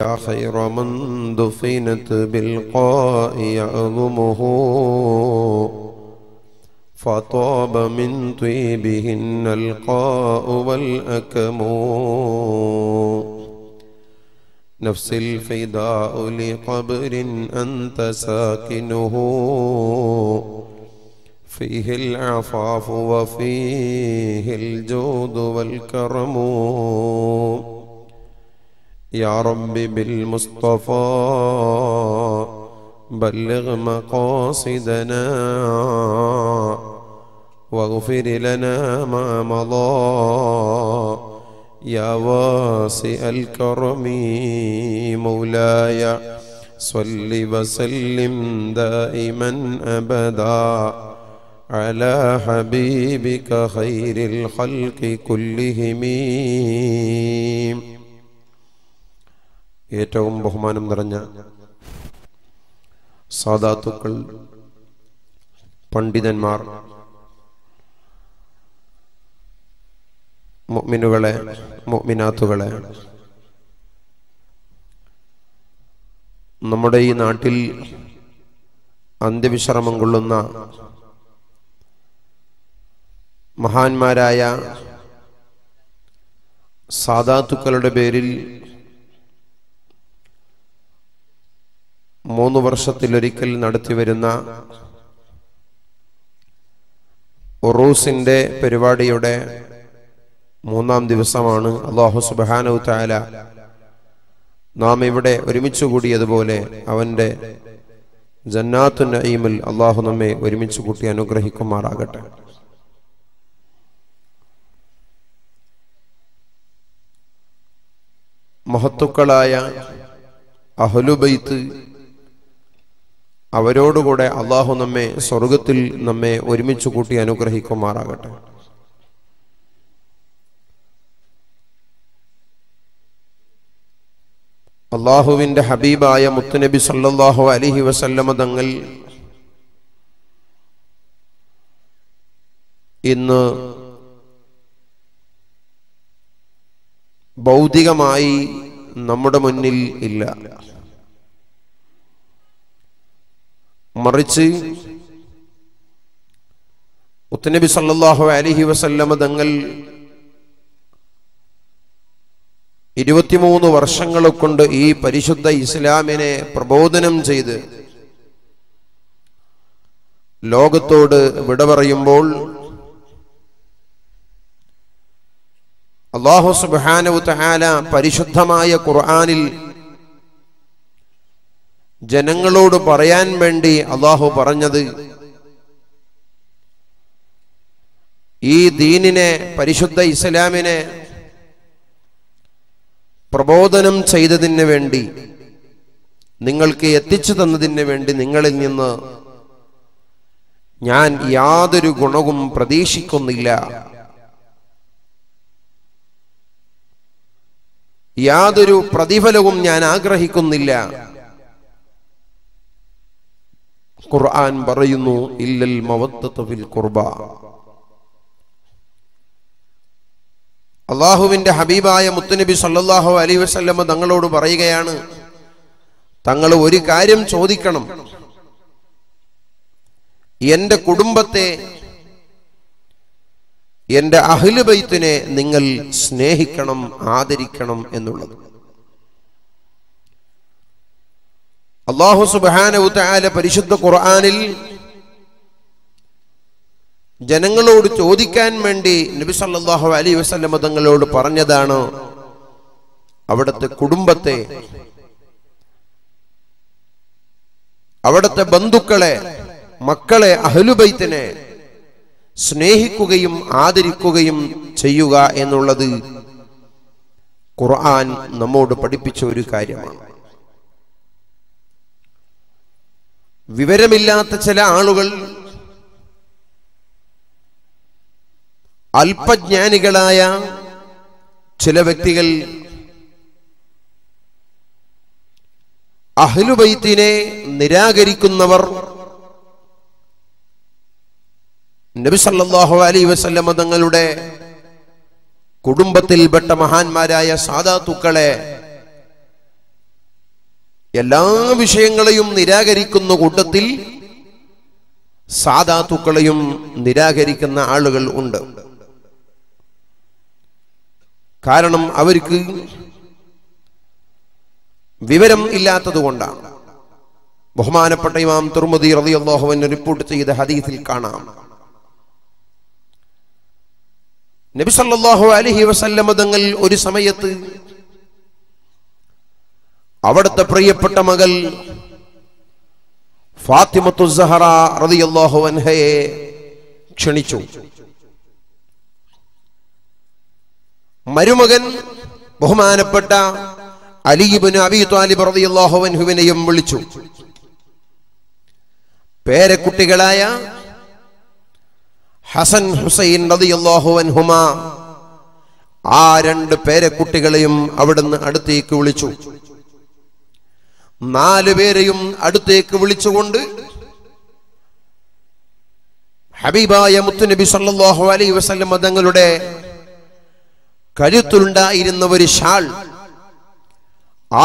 يا خير من دفنت بالقاء يعظمه فطاب من طيبهن القاء والأكم نفس الفداء لقبر أنت ساكنه فيه العفاف وفيه الجود والكرم يا رب بالمصطفى بلغ مقاصدنا واغفر لنا ما مضى يا واسع الكرم مولاي صل وسلم دائما أبدا على حبيبك خير الخلق كلهم ഏറ്റവും ബഹുമാനം നിറഞ്ഞ സാധാത്തുക്കൾ പണ്ഡിതന്മാർ മുഅ്മിനുകളെ മുഅ്മിനാത്തുകളെ നമ്മുടെ ഈ നാട്ടിൽ അന്ത്യവിശ്രമം കൊള്ളുന്ന മഹാന്മാരായ സാധാത്തുക്കളുടെ പേരിൽ മൂന്ന് വർഷത്തിലൊരിക്കൽ നടത്തിവരുന്ന ഉറൂസിൻ്റെ പരിപാടിയുടെ മൂന്നാം ദിവസമാണ് അള്ളാഹു സുബാനു താല നാം ഇവിടെ ഒരുമിച്ച് കൂടിയതുപോലെ അവൻ്റെ ജന്നാത്തു നഈമിൽ അള്ളാഹു നമ്മെ ഒരുമിച്ച് കൂട്ടി അനുഗ്രഹിക്കുമാറാകട്ടെ മഹത്തുക്കളായ അഹലുബൈത്ത് അവരോടുകൂടെ അള്ളാഹു നമ്മെ സ്വർഗത്തിൽ നമ്മെ ഒരുമിച്ച് കൂട്ടി അനുഗ്രഹിക്കുമാറാകട്ടെ അള്ളാഹുവിൻ്റെ ഹബീബായ മുത്തുനബി സല്ലാഹു അലിഹി വസല്ലമ തങ്ങൾ ഇന്ന് ഭൗതികമായി നമ്മുടെ മുന്നിൽ ഇല്ല മറിച്ച് ഉത്തനബി സല്ലാഹു അലഹി വസല്ലമ തങ്ങൾ ഇരുപത്തിമൂന്ന് വർഷങ്ങൾ കൊണ്ട് ഈ പരിശുദ്ധ ഇസ്ലാമിനെ പ്രബോധനം ചെയ്ത് ലോകത്തോട് വിട പറയുമ്പോൾ അള്ളാഹു സുബാനു തഹാല പരിശുദ്ധമായ ഖുർആാനിൽ ജനങ്ങളോട് പറയാൻ വേണ്ടി അള്ളാഹു പറഞ്ഞത് ഈ ദീനിനെ പരിശുദ്ധ ഇസ്ലാമിനെ പ്രബോധനം ചെയ്തതിന് വേണ്ടി നിങ്ങൾക്ക് എത്തിച്ചു തന്നതിന് വേണ്ടി നിങ്ങളിൽ നിന്ന് ഞാൻ യാതൊരു ഗുണവും പ്രതീക്ഷിക്കുന്നില്ല യാതൊരു പ്രതിഫലവും ഞാൻ ആഗ്രഹിക്കുന്നില്ല ഖുർആൻ പറയുന്നു ഇല്ലൽ മവത്തഫിൽ കുർബ അള്ളാഹുവിൻ്റെ ഹബീബായ മുത്തുനബി സല്ലാഹു അലി വസ്ല്ലമ്മ തങ്ങളോട് പറയുകയാണ് തങ്ങൾ ഒരു കാര്യം ചോദിക്കണം എൻ്റെ കുടുംബത്തെ എൻ്റെ അഹിലുബൈത്തിനെ നിങ്ങൾ സ്നേഹിക്കണം ആദരിക്കണം എന്നുള്ളത് അള്ളാഹു സുബാനവുത്തായ പരിശുദ്ധ ഖുർആാനിൽ ജനങ്ങളോട് ചോദിക്കാൻ വേണ്ടി നബി സല്ലാഹു അലി വസ്ലമ തങ്ങളോട് പറഞ്ഞതാണ് അവിടുത്തെ കുടുംബത്തെ അവിടുത്തെ ബന്ധുക്കളെ മക്കളെ അഹലുബൈത്തിനെ സ്നേഹിക്കുകയും ആദരിക്കുകയും ചെയ്യുക എന്നുള്ളത് ഖുർആൻ നമ്മോട് പഠിപ്പിച്ച ഒരു കാര്യമാണ് വിവരമില്ലാത്ത ചില ആളുകൾ അല്പജ്ഞാനികളായ ചില വ്യക്തികൾ അഹ്ലുബൈത്തിനെ നിരാകരിക്കുന്നവർ നബി സല്ലല്ലാഹു അലൈഹി വസല്ലമ തങ്ങളുടെ കുടുംബത്തിൽപ്പെട്ട മഹാന്മാരായ സാദാത്തുക്കളെ എല്ലാ വിഷയങ്ങളെയും നിരാകരിക്കുന്ന കൂട്ടത്തിൽ സാധാത്തുക്കളെയും നിരാകരിക്കുന്ന ആളുകൾ ഉണ്ട് കാരണം അവർക്ക് വിവരം ഇല്ലാത്തത് കൊണ്ടാണ് ബഹുമാനപ്പെട്ട ഇമാം തുർമുദി റതി റിപ്പോർട്ട് ചെയ്ത ഹദീസിൽ കാണാം നബി സല്ലാഹു അലഹി വസല്ലമതങ്ങൾ ഒരു സമയത്ത് അവിടുത്തെ പ്രിയപ്പെട്ട മകൾ ഫാത്തിമത്തു സഹറ റതിയല്ലാഹു അൻഹയെ ക്ഷണിച്ചു മരുമകൻ ബഹുമാനപ്പെട്ട അലിബിന് അബി താലിബ് റതിയല്ലാഹു അൻഹുവിനെയും വിളിച്ചു പേരക്കുട്ടികളായ ഹസൻ ഹുസൈൻ റതിയല്ലാഹു അൻഹുമ ആ രണ്ട് പേരക്കുട്ടികളെയും അവിടുന്ന് അടുത്തേക്ക് വിളിച്ചു നാലു പേരെയും അടുത്തേക്ക് വിളിച്ചുകൊണ്ട് ഹബീബായ മുത്തുനബി സല്ലാഹു അലൈ വസല്ല തങ്ങളുടെ കരുത്തുണ്ടായിരുന്ന ഒരു ഷാൾ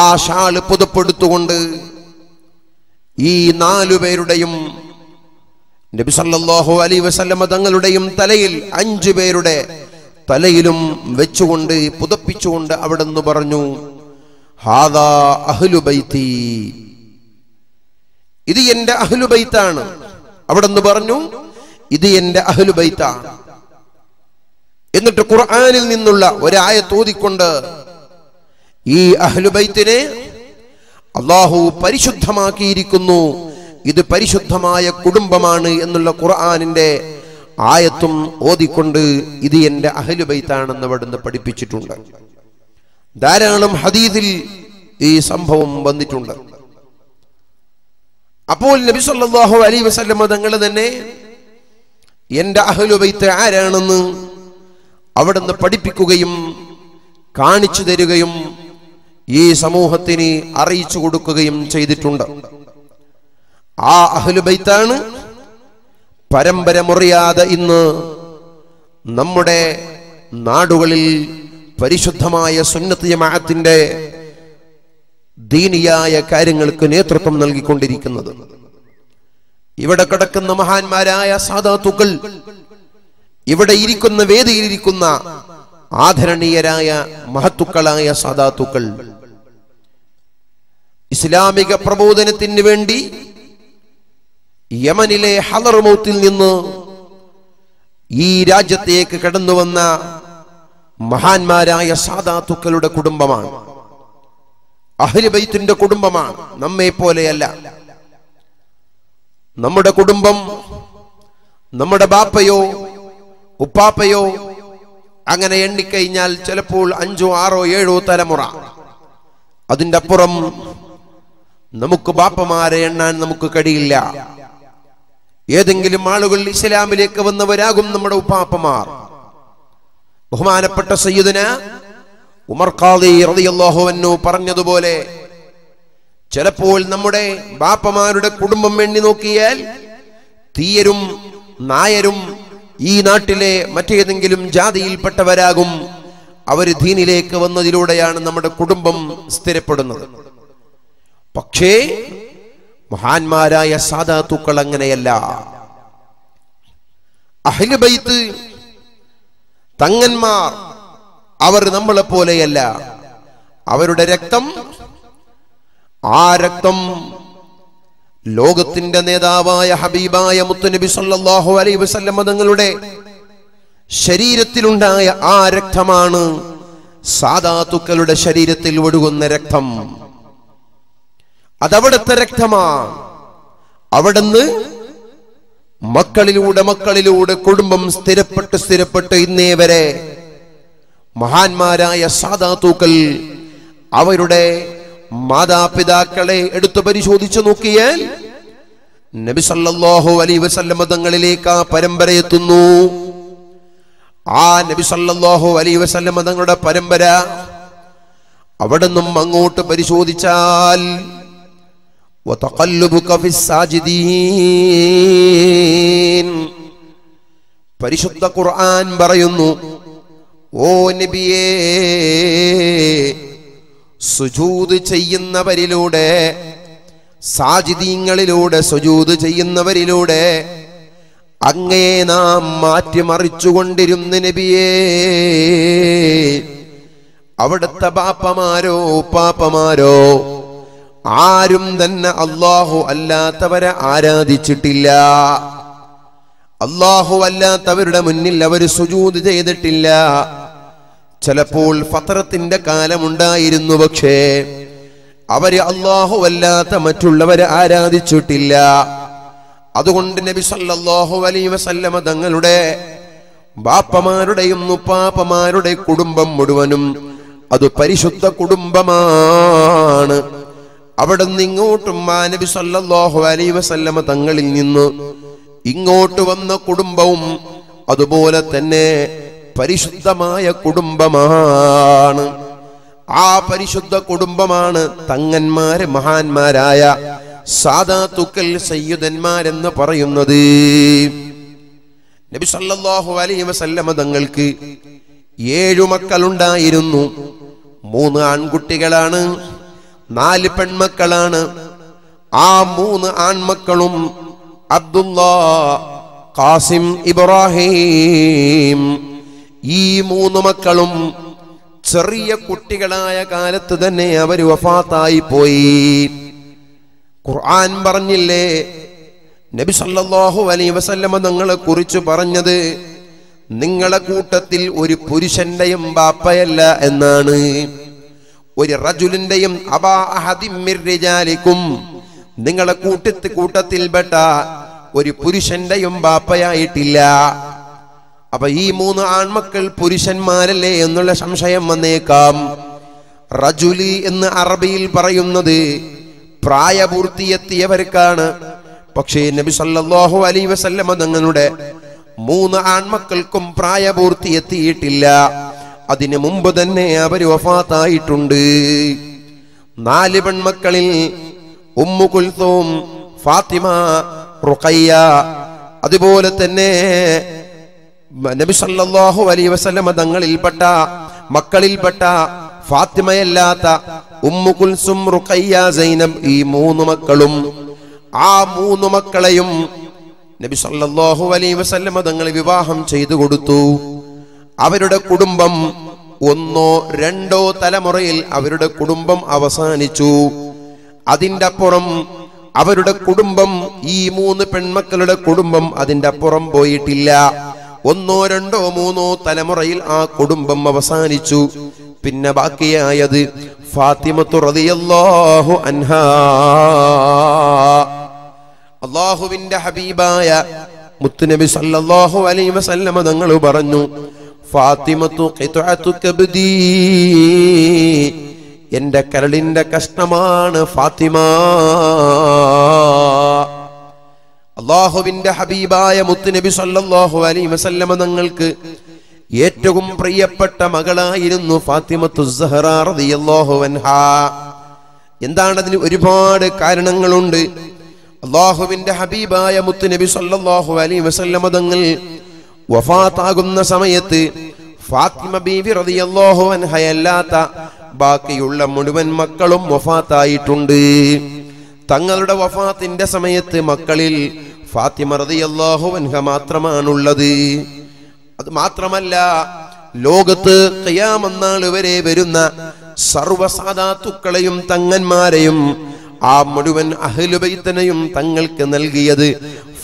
ആ ഷാൾ പുതപ്പെടുത്തുകൊണ്ട് ഈ നാലു പേരുടെയും നബി സല്ലാഹു അലൈ വസല്ലമ തങ്ങളുടെയും തലയിൽ അഞ്ചു പേരുടെ തലയിലും വെച്ചുകൊണ്ട് പുതപ്പിച്ചുകൊണ്ട് അവിടെ നിന്ന് പറഞ്ഞു ഹാദാ ഇത് എന്റെ അഹ്ലുബൈത്താണ് അവിടെ നിന്ന് പറഞ്ഞു ഇത് എന്റെ അഹ്ലുബൈത്താണ് എന്നിട്ട് ഖുർആാനിൽ നിന്നുള്ള ഒരായ തോതിക്കൊണ്ട് ഈ അഹ്ലുബൈത്തിനെ അള്ളാഹു പരിശുദ്ധമാക്കിയിരിക്കുന്നു ഇത് പരിശുദ്ധമായ കുടുംബമാണ് എന്നുള്ള ഖുർആാനിന്റെ ആയത്തും ഓതിക്കൊണ്ട് ഇത് എൻ്റെ അഹലുബൈത്താണെന്ന് അവിടുന്ന് പഠിപ്പിച്ചിട്ടുണ്ട് ധാരാളം ഹദീദിൽ ഈ സംഭവം വന്നിട്ടുണ്ട് അപ്പോൾ നബി സല്ലാഹു അലൈ വസല്ലമ്മ തങ്ങളെ തന്നെ എൻ്റെ അഹലുബൈത്ത് ആരാണെന്ന് അവിടുന്ന് പഠിപ്പിക്കുകയും കാണിച്ചു തരികയും ഈ സമൂഹത്തിന് അറിയിച്ചു കൊടുക്കുകയും ചെയ്തിട്ടുണ്ട് ആ അഹലുബൈത്താണ് പരമ്പര മുറിയാതെ ഇന്ന് നമ്മുടെ നാടുകളിൽ പരിശുദ്ധമായ സുന്നത്ത് ജമാഅത്തിന്റെ ദീനിയായ കാര്യങ്ങൾക്ക് നേതൃത്വം നൽകിക്കൊണ്ടിരിക്കുന്നത് ഇവിടെ കിടക്കുന്ന മഹാന്മാരായ സാധാത്തുക്കൾ ഇവിടെ ഇരിക്കുന്ന വേദിയിലിരിക്കുന്ന ആദരണീയരായ മഹത്തുക്കളായ സാധാത്തുക്കൾ ഇസ്ലാമിക പ്രബോധനത്തിന് വേണ്ടി യമനിലെ ഹലർമൗത്തിൽ നിന്ന് ഈ രാജ്യത്തേക്ക് കടന്നുവന്ന മഹാന്മാരായ സാദാത്തുക്കളുടെ കുടുംബമാണ് അഹ്ലുബൈത്തിന്റെ കുടുംബമാണ് നമ്മെ പോലെയല്ല നമ്മുടെ കുടുംബം നമ്മുടെ ബാപ്പയോ ഉപ്പാപ്പയോ അങ്ങനെ എണ്ണിക്കഴിഞ്ഞാൽ ചിലപ്പോൾ അഞ്ചോ ആറോ ഏഴോ തലമുറ അതിൻ്റെ അപ്പുറം നമുക്ക് ബാപ്പമാരെ എണ്ണാൻ നമുക്ക് കഴിയില്ല ഏതെങ്കിലും ആളുകൾ ഇസ്ലാമിലേക്ക് വന്നവരാകും നമ്മുടെ ഉപ്പാപ്പമാർ ബഹുമാനപ്പെട്ട സയ്യിദിന ഉമർ ഖാദി അൻഹു പറഞ്ഞതുപോലെ ചിലപ്പോൾ നമ്മുടെ ബാപ്പമാരുടെ കുടുംബം എണ്ണി നോക്കിയാൽ തീയരും നായരും ഈ നാട്ടിലെ മറ്റേതെങ്കിലും ജാതിയിൽപ്പെട്ടവരാകും അവർ ദീനിലേക്ക് വന്നതിലൂടെയാണ് നമ്മുടെ കുടുംബം സ്ഥിരപ്പെടുന്നത് പക്ഷേ മഹാന്മാരായ സാധാത്തുക്കൾ അങ്ങനെയല്ല ബൈത്ത് തങ്ങന്മാർ അവർ നമ്മളെ പോലെയല്ല അവരുടെ രക്തം ആ രക്തം ലോകത്തിന്റെ നേതാവായ ഹബീബായ മുത്തുനബി സല്ലാഹു അലൈ വസല്ലമ തങ്ങളുടെ ശരീരത്തിലുണ്ടായ ആ രക്തമാണ് സാധാത്തുക്കളുടെ ശരീരത്തിൽ ഒഴുകുന്ന രക്തം അതവിടുത്തെ രക്തമാണ് അവിടുന്ന് മക്കളിലൂടെ മക്കളിലൂടെ കുടുംബം സ്ഥിരപ്പെട്ട് സ്ഥിരപ്പെട്ട് ഇന്നേ വരെ മഹാന്മാരായ സാധാതൂക്കൽ അവരുടെ മാതാപിതാക്കളെ എടുത്തു പരിശോധിച്ചു നോക്കിയാൽ നബി സല്ലല്ലാഹു അലൈഹി വസല്ലമ ആ പരമ്പര എത്തുന്നു ആ നബി സല്ലല്ലാഹു അലൈഹി വസല്ലമ തങ്ങളുടെ പരമ്പര അവിടെ നിന്നും അങ്ങോട്ട് പരിശോധിച്ചാൽ ഫി സാജിദീൻ പരിശുദ്ധ ഖുർആൻ പറയുന്നു ഓ നബിയേ സുജൂദ് ചെയ്യുന്നവരിലൂടെ സാജിദീങ്ങളിലൂടെ സുജൂദ് ചെയ്യുന്നവരിലൂടെ അങ്ങയെ നാം മാറ്റിമറിച്ചുകൊണ്ടിരുന്ന നബിയേ അവിടുത്തെ ബാപ്പമാരോ പാപ്പമാരോ ആരും തന്നെ അള്ളാഹു അല്ലാത്തവരെ ആരാധിച്ചിട്ടില്ല അള്ളാഹു അല്ലാത്തവരുടെ മുന്നിൽ അവർ സുജൂത് ചെയ്തിട്ടില്ല ചിലപ്പോൾ ഫത്രത്തിന്റെ കാലമുണ്ടായിരുന്നു പക്ഷേ അവര് അള്ളാഹു അല്ലാത്ത മറ്റുള്ളവരെ ആരാധിച്ചിട്ടില്ല അതുകൊണ്ട് നബി സല്ലല്ലാഹു അലൈഹി വസല്ലമ തങ്ങളുടെ ബാപ്പമാരുടെയും മുപ്പാപ്പമാരുടെ കുടുംബം മുഴുവനും അത് പരിശുദ്ധ കുടുംബമാണ് അവിടെ നിന്ന് ഇങ്ങോട്ടും മാനബി സല്ലാഹു അലൈ വസല്ലമ തങ്ങളിൽ നിന്ന് ഇങ്ങോട്ട് വന്ന കുടുംബവും അതുപോലെ തന്നെ പരിശുദ്ധമായ കുടുംബമാണ് ആ പരിശുദ്ധ കുടുംബമാണ് തങ്ങന്മാര് മഹാന്മാരായ സാദാത്തുക്കൽ സയ്യുദന്മാരെന്ന് പറയുന്നത് നബി സല്ലല്ലാഹു അലൈഹി വസല്ലമ തങ്ങൾക്ക് ഏഴു മക്കളുണ്ടായിരുന്നു മൂന്ന് ആൺകുട്ടികളാണ് നാല് പെൺമക്കളാണ് ആ മൂന്ന് ആൺമക്കളും അബ്ദുല്ല കാസിം ഇബ്രാഹിം ഈ മൂന്ന് മക്കളും ചെറിയ കുട്ടികളായ കാലത്ത് തന്നെ അവർ വഫാത്തായി പോയി ഖുർആൻ പറഞ്ഞില്ലേ നബി സല്ലല്ലാഹു അലൈഹി വസല്ലമ നിങ്ങളെ കുറിച്ച് പറഞ്ഞത് നിങ്ങളെ കൂട്ടത്തിൽ ഒരു പുരുഷന്റെയും ബാപ്പയല്ല എന്നാണ് ഒരു റജുലിന്റെയും അബാഹദിമിർജാലിക്കും നിങ്ങളെ കൂട്ടത്ത് കൂട്ടത്തിൽപ്പെട്ട ഒരു പുരുഷന്റെയും ബാപ്പയായിട്ടില്ല അപ്പൊ ഈ മൂന്ന് ആൺമക്കൾ പുരുഷന്മാരല്ലേ എന്നുള്ള സംശയം വന്നേക്കാം റജുലി എന്ന് അറബിയിൽ പറയുന്നത് പ്രായപൂർത്തിയെത്തിയവർക്കാണ് പക്ഷേ നബി സല്ലല്ലാഹു അലൈ വസല്ലമ തങ്ങളുടെ മൂന്ന് ആൺമക്കൾക്കും പ്രായപൂർത്തിയെത്തിയിട്ടില്ല അതിനു മുമ്പ് തന്നെ അവർ വഫാത്തായിട്ടുണ്ട് നാല് പെൺമക്കളിൽ ഉമ്മു കുൽസോം ഫാത്തിമ റുഖയ്യ അതുപോലെ തന്നെ നബി സല്ലല്ലാഹു അലൈഹി വസല്ലമ തങ്ങളിൽപ്പെട്ട മക്കളിൽപ്പെട്ട ഫാത്തിമയല്ലാത്ത ഉമ്മു കുൽസും റുഖയ്യ സൈനബ് ഈ മൂന്ന് മക്കളും ആ മൂന്ന് മക്കളെയും നബി സല്ലല്ലാഹു അലൈഹി വസല്ലമ തങ്ങൾ വിവാഹം ചെയ്തു കൊടുത്തു അവരുടെ കുടുംബം ഒന്നോ രണ്ടോ തലമുറയിൽ അവരുടെ കുടുംബം അവസാനിച്ചു അതിൻ്റെ അപ്പുറം അവരുടെ കുടുംബം ഈ മൂന്ന് പെൺമക്കളുടെ കുടുംബം അതിൻ്റെ അപ്പുറം പോയിട്ടില്ല ഒന്നോ രണ്ടോ മൂന്നോ തലമുറയിൽ ആ കുടുംബം അവസാനിച്ചു പിന്നെ ബാക്കിയായത് ഫാത്തിമത്തു റതിയല്ലാഹു അൻഹ അള്ളാഹുവിന്റെ ഹബീബായ മുത്തുനബി സല്ലല്ലാഹു അലൈഹി വസല്ലമ തങ്ങൾ പറഞ്ഞു ഫാത്തിമത്തു കബ്ദി എന്റെ കരളിന്റെ കഷ്ണമാണ് ഫാത്തിമ അള്ളാഹുവിന്റെ ഹബീബായ മുത്തുനബി സല്ലാഹു അലൈഹി വസല്ലമ തങ്ങൾക്ക് ഏറ്റവും പ്രിയപ്പെട്ട മകളായിരുന്നു അൻഹാ എന്താണ് അതിന് ഒരുപാട് കാരണങ്ങളുണ്ട് അള്ളാഹുവിന്റെ ഹബീബായ മുത്തുനബി സല്ലാഹു അലൈഹി വസല്ലമ തങ്ങൾ വഫാത്താകുന്ന സമയത്ത് ഫാത്തിമ ബീവി റതിയല്ലോഹു അൻഹയല്ലാത്ത ബാക്കിയുള്ള മുഴുവൻ മക്കളും വഫാത്തായിട്ടുണ്ട് തങ്ങളുടെ വഫാത്തിന്റെ സമയത്ത് മക്കളിൽ ഫാത്തിമ റതിയല്ലോഹു അൻഹ മാത്രമാണുള്ളത് അത് മാത്രമല്ല ലോകത്ത് കയ്യാമെന്നാൾ വരെ വരുന്ന സർവസാധാത്തുക്കളെയും തങ്ങന്മാരെയും ആ മുഴുവൻ അഹലുബൈത്തനയും തങ്ങൾക്ക് നൽകിയത്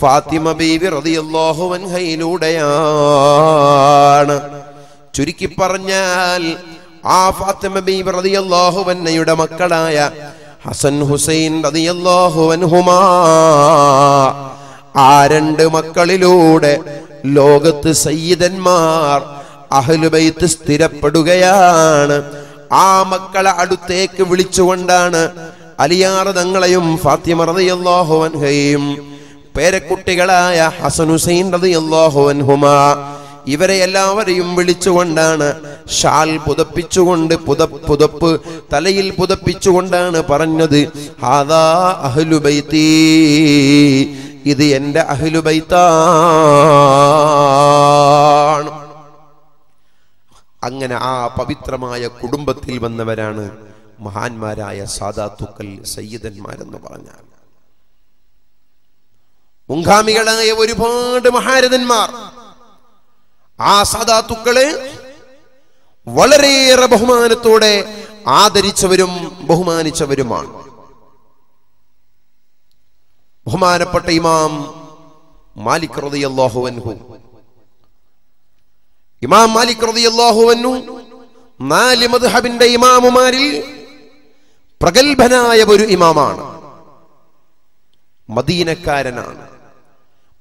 ഫാത്തിമ ബീവി റതിയല്ലാഹു അൻഹയിലൂടെയാണ് ചുരുക്കി പറഞ്ഞാൽ ആ ഫാത്തിമ ബീവി റതിയല്ലാഹു അൻഹയുടെ മക്കളായ ഹസൻ ഹുസൈൻ റതിയല്ലാഹു അൻഹുമാ ആ രണ്ട് മക്കളിലൂടെ ലോകത്ത് സയ്യിദന്മാർ അഹലുബൈത്ത് സ്ഥിരപ്പെടുകയാണ് ആ മക്കളെ അടുത്തേക്ക് വിളിച്ചുകൊണ്ടാണ് അലിയാർ തങ്ങളെയും ഫാത്തിമ റളിയല്ലാഹു അൻഹയും പേരക്കുട്ടികളായ ഹസൻ ഹുസൈൻ റതിയല്ലാഹുവൻഹുമാ ഇവരെ എല്ലാവരെയും വിളിച്ചുകൊണ്ടാണ് ഷാൽ പുതപ്പിച്ചുകൊണ്ട് പുത പുതപ്പ് തലയിൽ പുതപ്പിച്ചുകൊണ്ടാണ് പറഞ്ഞത് ഹാദാ അഹ്ലുബൈത്തീ ഇത് എൻ്റെ അഹ്ലുബൈത്താണ് അങ്ങനെ ആ പവിത്രമായ കുടുംബത്തിൽ വന്നവരാണ് മഹാന്മാരായ സാദാത്തുക്കൽ സയ്യിദന്മാരെന്ന് പറഞ്ഞാൽ മുൻഗാമികളായ ഒരുപാട് മഹാരഥന്മാർ ആ സദാത്തുക്കളെ വളരെയേറെ ബഹുമാനത്തോടെ ആദരിച്ചവരും ബഹുമാനിച്ചവരുമാണ് ബഹുമാനപ്പെട്ട ഇമാം മാലിക് റതിയല്ലാഹു അൻഹു ഇമാം മാലിക് റതിയല്ലാഹു നാല് മദ്ഹബിന്റെ ഇമാമുമാരിൽ പ്രഗത്ഭനായ ഒരു ഇമാമാണ് മദീനക്കാരനാണ്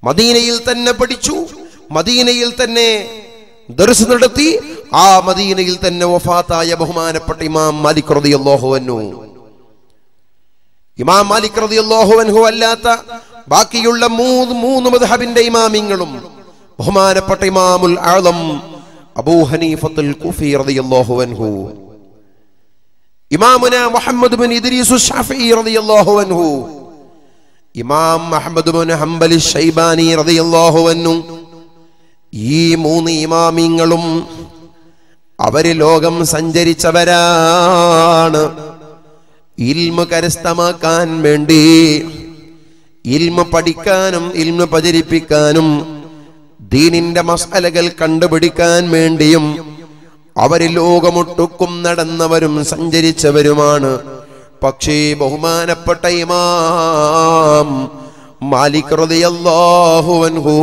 മദീനയിൽ തന്നെ പഠിച്ചു മദീനയിൽ തന്നെ ദർശ നടത്തി ആ മദീനയിൽ തന്നെ വഫാത്തായ ബഹുമാനപ്പെട്ട ഇമാം മാലിക് റതിയല്ലോഹുവന്നു ഇമാം മാലിക് റതിയല്ലോഹുവൻഹു അല്ലാത്ത ബാക്കിയുള്ള മൂന്ന് മൂന്ന് മദ്ഹബിന്റെ ഇമാമിങ്ങളും ബഹുമാനപ്പെട്ട ഇമാമുൽ ആളം അബൂ ഹനീഫത്തുൽ കുഫി റളിയല്ലാഹു അൻഹു ഇമാമുന മുഹമ്മദ് ബിൻ ഇദ്രീസ് ഷാഫി റളിയല്ലാഹു അൻഹു ഇമാം അഹമ്മദ് ഹംബലി ഷൈബാനി റതിയല്ലാഹുവന്നു ഈ മൂന്ന് ഇമാമിങ്ങളും അവര് ലോകം സഞ്ചരിച്ചവരാണ് ഇൽമ കരസ്ഥമാക്കാൻ വേണ്ടി ഇൽമ പഠിക്കാനും ഇൽമ പ്രചരിപ്പിക്കാനും ദീനിന്റെ മസാലകൾ കണ്ടുപിടിക്കാൻ വേണ്ടിയും അവര് ലോകമൊട്ടുക്കും നടന്നവരും സഞ്ചരിച്ചവരുമാണ് പക്ഷേ ബഹുമാനപ്പെട്ട ഇമാം മാലിക് റളിയല്ലാഹുവൻഹു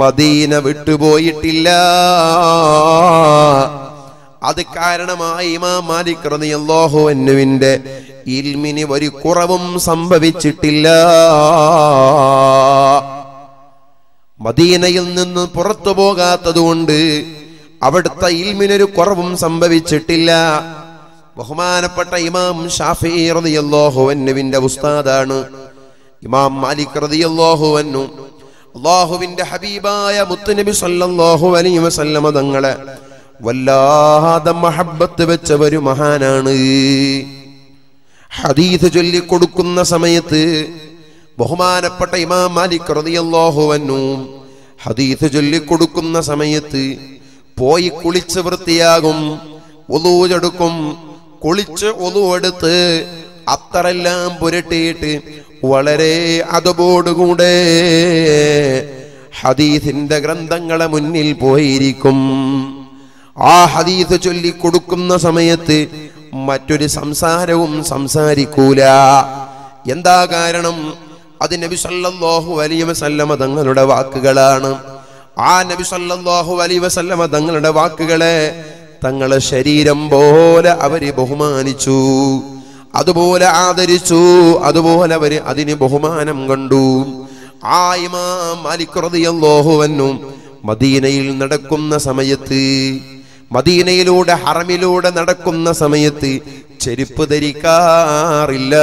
മദീന വിട്ടുപോയിട്ടില്ല അത് കാരണമായി ഇമാം മാലിക് അൻഹുവിന്റെ ഇൽമിന് ഒരു കുറവും സംഭവിച്ചിട്ടില്ല മദീനയിൽ നിന്ന് പുറത്തു പോകാത്തതുകൊണ്ട് അവിടുത്തെ ഇൽമിനൊരു കുറവും സംഭവിച്ചിട്ടില്ല ബഹുമാനപ്പെട്ട ഇമാം ഷാഫി റതിയല്ലോഹുവന്നുവിന്റെ ഉസ്താദാണ് ഇമാം മാലിക് റതിയല്ലോഹുവന്നു അള്ളാഹുവിന്റെ ഹബീബായ മുത്തുനബി സല്ലാഹു അലൈഹി വസല്ലമ തങ്ങളെ വല്ലാതെ മഹബത്ത് വെച്ച ഒരു മഹാനാണ് ഹദീസ് ചൊല്ലിക്കൊടുക്കുന്ന സമയത്ത് ബഹുമാനപ്പെട്ട ഇമാം മാലിക് റതിയല്ലോഹുവന്നു ഹദീസ് ചൊല്ലിക്കൊടുക്കുന്ന സമയത്ത് പോയി കുളിച്ച് വൃത്തിയാകും ഒതൂചെടുക്കും കുളിച്ച് ഒതുവെടുത്ത് അത്തറെല്ലാം പുരട്ടിയിട്ട് വളരെ അതുപോടുകൂടെ ഹദീസിന്റെ ഗ്രന്ഥങ്ങളെ മുന്നിൽ പോയിരിക്കും ആ ഹദീസ് ചൊല്ലിക്കൊടുക്കുന്ന സമയത്ത് മറ്റൊരു സംസാരവും സംസാരിക്കൂല എന്താ കാരണം അത് നബി സല്ലല്ലാഹു അലൈഹി വസല്ലമ തങ്ങളുടെ വാക്കുകളാണ് ആ നബി സല്ലല്ലാഹു അലൈഹി വസല്ലമ തങ്ങളുടെ വാക്കുകളെ തങ്ങളെ ശരീരം പോലെ അവര് ബഹുമാനിച്ചു അതുപോലെ ആദരിച്ചു അതുപോലെ അവര് അതിന് ബഹുമാനം കണ്ടു ആ മദീനയിൽ നടക്കുന്ന സമയത്ത് മദീനയിലൂടെ ഹറമിലൂടെ നടക്കുന്ന സമയത്ത് ചെരുപ്പ് ധരിക്കാറില്ല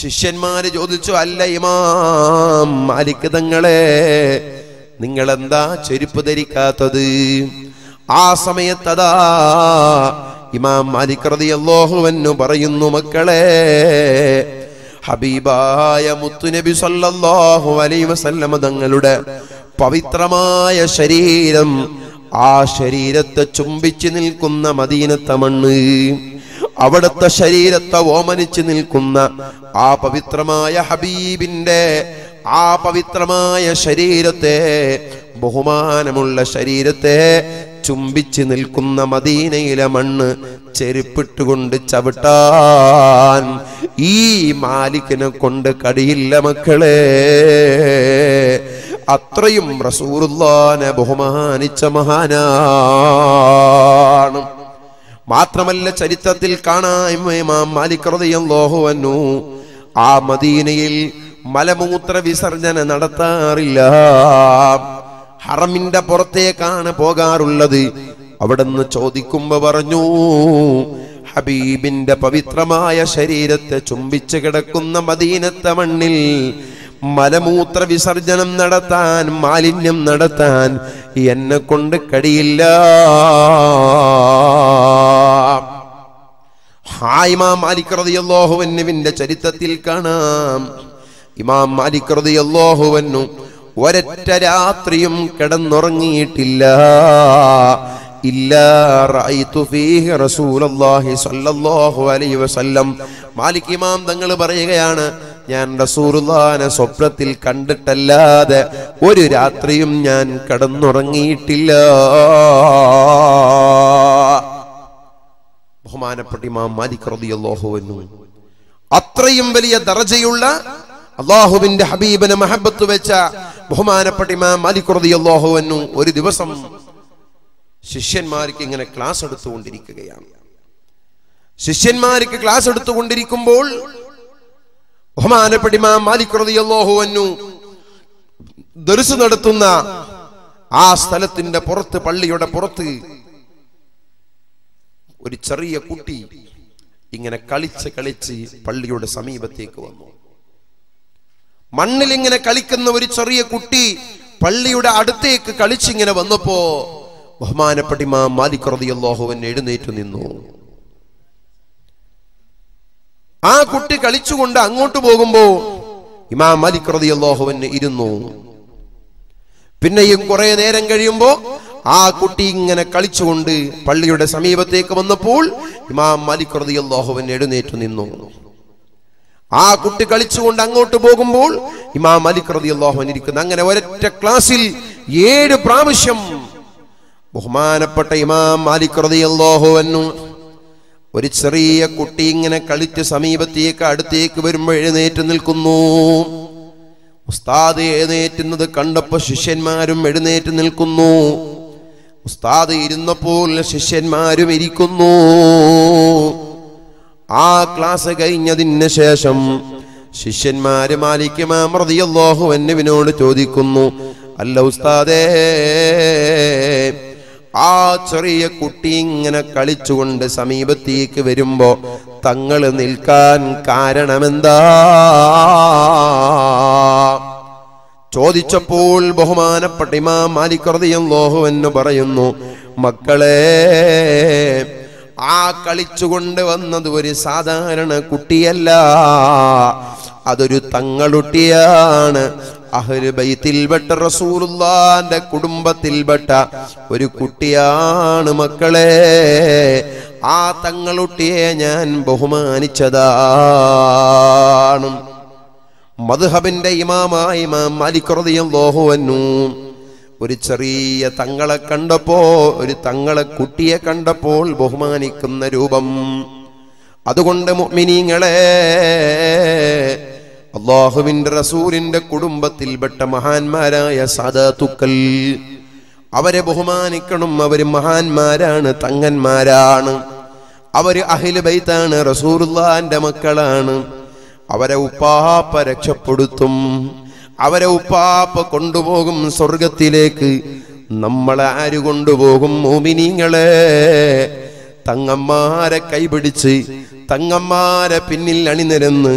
ശിഷ്യന്മാര് ചോദിച്ചു അല്ല ഇമാം മാലിക് തങ്ങളെ നിങ്ങളെന്താ ചെരുപ്പ് ധരിക്കാത്തത് ആ സമയത്തതാ ഇമാം മാലിക് അല്ലോഹുവെന്നു പറയുന്നു മക്കളെ ഹബീബായ മുത്തുനബി സല്ലല്ലാഹു അലൈഹി വസല്ലമ തങ്ങളുടെ പവിത്രമായ ശരീരം ആ ശരീരത്തെ ചുംബിച്ചു നിൽക്കുന്ന മദീനത്തെ മണ്ണ് അവിടുത്തെ ശരീരത്തെ ഓമനിച്ചു നിൽക്കുന്ന ആ പവിത്രമായ ഹബീബിന്റെ ആ പവിത്രമായ ശരീരത്തെ ബഹുമാനമുള്ള ശരീരത്തെ ചുംബിച്ച് നിൽക്കുന്ന മദീനയിലെ മണ്ണ് ചെരുപ്പിട്ടുകൊണ്ട് ചവിട്ടാൻ ഈ മാലിക്കിനെ കൊണ്ട് കടിയില്ല മക്കളെ അത്രയും റസൂറുല്ലാനെ ബഹുമാനിച്ച മഹാനാണ് മാത്രമല്ല ചരിത്രത്തിൽ കാണാം മാലിക് ആ മദീനയിൽ മലമൂത്ര വിസർജന നടത്താറില്ല ഹറമിന്റെ പുറത്തേക്കാണ് പോകാറുള്ളത് അവിടുന്ന് ചോദിക്കുമ്പോ പറഞ്ഞു ഹബീബിന്റെ പവിത്രമായ ശരീരത്തെ ചുംബിച്ചു കിടക്കുന്ന മദീനത്തെ മണ്ണിൽ മലമൂത്ര വിസർജനം നടത്താൻ മാലിന്യം നടത്താൻ എന്നെ കൊണ്ട് കഴിയില്ല ഹായ്മാ മാലിക് ചരിത്രത്തിൽ കാണാം ഇമാം മാലിക് ഒരൊറ്റ രാത്രിയും കിടന്നുറങ്ങിയിട്ടില്ല മാലിക് ഇമാം തങ്ങൾ പറയുകയാണ് ഞാൻ റസൂറുല്ലാനെ സ്വപ്നത്തിൽ കണ്ടിട്ടല്ലാതെ ഒരു രാത്രിയും ഞാൻ കടന്നുറങ്ങിയിട്ടില്ല ബഹുമാനപ്പെട്ട ഇമാം മാലിക് റതിയല്ലോഹുവെന്നു അത്രയും വലിയ ദർജയുള്ള അള്ളാഹുവിന്റെ ഹബീബന് മഹബത്ത് വെച്ച ബഹുമാനപ്പെട്ട ഇമാം മാലിക്കുറതി അള്ളാഹു എന്നു ഒരു ദിവസം ശിഷ്യന്മാർക്ക് ഇങ്ങനെ ക്ലാസ് എടുത്തുകൊണ്ടിരിക്കുകയാണ് ശിഷ്യന്മാർക്ക് ക്ലാസ് എടുത്തുകൊണ്ടിരിക്കുമ്പോൾ ബഹുമാനപ്പെട്ട ഇമാം മാലിക്കുറതി അള്ളാഹു എന്നു ദർസ് നടത്തുന്ന ആ സ്ഥലത്തിന്റെ പുറത്ത് പള്ളിയുടെ പുറത്ത് ഒരു ചെറിയ കുട്ടി ഇങ്ങനെ കളിച്ച് കളിച്ച് പള്ളിയുടെ സമീപത്തേക്ക് വന്നു മണ്ണിലിങ്ങനെ കളിക്കുന്ന ഒരു ചെറിയ കുട്ടി പള്ളിയുടെ അടുത്തേക്ക് കളിച്ചിങ്ങനെ വന്നപ്പോ ബഹുമാനപ്പെട്ടിമാ മാലിക് റതിയല്ലാഹുവൻ എഴുന്നേറ്റ് നിന്നു ആ കുട്ടി കളിച്ചുകൊണ്ട് അങ്ങോട്ട് പോകുമ്പോ ഇമാ മാലിക് ഇരുന്നു പിന്നെയും കുറെ നേരം കഴിയുമ്പോ ആ കുട്ടി ഇങ്ങനെ കളിച്ചുകൊണ്ട് പള്ളിയുടെ സമീപത്തേക്ക് വന്നപ്പോൾ ഇമാം മാലിക് റതിയല്ലാഹുവൻ എഴുന്നേറ്റ് നിന്നു ആ കുട്ടി കളിച്ചുകൊണ്ട് അങ്ങോട്ട് പോകുമ്പോൾ ഇമാം മലിക് റതി അള്ളാഹുൻ അങ്ങനെ ഒരൊറ്റ ക്ലാസ്സിൽ ഏഴ് പ്രാവശ്യം ബഹുമാനപ്പെട്ട ഇമാം മാലിക് റതി അള്ളാഹുവന്നു ഒരു ചെറിയ കുട്ടി ഇങ്ങനെ കളിച്ച് സമീപത്തേക്ക് അടുത്തേക്ക് വരുമ്പോൾ എഴുന്നേറ്റ് നിൽക്കുന്നു ഉസ്താദ് എഴുന്നേറ്റുന്നത് കണ്ടപ്പോൾ ശിഷ്യന്മാരും എഴുന്നേറ്റ് നിൽക്കുന്നു ഉസ്താദ് ഇരുന്നപ്പോൾ ശിഷ്യന്മാരും ഇരിക്കുന്നു ആ ക്ലാസ് കഴിഞ്ഞതിന് ശേഷം ശിഷ്യന്മാര് മാലിക്കുമാമൃതിയല്ലോഹു എന്നിവിനോട് ചോദിക്കുന്നു അല്ല ഉസ്താദേ ആ ചെറിയ കുട്ടി ഇങ്ങനെ കളിച്ചുകൊണ്ട് സമീപത്തേക്ക് വരുമ്പോ തങ്ങൾ നിൽക്കാൻ കാരണമെന്താ ചോദിച്ചപ്പോൾ ബഹുമാനപ്പെട്ട ഇമാം ലോഹു എന്ന് പറയുന്നു മക്കളെ ആ കളിച്ചുകൊണ്ട് വന്നത് ഒരു സാധാരണ കുട്ടിയല്ല അതൊരു തങ്ങളുട്ടിയാണ് അഹ്ലുബൈത്തിൽപ്പെട്ട റസൂലുള്ളാന്റെ കുടുംബത്തിൽപ്പെട്ട ഒരു കുട്ടിയാണ് മക്കളെ ആ തങ്ങളുട്ടിയെ ഞാൻ ബഹുമാനിച്ചതാണ് മധുഹബിന്റെ ഇമാമായ ഇമാം മാലിക് റളിയല്ലാഹു അൻഹു ഒരു ചെറിയ തങ്ങളെ കണ്ടപ്പോ ഒരു തങ്ങളെ കുട്ടിയെ കണ്ടപ്പോൾ ബഹുമാനിക്കുന്ന രൂപം അതുകൊണ്ട് മുഅ്മിനീങ്ങളെ അള്ളാഹുവിന്റെ റസൂലിന്റെ കുടുംബത്തിൽപ്പെട്ട മഹാന്മാരായ സദാതുക്കൽ അവരെ ബഹുമാനിക്കണം അവര് മഹാന്മാരാണ് തങ്ങന്മാരാണ് അവര് അഹില് ബൈത്താണ് റസൂർ മക്കളാണ് അവരെ ഉപ്പാപ്പ രക്ഷപ്പെടുത്തും അവരെ ഉപ്പാപ്പ കൊണ്ടുപോകും സ്വർഗത്തിലേക്ക് നമ്മളെ ആര് കൊണ്ടുപോകും മോമിനിങ്ങളെ തങ്ങന്മാരെ കൈപിടിച്ച് തങ്ങന്മാരെ പിന്നിൽ അണിനിരന്ന്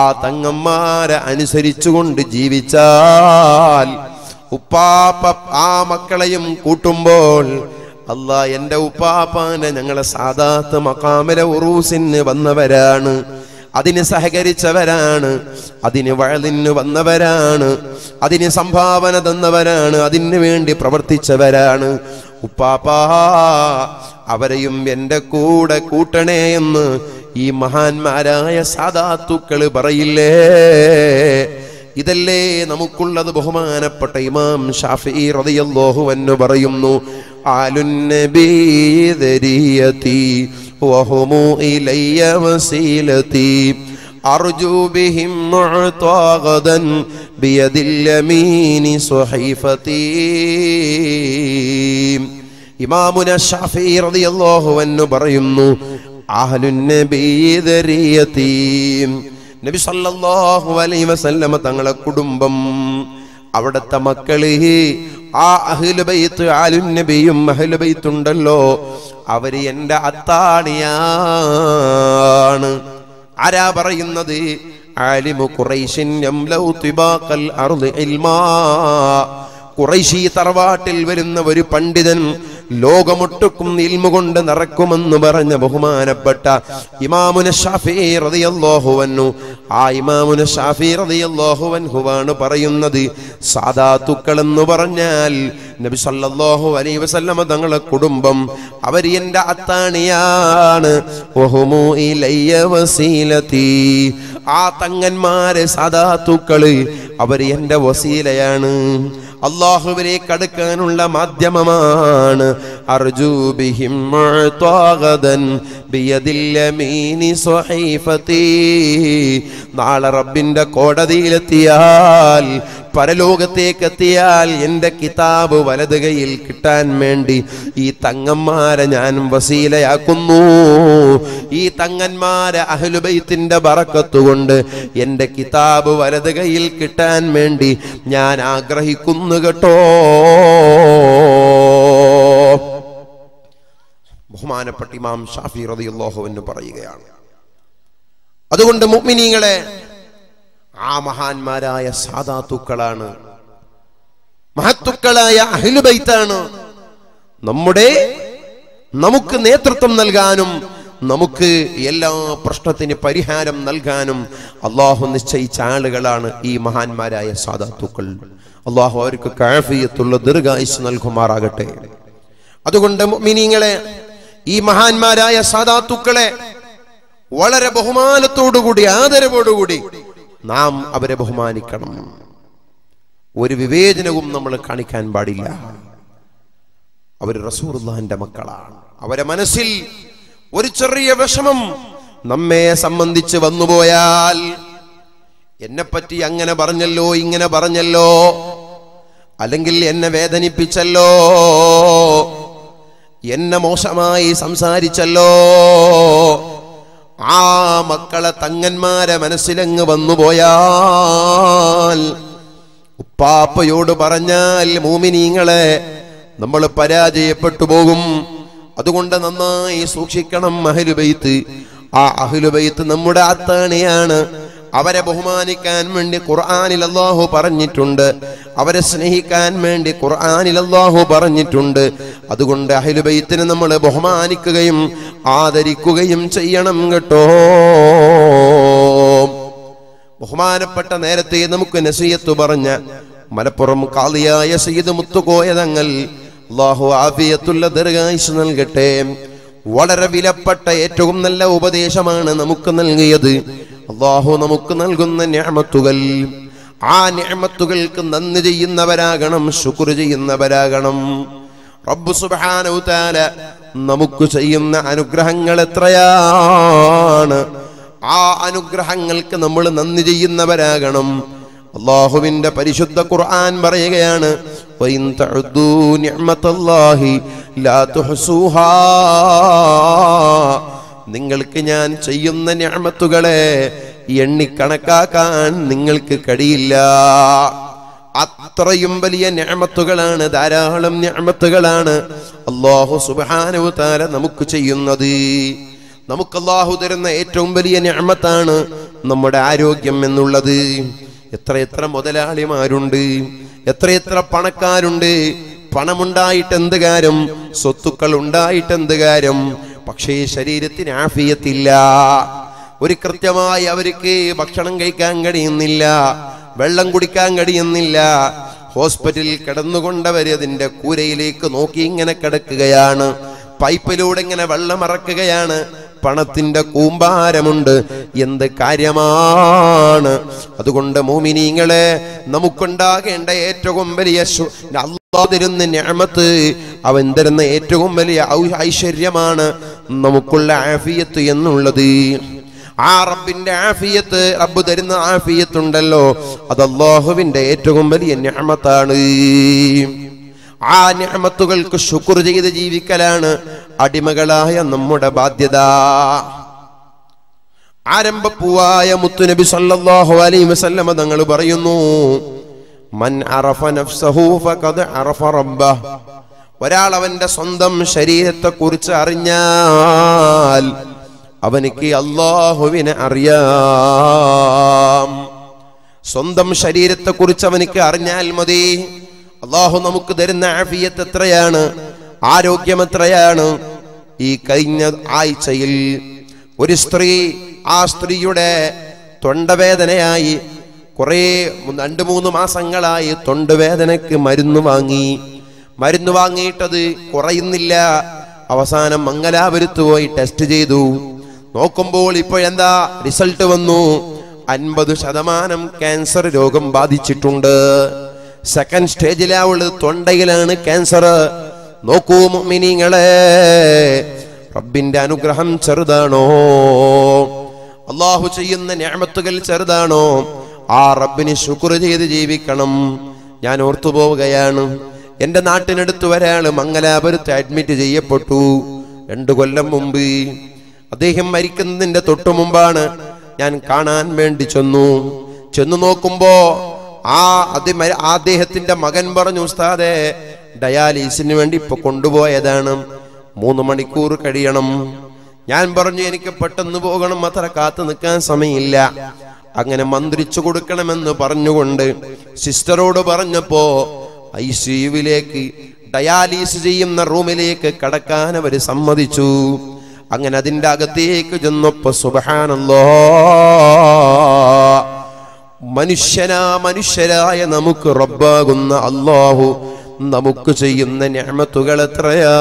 ആ തങ്ങന്മാരെ അനുസരിച്ചുകൊണ്ട് ജീവിച്ചാൽ ഉപ്പാപ്പ ആ മക്കളെയും കൂട്ടുമ്പോൾ അല്ല എൻ്റെ ഉപ്പാപ്പാനെ ഞങ്ങളെ സാദാത്ത് മക്കാമിലെ ഉറൂസിന് വന്നവരാണ് അതിന് സഹകരിച്ചവരാണ് അതിന് വഴലിന് വന്നവരാണ് അതിന് സംഭാവന തന്നവരാണ് അതിന് വേണ്ടി പ്രവർത്തിച്ചവരാണ് ഉപ്പാപ്പാ അവരെയും എൻ്റെ കൂടെ കൂട്ടണേ എന്ന് ഈ മഹാന്മാരായ സാധാത്തുക്കൾ പറയില്ലേ ഇതല്ലേ നമുക്കുള്ളത് ബഹുമാനപ്പെട്ട ഇമാം ഷാഫിഈ റളിയല്ലാഹു അൻഹു പറയുന്നു ആലുൻ നബീ ദരിയതി വഹുമു ഇലയ്യ വസീലതി أرجو بهم معطى غدا بيد اليمين صحيفتي إمامنا الشافعي رضي الله عنه بريم أهل النبي ذريتي നബി സല്ലല്ലാഹു അലൈഹി വസല്ലമ തങ്ങളെ കുടുംബം അവിടുത്തെ മക്കള് ആ ബൈത്ത് ആലു നബിയും ബൈത്ത് ഉണ്ടല്ലോ അവര് എൻ്റെ അത്താണിയാണ് ആരാ പറയുന്നത് ആലിമു ഖുറൈശിൻ യംലൗ തിബാഖൽ അർദ് ഇൽമാ കുറൈശി തറവാട്ടിൽ വരുന്ന ഒരു പണ്ഡിതൻ ലോകമൊട്ടുക്കും നിൽമുകൊണ്ട് നിറക്കുമെന്ന് പറഞ്ഞ ബഹുമാനപ്പെട്ട ഇമാമുന ഷാഫി ആ ഇമാമുന ഷാഫി റതിയല്ലോഹുവൻഹുവാണ് പറയുന്നത് സാധാത്തുക്കൾ എന്ന് പറഞ്ഞാൽ നബി സല്ലല്ലാഹു അലൈഹി വസല്ലമ തങ്ങളെ കുടുംബം അവർ എന്റെ അത്താണിയാണ് വസീലത്തി ആ തങ്ങന്മാരെ സാധാത്തുക്കള് അവര് എന്റെ വസീലയാണ് അള്ളാഹുവിലേക്ക് അടുക്കാനുള്ള മാധ്യമമാണ് അർജൂബിഹിം നാളെ റബ്ബിന്റെ കോടതിയിലെത്തിയാൽ പരലോകത്തേക്ക് എത്തിയാൽ എൻ്റെ കിതാബ് വലത് കയ്യിൽ കിട്ടാൻ വേണ്ടി ഈ തങ്ങന്മാരെ ഞാൻ വസീലയാക്കുന്നു ഈ തങ്ങന്മാരെ അഹലുബൈത്തിൻ്റെ ബറക്കത്തുകൊണ്ട് എൻ്റെ കിതാബ് വലത് കയ്യിൽ കിട്ടാൻ വേണ്ടി ഞാൻ ആഗ്രഹിക്കുന്നു കേട്ടോ ബഹുമാനപ്പെട്ട ഇമാം ഷാഫി റതിയുള്ളോഹോ എന്ന് പറയുകയാണ് അതുകൊണ്ട് മുഗ്മിനീങ്ങളെ ആ മഹാന്മാരായ സാധാത്തുക്കളാണ് മഹത്തുക്കളായ അഹിലുബൈത്താണ് നമ്മുടെ നമുക്ക് നേതൃത്വം നൽകാനും നമുക്ക് എല്ലാ പ്രശ്നത്തിന് പരിഹാരം നൽകാനും അള്ളാഹു നിശ്ചയിച്ച ആളുകളാണ് ഈ മഹാന്മാരായ സാധാത്തുക്കൾ അള്ളാഹു അവർക്ക് കാഫിയത്തുള്ള ദീർഘായുസ് നൽകുമാറാകട്ടെ അതുകൊണ്ട് മിനിങ്ങളെ ഈ മഹാന്മാരായ സാധാത്തുക്കളെ വളരെ ബഹുമാനത്തോടുകൂടി ആദരവോടുകൂടി നാം അവരെ ബഹുമാനിക്കണം ഒരു വിവേചനവും നമ്മൾ കാണിക്കാൻ പാടില്ല അവർ റസൂർഹാന്റെ മക്കളാണ് അവരെ മനസ്സിൽ ഒരു ചെറിയ വിഷമം നമ്മെ സംബന്ധിച്ച് വന്നുപോയാൽ എന്നെപ്പറ്റി അങ്ങനെ പറഞ്ഞല്ലോ ഇങ്ങനെ പറഞ്ഞല്ലോ അല്ലെങ്കിൽ എന്നെ വേദനിപ്പിച്ചല്ലോ എന്നെ മോശമായി സംസാരിച്ചല്ലോ ആ മക്കളെ തങ്ങന്മാരെ മനസ്സിലങ്ങ് വന്നുപോയാൽ ഉപ്പാപ്പയോട് പറഞ്ഞാൽ മൂമിനീങ്ങളെ നമ്മൾ പരാജയപ്പെട്ടു പോകും അതുകൊണ്ട് നന്നായി സൂക്ഷിക്കണം അഹലുബൈത്ത് ആ അഹലുബൈത്ത് നമ്മുടെ ആത്താണിയാണ് അവരെ ബഹുമാനിക്കാൻ വേണ്ടി ഖുർആാനിൽ അള്ളാഹു പറഞ്ഞിട്ടുണ്ട് അവരെ സ്നേഹിക്കാൻ വേണ്ടി ഖുർആാനിൽ അള്ളാഹു പറഞ്ഞിട്ടുണ്ട് അതുകൊണ്ട് അഹിലുബൈത്തിനെ നമ്മൾ ബഹുമാനിക്കുകയും ആദരിക്കുകയും ചെയ്യണം കേട്ടോ ബഹുമാനപ്പെട്ട നേരത്തെ നമുക്ക് നസീയത്ത് പറഞ്ഞ മലപ്പുറം കാളിയായ സയ്യിദ് മുത്തുകോയതങ്ങൾ തങ്ങൾ അള്ളാഹു ആഫിയത്തുള്ള ദീർഘായുസ് നൽകട്ടെ വളരെ വിലപ്പെട്ട ഏറ്റവും നല്ല ഉപദേശമാണ് നമുക്ക് നൽകിയത് അള്ളാഹു നമുക്ക് നൽകുന്ന ഞാമത്തുകൾ ആ ഞാമത്തുകൾക്ക് നന്ദി ചെയ്യുന്നവരാകണം ശുക്ർ ചെയ്യുന്നവരാകണം റബ്ബു സുബാനൗതാല നമുക്ക് ചെയ്യുന്ന അനുഗ്രഹങ്ങൾ എത്രയാണ് ആ അനുഗ്രഹങ്ങൾക്ക് നമ്മൾ നന്ദി ചെയ്യുന്നവരാകണം അള്ളാഹുവിന്റെ പരിശുദ്ധ ഖുർആൻ പറയുകയാണ് ലാ തുഹ്സൂഹാ നിങ്ങൾക്ക് ഞാൻ ചെയ്യുന്ന ഞാമത്തുകളെ എണ്ണിക്കണക്കാക്കാൻ നിങ്ങൾക്ക് കഴിയില്ല അത്രയും വലിയ ഞാമത്തുകളാണ് ധാരാളം ഞാമത്തുകളാണ് അള്ളാഹു സുബാനവ താര നമുക്ക് ചെയ്യുന്നത് നമുക്ക് അള്ളാഹു തരുന്ന ഏറ്റവും വലിയ ഞാമത്താണ് നമ്മുടെ ആരോഗ്യം എന്നുള്ളത് എത്ര എത്ര മുതലാളിമാരുണ്ട് എത്ര എത്ര പണക്കാരുണ്ട് പണമുണ്ടായിട്ടെന്ത് കാര്യം സ്വത്തുക്കൾ ഉണ്ടായിട്ട് കാര്യം പക്ഷേ ശരീരത്തിന് ആഫിയത്തില്ല ഒരു കൃത്യമായി അവർക്ക് ഭക്ഷണം കഴിക്കാൻ കഴിയുന്നില്ല വെള്ളം കുടിക്കാൻ കഴിയുന്നില്ല ഹോസ്പിറ്റലിൽ കിടന്നുകൊണ്ടവര് അതിന്റെ കൂരയിലേക്ക് നോക്കി ഇങ്ങനെ കിടക്കുകയാണ് പൈപ്പിലൂടെ ഇങ്ങനെ വെള്ളം ഇറക്കുകയാണ് പണത്തിന്റെ കൂമ്പാരമുണ്ട് എന്ത് കാര്യമാണ് അതുകൊണ്ട് മോമിനിങ്ങളെ നമുക്കുണ്ടാകേണ്ട ഏറ്റവും വലിയ തരുന്ന ഞാമത്ത് അവൻ തരുന്ന ഏറ്റവും വലിയ ഐശ്വര്യമാണ് നമുക്കുള്ള ആഫിയത്ത് എന്നുള്ളത് ആ റബ്ബിന്റെ ആഫിയത്ത് റബ്ബ് തരുന്ന ആഫിയത്ത് ഉണ്ടല്ലോ അത് അള്ളാഹുവിന്റെ ഏറ്റവും വലിയ ഞാമത്താണ് ആ ഞാമത്തുകൾക്ക് ശുക്ർ ചെയ്ത് ജീവിക്കലാണ് അടിമകളായ നമ്മുടെ ബാധ്യത ആരംഭപ്പൂവായ മുത്തുനബി സല്ലാഹു അലൈ വസല്ലമ തങ്ങൾ പറയുന്നു മൻ അറഫ നഫ്സഹു ഫഖദ് അറഫ ഒരാൾ അവന്റെ സ്വന്തം ശരീരത്തെക്കുറിച്ച് അറിഞ്ഞാൽ അവനിക്ക് അള്ളാഹുവിനെ അറിയാം സ്വന്തം ശരീരത്തെക്കുറിച്ച് അവനിക്ക് അറിഞ്ഞാൽ മതി അള്ളാഹു നമുക്ക് തരുന്ന ആഫിയത്ത് എത്രയാണ് ആരോഗ്യം എത്രയാണ് ഈ കഴിഞ്ഞ ആഴ്ചയിൽ ഒരു സ്ത്രീ ആ സ്ത്രീയുടെ തൊണ്ടവേദനയായി കുറേ രണ്ട് മൂന്ന് മാസങ്ങളായി തൊണ്ടുവേദനക്ക് മരുന്ന് വാങ്ങി മരുന്ന് വാങ്ങിയിട്ടത് കുറയുന്നില്ല അവസാനം മംഗലാപുരത്ത് പോയി ടെസ്റ്റ് ചെയ്തു നോക്കുമ്പോൾ ഇപ്പോഴെന്താ റിസൾട്ട് വന്നു അൻപത് ശതമാനം ക്യാൻസർ രോഗം ബാധിച്ചിട്ടുണ്ട് സെക്കൻഡ് സ്റ്റേജിലാവുള്ളത് തൊണ്ടയിലാണ് ക്യാൻസർ നോക്കൂ മിനിങ്ങളെ റബ്ബിന്റെ അനുഗ്രഹം ചെറുതാണോ അള്ളാഹു ചെയ്യുന്ന ഞാമത്തുകൾ ചെറുതാണോ ആ റബ്ബിന് ശുക്ർ ചെയ്ത് ജീവിക്കണം ഞാൻ ഓർത്തു പോവുകയാണ് എൻ്റെ നാട്ടിനടുത്ത് ഒരാൾ മംഗലാപുരത്ത് അഡ്മിറ്റ് ചെയ്യപ്പെട്ടു രണ്ടു കൊല്ലം മുമ്പ് അദ്ദേഹം മരിക്കുന്നതിൻ്റെ തൊട്ടു മുമ്പാണ് ഞാൻ കാണാൻ വേണ്ടി ചെന്നു ചെന്നു നോക്കുമ്പോ ആ അതി ആ അദ്ദേഹത്തിന്റെ മകൻ പറഞ്ഞു ഉസ്താദെ ഡയാലിസിന് വേണ്ടി ഇപ്പൊ കൊണ്ടുപോയതാണ് മൂന്ന് മണിക്കൂർ കഴിയണം ഞാൻ പറഞ്ഞു എനിക്ക് പെട്ടെന്ന് പോകണം അത്ര കാത്തു നിൽക്കാൻ സമയമില്ല അങ്ങനെ മന്ത്രിച്ചു കൊടുക്കണമെന്ന് പറഞ്ഞുകൊണ്ട് സിസ്റ്ററോട് പറഞ്ഞപ്പോ ഐ സിയുവിലേക്ക് ഡയാലിസ് ചെയ്യുന്ന റൂമിലേക്ക് കടക്കാൻ അവർ സമ്മതിച്ചു അങ്ങനെ അതിൻ്റെ അകത്തേക്ക് ചെന്നപ്പോ സുബഹാനല്ലോ മനുഷ്യനാ മനുഷ്യരായ നമുക്ക് റബ്ബാകുന്ന അള്ളാഹു നമുക്ക് ചെയ്യുന്ന ഞാമത്തുകൾ എത്രയാ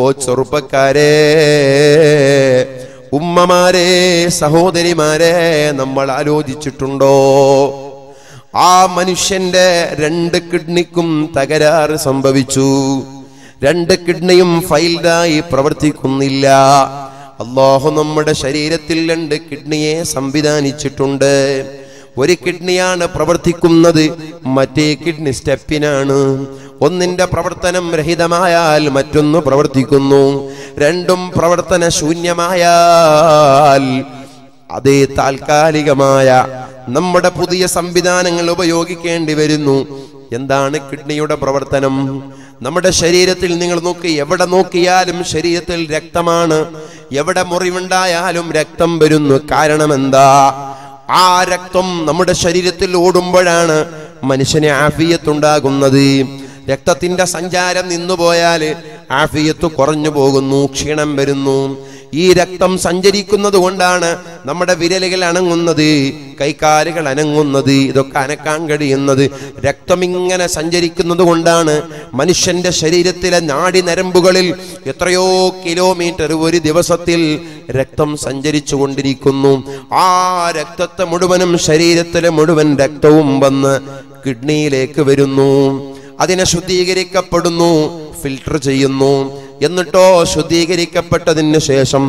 ഓ ചെറുപ്പക്കാരേ ഉമ്മമാരെ സഹോദരിമാരെ നമ്മൾ ആലോചിച്ചിട്ടുണ്ടോ ആ മനുഷ്യന്റെ രണ്ട് കിഡ്നിക്കും തകരാറ് സംഭവിച്ചു രണ്ട് കിഡ്നിയും ഫൈൽഡായി പ്രവർത്തിക്കുന്നില്ല അള്ളാഹു നമ്മുടെ ശരീരത്തിൽ രണ്ട് കിഡ്നിയെ സംവിധാനിച്ചിട്ടുണ്ട് ഒരു കിഡ്നിയാണ് പ്രവർത്തിക്കുന്നത് മറ്റേ കിഡ്നി സ്റ്റെപ്പിനാണ് ഒന്നിന്റെ പ്രവർത്തനം രഹിതമായാൽ മറ്റൊന്ന് പ്രവർത്തിക്കുന്നു രണ്ടും പ്രവർത്തന ശൂന്യമായാൽ അതേ താൽക്കാലികമായ നമ്മുടെ പുതിയ സംവിധാനങ്ങൾ ഉപയോഗിക്കേണ്ടി വരുന്നു എന്താണ് കിഡ്നിയുടെ പ്രവർത്തനം നമ്മുടെ ശരീരത്തിൽ നിങ്ങൾ നോക്കി എവിടെ നോക്കിയാലും ശരീരത്തിൽ രക്തമാണ് എവിടെ മുറിവുണ്ടായാലും രക്തം വരുന്നു കാരണം എന്താ ആ രക്തം നമ്മുടെ ശരീരത്തിൽ ഓടുമ്പോഴാണ് മനുഷ്യനെ ആഫിയത്തുണ്ടാകുന്നത് രക്തത്തിന്റെ സഞ്ചാരം നിന്നുപോയാൽ ആഫിയത്ത് കുറഞ്ഞു പോകുന്നു ക്ഷീണം വരുന്നു ഈ രക്തം സഞ്ചരിക്കുന്നത് കൊണ്ടാണ് നമ്മുടെ വിരലുകൾ അനങ്ങുന്നത് കൈക്കാലുകൾ അനങ്ങുന്നത് ഇതൊക്കെ അനക്കാൻ കഴിയുന്നത് രക്തം ഇങ്ങനെ സഞ്ചരിക്കുന്നത് കൊണ്ടാണ് മനുഷ്യന്റെ ശരീരത്തിലെ നാടി നരമ്പുകളിൽ എത്രയോ കിലോമീറ്റർ ഒരു ദിവസത്തിൽ രക്തം സഞ്ചരിച്ചു കൊണ്ടിരിക്കുന്നു ആ രക്തത്തെ മുഴുവനും ശരീരത്തിലെ മുഴുവൻ രക്തവും വന്ന് കിഡ്നിയിലേക്ക് വരുന്നു അതിനെ ശുദ്ധീകരിക്കപ്പെടുന്നു ഫിൽട്ടർ ചെയ്യുന്നു എന്നിട്ടോ ശുദ്ധീകരിക്കപ്പെട്ടതിന് ശേഷം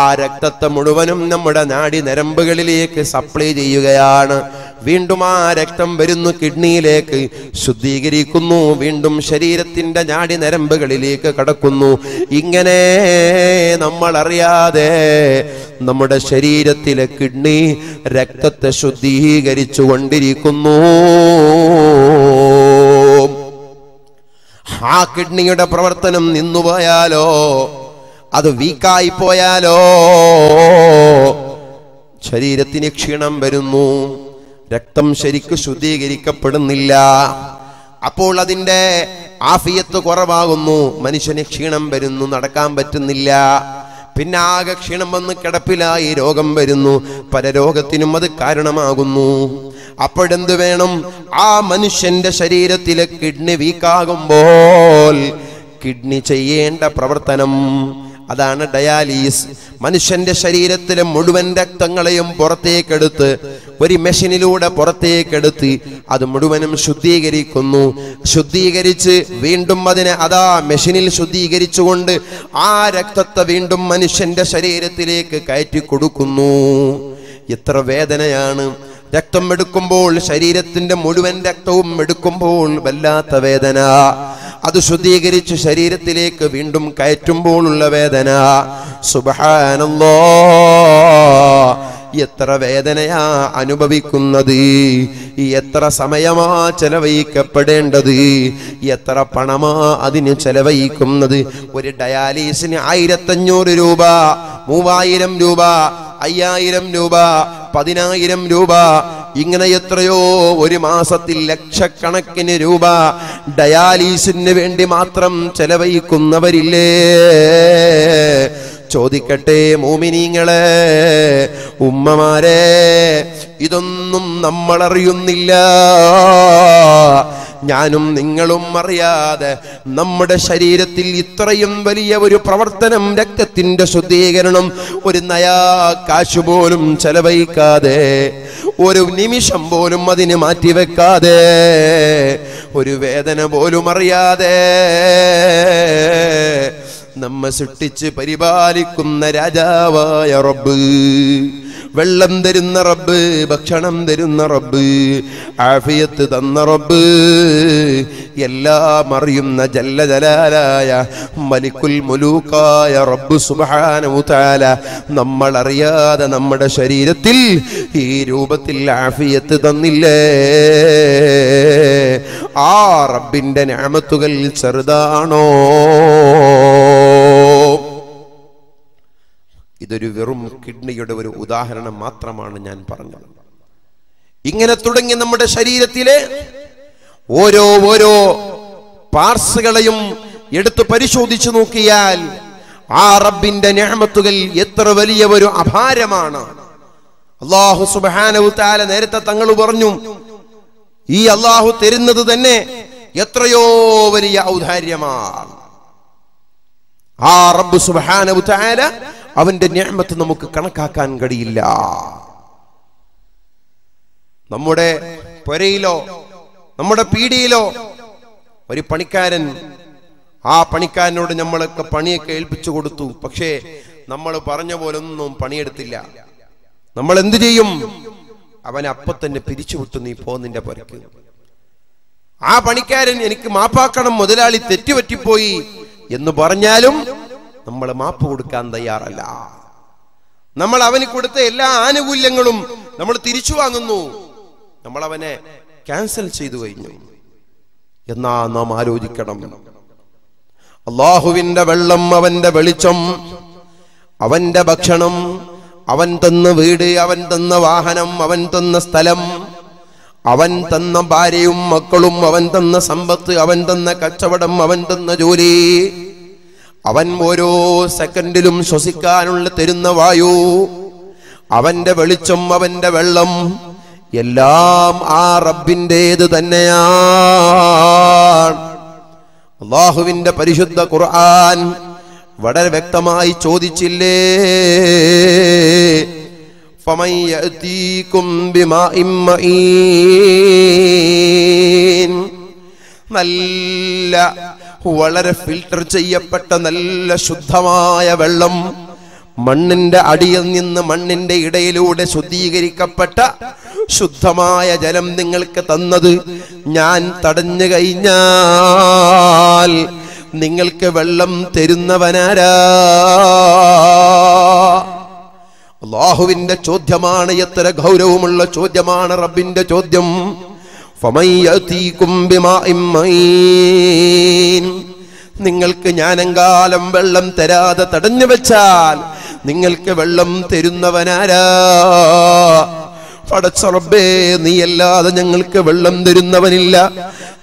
ആ രക്തത്തെ മുഴുവനും നമ്മുടെ നാടി നരമ്പുകളിലേക്ക് സപ്ലൈ ചെയ്യുകയാണ് വീണ്ടും ആ രക്തം വരുന്നു കിഡ്നിയിലേക്ക് ശുദ്ധീകരിക്കുന്നു വീണ്ടും ശരീരത്തിന്റെ നാടി നരമ്പുകളിലേക്ക് കടക്കുന്നു ഇങ്ങനെ നമ്മൾ അറിയാതെ നമ്മുടെ ശരീരത്തിലെ കിഡ്നി രക്തത്തെ ശുദ്ധീകരിച്ചു കൊണ്ടിരിക്കുന്നു ആ കിഡ്നിയുടെ പ്രവർത്തനം നിന്നുപോയാലോ അത് വീക്കായി പോയാലോ ശരീരത്തിന് ക്ഷീണം വരുന്നു രക്തം ശരിക്ക് ശുദ്ധീകരിക്കപ്പെടുന്നില്ല അപ്പോൾ അതിൻ്റെ ആഫിയത്ത് കുറവാകുന്നു മനുഷ്യന് ക്ഷീണം വരുന്നു നടക്കാൻ പറ്റുന്നില്ല പിന്നെ ആകെ ക്ഷീണം വന്ന് കിടപ്പിലായി രോഗം വരുന്നു പല രോഗത്തിനും അത് കാരണമാകുന്നു അപ്പോഴെന്ത് വേണം ആ മനുഷ്യന്റെ ശരീരത്തിലെ കിഡ്നി വീക്കാകുമ്പോൾ കിഡ്നി ചെയ്യേണ്ട പ്രവർത്തനം അതാണ് ഡയാലീസ് മനുഷ്യന്റെ ശരീരത്തിലെ മുഴുവൻ രക്തങ്ങളെയും പുറത്തേക്കെടുത്ത് ഒരു മെഷീനിലൂടെ പുറത്തേക്കെടുത്ത് അത് മുഴുവനും ശുദ്ധീകരിക്കുന്നു ശുദ്ധീകരിച്ച് വീണ്ടും അതിനെ അതാ മെഷീനിൽ ശുദ്ധീകരിച്ചുകൊണ്ട് ആ രക്തത്തെ വീണ്ടും മനുഷ്യന്റെ ശരീരത്തിലേക്ക് കയറ്റി കൊടുക്കുന്നു എത്ര വേദനയാണ് രക്തം എടുക്കുമ്പോൾ ശരീരത്തിന്റെ മുഴുവൻ രക്തവും എടുക്കുമ്പോൾ വല്ലാത്ത വേദന അത് ശുദ്ധീകരിച്ച് ശരീരത്തിലേക്ക് വീണ്ടും കയറ്റുമ്പോഴുള്ള വേദന സുബഹാനല്ലോ എത്ര വേദനയാ അനുഭവിക്കുന്നത് എത്ര സമയമാ ചെലവഴിക്കപ്പെടേണ്ടത് എത്ര പണമാ അതിന് ചെലവഴിക്കുന്നത് ഒരു ഡയാലിസിന് ആയിരത്തഞ്ഞൂറ് രൂപ മൂവായിരം രൂപ അയ്യായിരം രൂപ പതിനായിരം രൂപ ഇങ്ങനെ എത്രയോ ഒരു മാസത്തിൽ ലക്ഷക്കണക്കിന് രൂപ ഡയാലിസിന് വേണ്ടി മാത്രം ചെലവഴിക്കുന്നവരില്ലേ ചോദിക്കട്ടെ മോമിനീങ്ങളെ ഉമ്മമാരെ ഇതൊന്നും നമ്മളറിയുന്നില്ല ഞാനും നിങ്ങളും അറിയാതെ നമ്മുടെ ശരീരത്തിൽ ഇത്രയും വലിയ ഒരു പ്രവർത്തനം രക്തത്തിന്റെ ശുദ്ധീകരണം ഒരു നയാ കാശ് പോലും ചെലവഴിക്കാതെ ഒരു നിമിഷം പോലും അതിന് മാറ്റിവെക്കാതെ ഒരു വേദന പോലും അറിയാതെ നമ്മെ സൃഷ്ടിച്ച് പരിപാലിക്കുന്ന രാജാവായ റബ്ബ് വെള്ളം തരുന്ന റബ്ബ് ഭക്ഷണം തരുന്ന റബ്ബ് ആഫിയത്ത് തന്ന റബ്ബ് എല്ലാം അറിയുന്ന ജല്ലജലാലായ മലിക്കുൽ മുലൂക്കായ റബ്ബ് സുബാനൂത്താല നമ്മൾ അറിയാതെ നമ്മുടെ ശരീരത്തിൽ ഈ രൂപത്തിൽ ആഫിയത്ത് തന്നില്ലേ ആ റബ്ബിന്റെ ഞാമത്തുകൾ ചെറുതാണോ ഇതൊരു വെറും കിഡ്നിയുടെ ഒരു ഉദാഹരണം മാത്രമാണ് ഞാൻ പറഞ്ഞത് ഇങ്ങനെ തുടങ്ങി നമ്മുടെ ശരീരത്തിലെ ഓരോ ഓരോ പാർസുകളെയും എടുത്തു പരിശോധിച്ചു നോക്കിയാൽ ആ റബ്ബിന്റെ ഞാമത്തുകൾ എത്ര വലിയ ഒരു അഭാരമാണ് അള്ളാഹു താല നേരത്തെ തങ്ങൾ പറഞ്ഞു ഈ അള്ളാഹു തരുന്നത് തന്നെ എത്രയോ വലിയ ഔദാര്യമാണ് ആ റബ്ബ് സുബാന അവന്റെ ഞാമത്ത് നമുക്ക് കണക്കാക്കാൻ കഴിയില്ല നമ്മുടെ പൊരയിലോ നമ്മുടെ പീടിയിലോ ഒരു പണിക്കാരൻ ആ പണിക്കാരനോട് നമ്മളൊക്കെ പണിയൊക്കെ ഏൽപ്പിച്ചു കൊടുത്തു പക്ഷേ നമ്മൾ പറഞ്ഞ പോലൊന്നും പണിയെടുത്തില്ല നമ്മൾ എന്തു ചെയ്യും അവൻ അപ്പൊ തന്നെ പിരിച്ചുവിട്ടു നീ പോ നിന്റെ പുരക്ക് ആ പണിക്കാരൻ എനിക്ക് മാപ്പാക്കണം മുതലാളി തെറ്റുപറ്റിപ്പോയി എന്ന് പറഞ്ഞാലും നമ്മൾ മാപ്പ് കൊടുക്കാൻ തയ്യാറല്ല നമ്മൾ അവന് കൊടുത്ത എല്ലാ ആനുകൂല്യങ്ങളും നമ്മൾ തിരിച്ചു വാങ്ങുന്നു നമ്മൾ അവനെ ക്യാൻസൽ ചെയ്തു കഴിഞ്ഞു എന്നാ നാം ആലോചിക്കണം അള്ളാഹുവിന്റെ വെള്ളം അവന്റെ വെളിച്ചം അവന്റെ ഭക്ഷണം അവൻ തന്ന വീട് അവൻ തന്ന വാഹനം അവൻ തന്ന സ്ഥലം അവൻ തന്ന ഭാര്യയും മക്കളും അവൻ തന്ന സമ്പത്ത് അവൻ തന്ന കച്ചവടം അവൻ തന്ന ജോലി അവൻ ഓരോ സെക്കൻഡിലും ശ്വസിക്കാനുള്ള തരുന്ന വായു അവന്റെ വെളിച്ചം അവന്റെ വെള്ളം എല്ലാം ആ റബ്ബിൻ്റെത് തന്നെയാണ് അള്ളാഹുവിന്റെ പരിശുദ്ധ ഖുർആൻ വളരെ വ്യക്തമായി ചോദിച്ചില്ലേ നല്ല വളരെ ഫിൽട്ടർ ചെയ്യപ്പെട്ട നല്ല ശുദ്ധമായ വെള്ളം മണ്ണിന്റെ അടിയിൽ നിന്ന് മണ്ണിന്റെ ഇടയിലൂടെ ശുദ്ധീകരിക്കപ്പെട്ട ശുദ്ധമായ ജലം നിങ്ങൾക്ക് തന്നത് ഞാൻ തടഞ്ഞു കഴിഞ്ഞാൽ നിങ്ങൾക്ക് വെള്ളം തരുന്നവനാരാ അള്ളാഹുവിന്റെ ചോദ്യമാണ് എത്ര ഗൗരവമുള്ള ചോദ്യമാണ് റബ്ബിന്റെ ചോദ്യം നിങ്ങൾക്ക് ഞാനെങ്കാലം വെള്ളം തരാതെ തടഞ്ഞു വെച്ചാൽ നിങ്ങൾക്ക് വെള്ളം തരുന്നവനാരാ പടച്ചറബേ നീയല്ലാതെ ഞങ്ങൾക്ക് വെള്ളം തരുന്നവനില്ല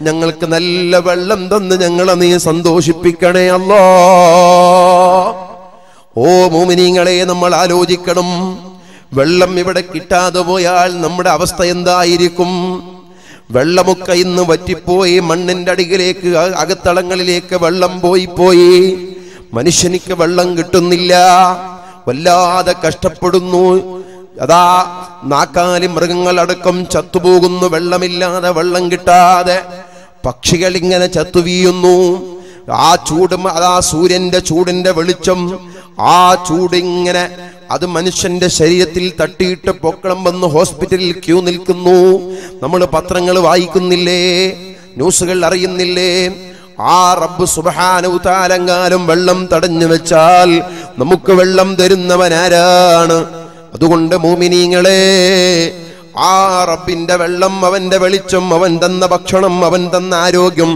ഞങ്ങൾക്ക് നല്ല വെള്ളം തന്ന് ഞങ്ങളെ നീ സന്തോഷിപ്പിക്കണേ അല്ലോ ഓ മോമിനിങ്ങളെ നമ്മൾ ആലോചിക്കണം വെള്ളം ഇവിടെ കിട്ടാതെ പോയാൽ നമ്മുടെ അവസ്ഥ എന്തായിരിക്കും വെള്ളമൊക്കെ ഇന്ന് വറ്റിപ്പോയി മണ്ണിന്റെ അടിയിലേക്ക് അകത്തളങ്ങളിലേക്ക് വെള്ളം പോയി പോയി മനുഷ്യനിക്ക് വെള്ളം കിട്ടുന്നില്ല വല്ലാതെ കഷ്ടപ്പെടുന്നു അതാ നാക്കാലി മൃഗങ്ങളടക്കം ചത്തുപോകുന്നു വെള്ളമില്ലാതെ വെള്ളം കിട്ടാതെ പക്ഷികൾ ഇങ്ങനെ ചത്തുവീയുന്നു ആ ചൂടും അതാ സൂര്യന്റെ ചൂടിന്റെ വെളിച്ചം ആ ചൂടിങ്ങനെ അത് മനുഷ്യന്റെ ശരീരത്തിൽ തട്ടിയിട്ട് പൊക്കളം വന്ന് ഹോസ്പിറ്റലിൽ ക്യൂ നിൽക്കുന്നു നമ്മൾ പത്രങ്ങൾ വായിക്കുന്നില്ലേ ന്യൂസുകൾ അറിയുന്നില്ലേ ആ റബ്ബ് സുബഹാനൗതാലങ്കാലം വെള്ളം തടഞ്ഞു വെച്ചാൽ നമുക്ക് വെള്ളം തരുന്നവനാരാണ് അതുകൊണ്ട് മൂമിനീങ്ങളെ ആ റബ്ബിന്റെ വെള്ളം അവന്റെ വെളിച്ചം അവൻ തന്ന ഭക്ഷണം അവൻ തന്ന ആരോഗ്യം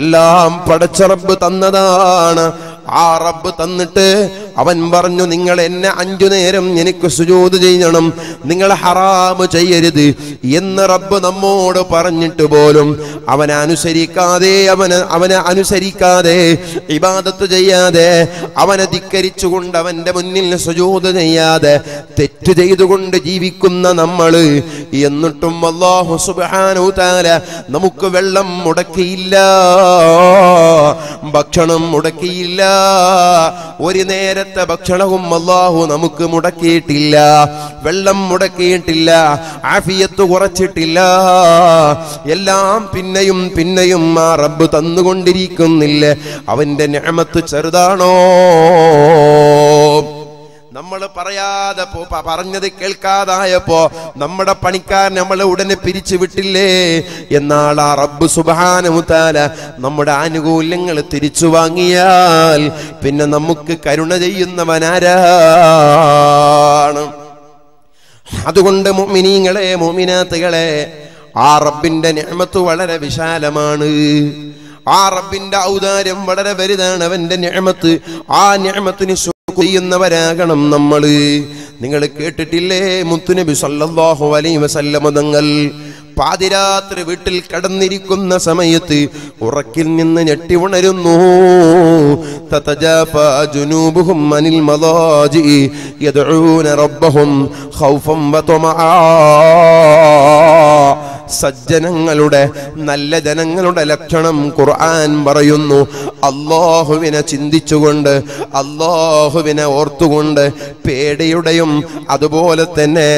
എല്ലാം പടച്ച റബ്ബ് തന്നതാണ് ആ റബ്ബ് തന്നിട്ട് അവൻ പറഞ്ഞു നിങ്ങൾ എന്നെ അഞ്ചു നേരം എനിക്ക് സുജോത് ചെയ്യണം നിങ്ങൾ ഹറാമ് ചെയ്യരുത് എന്ന് റബ്ബ് നമ്മോട് പറഞ്ഞിട്ട് പോലും അവനെ അവന് അവനെ അനുസരിക്കാതെ ഇബാദത്ത് ചെയ്യാതെ അവനെ ധിക്കരിച്ചുകൊണ്ട് അവൻ്റെ മുന്നിൽ സുജോത് ചെയ്യാതെ തെറ്റ് ചെയ്തുകൊണ്ട് ജീവിക്കുന്ന നമ്മൾ എന്നിട്ടും അള്ളാഹു സുബാനു താല നമുക്ക് വെള്ളം മുടക്കിയില്ല ഭക്ഷണം മുടക്കിയില്ല ഒരു നേരം നേരത്തെ ഭക്ഷണവും അള്ളാഹു നമുക്ക് മുടക്കിയിട്ടില്ല വെള്ളം മുടക്കിയിട്ടില്ല ആഫിയത്ത് കുറച്ചിട്ടില്ല എല്ലാം പിന്നെയും പിന്നെയും ആ റബ്ബ് തന്നുകൊണ്ടിരിക്കുന്നില്ല അവന്റെ ഞാമത്ത് ചെറുതാണോ നമ്മൾ പറയാതെ പറഞ്ഞത് കേൾക്കാതായപ്പോ നമ്മുടെ പണിക്കാർ നമ്മളെ ഉടനെ പിരിച്ചു വിട്ടില്ലേ എന്നാൽ ആ റബ്ബ് സുബാനുത്താല നമ്മുടെ ആനുകൂല്യങ്ങൾ തിരിച്ചു വാങ്ങിയാൽ പിന്നെ നമുക്ക് കരുണ ചെയ്യുന്നവനാരാണ് അതുകൊണ്ട് മോമിനീങ്ങളെ മോമിനാത്തുകളെ ആ റബ്ബിന്റെ ഞാമത്ത് വളരെ വിശാലമാണ് ആ റബ്ബിന്റെ ഔദാര്യം വളരെ വലുതാണ് അവന്റെ ഞാമത്ത് ആ ഞാമത്തിന് ചെയ്യുന്നവരാകണം നമ്മൾ നിങ്ങൾ കേട്ടിട്ടില്ലേ മുത്തുനബി സല്ലാഹു അലൈ വസല്ലമ തങ്ങൾ പാതിരാത്രി വീട്ടിൽ കടന്നിരിക്കുന്ന സമയത്ത് ഉറക്കിൽ നിന്ന് ഞെട്ടി ഉണരുന്നു സജ്ജനങ്ങളുടെ നല്ല ജനങ്ങളുടെ ലക്ഷണം ഖുർആൻ പറയുന്നു അള്ളാഹുവിനെ ചിന്തിച്ചുകൊണ്ട് അള്ളാഹുവിനെ ഓർത്തുകൊണ്ട് പേടിയുടെയും അതുപോലെ തന്നെ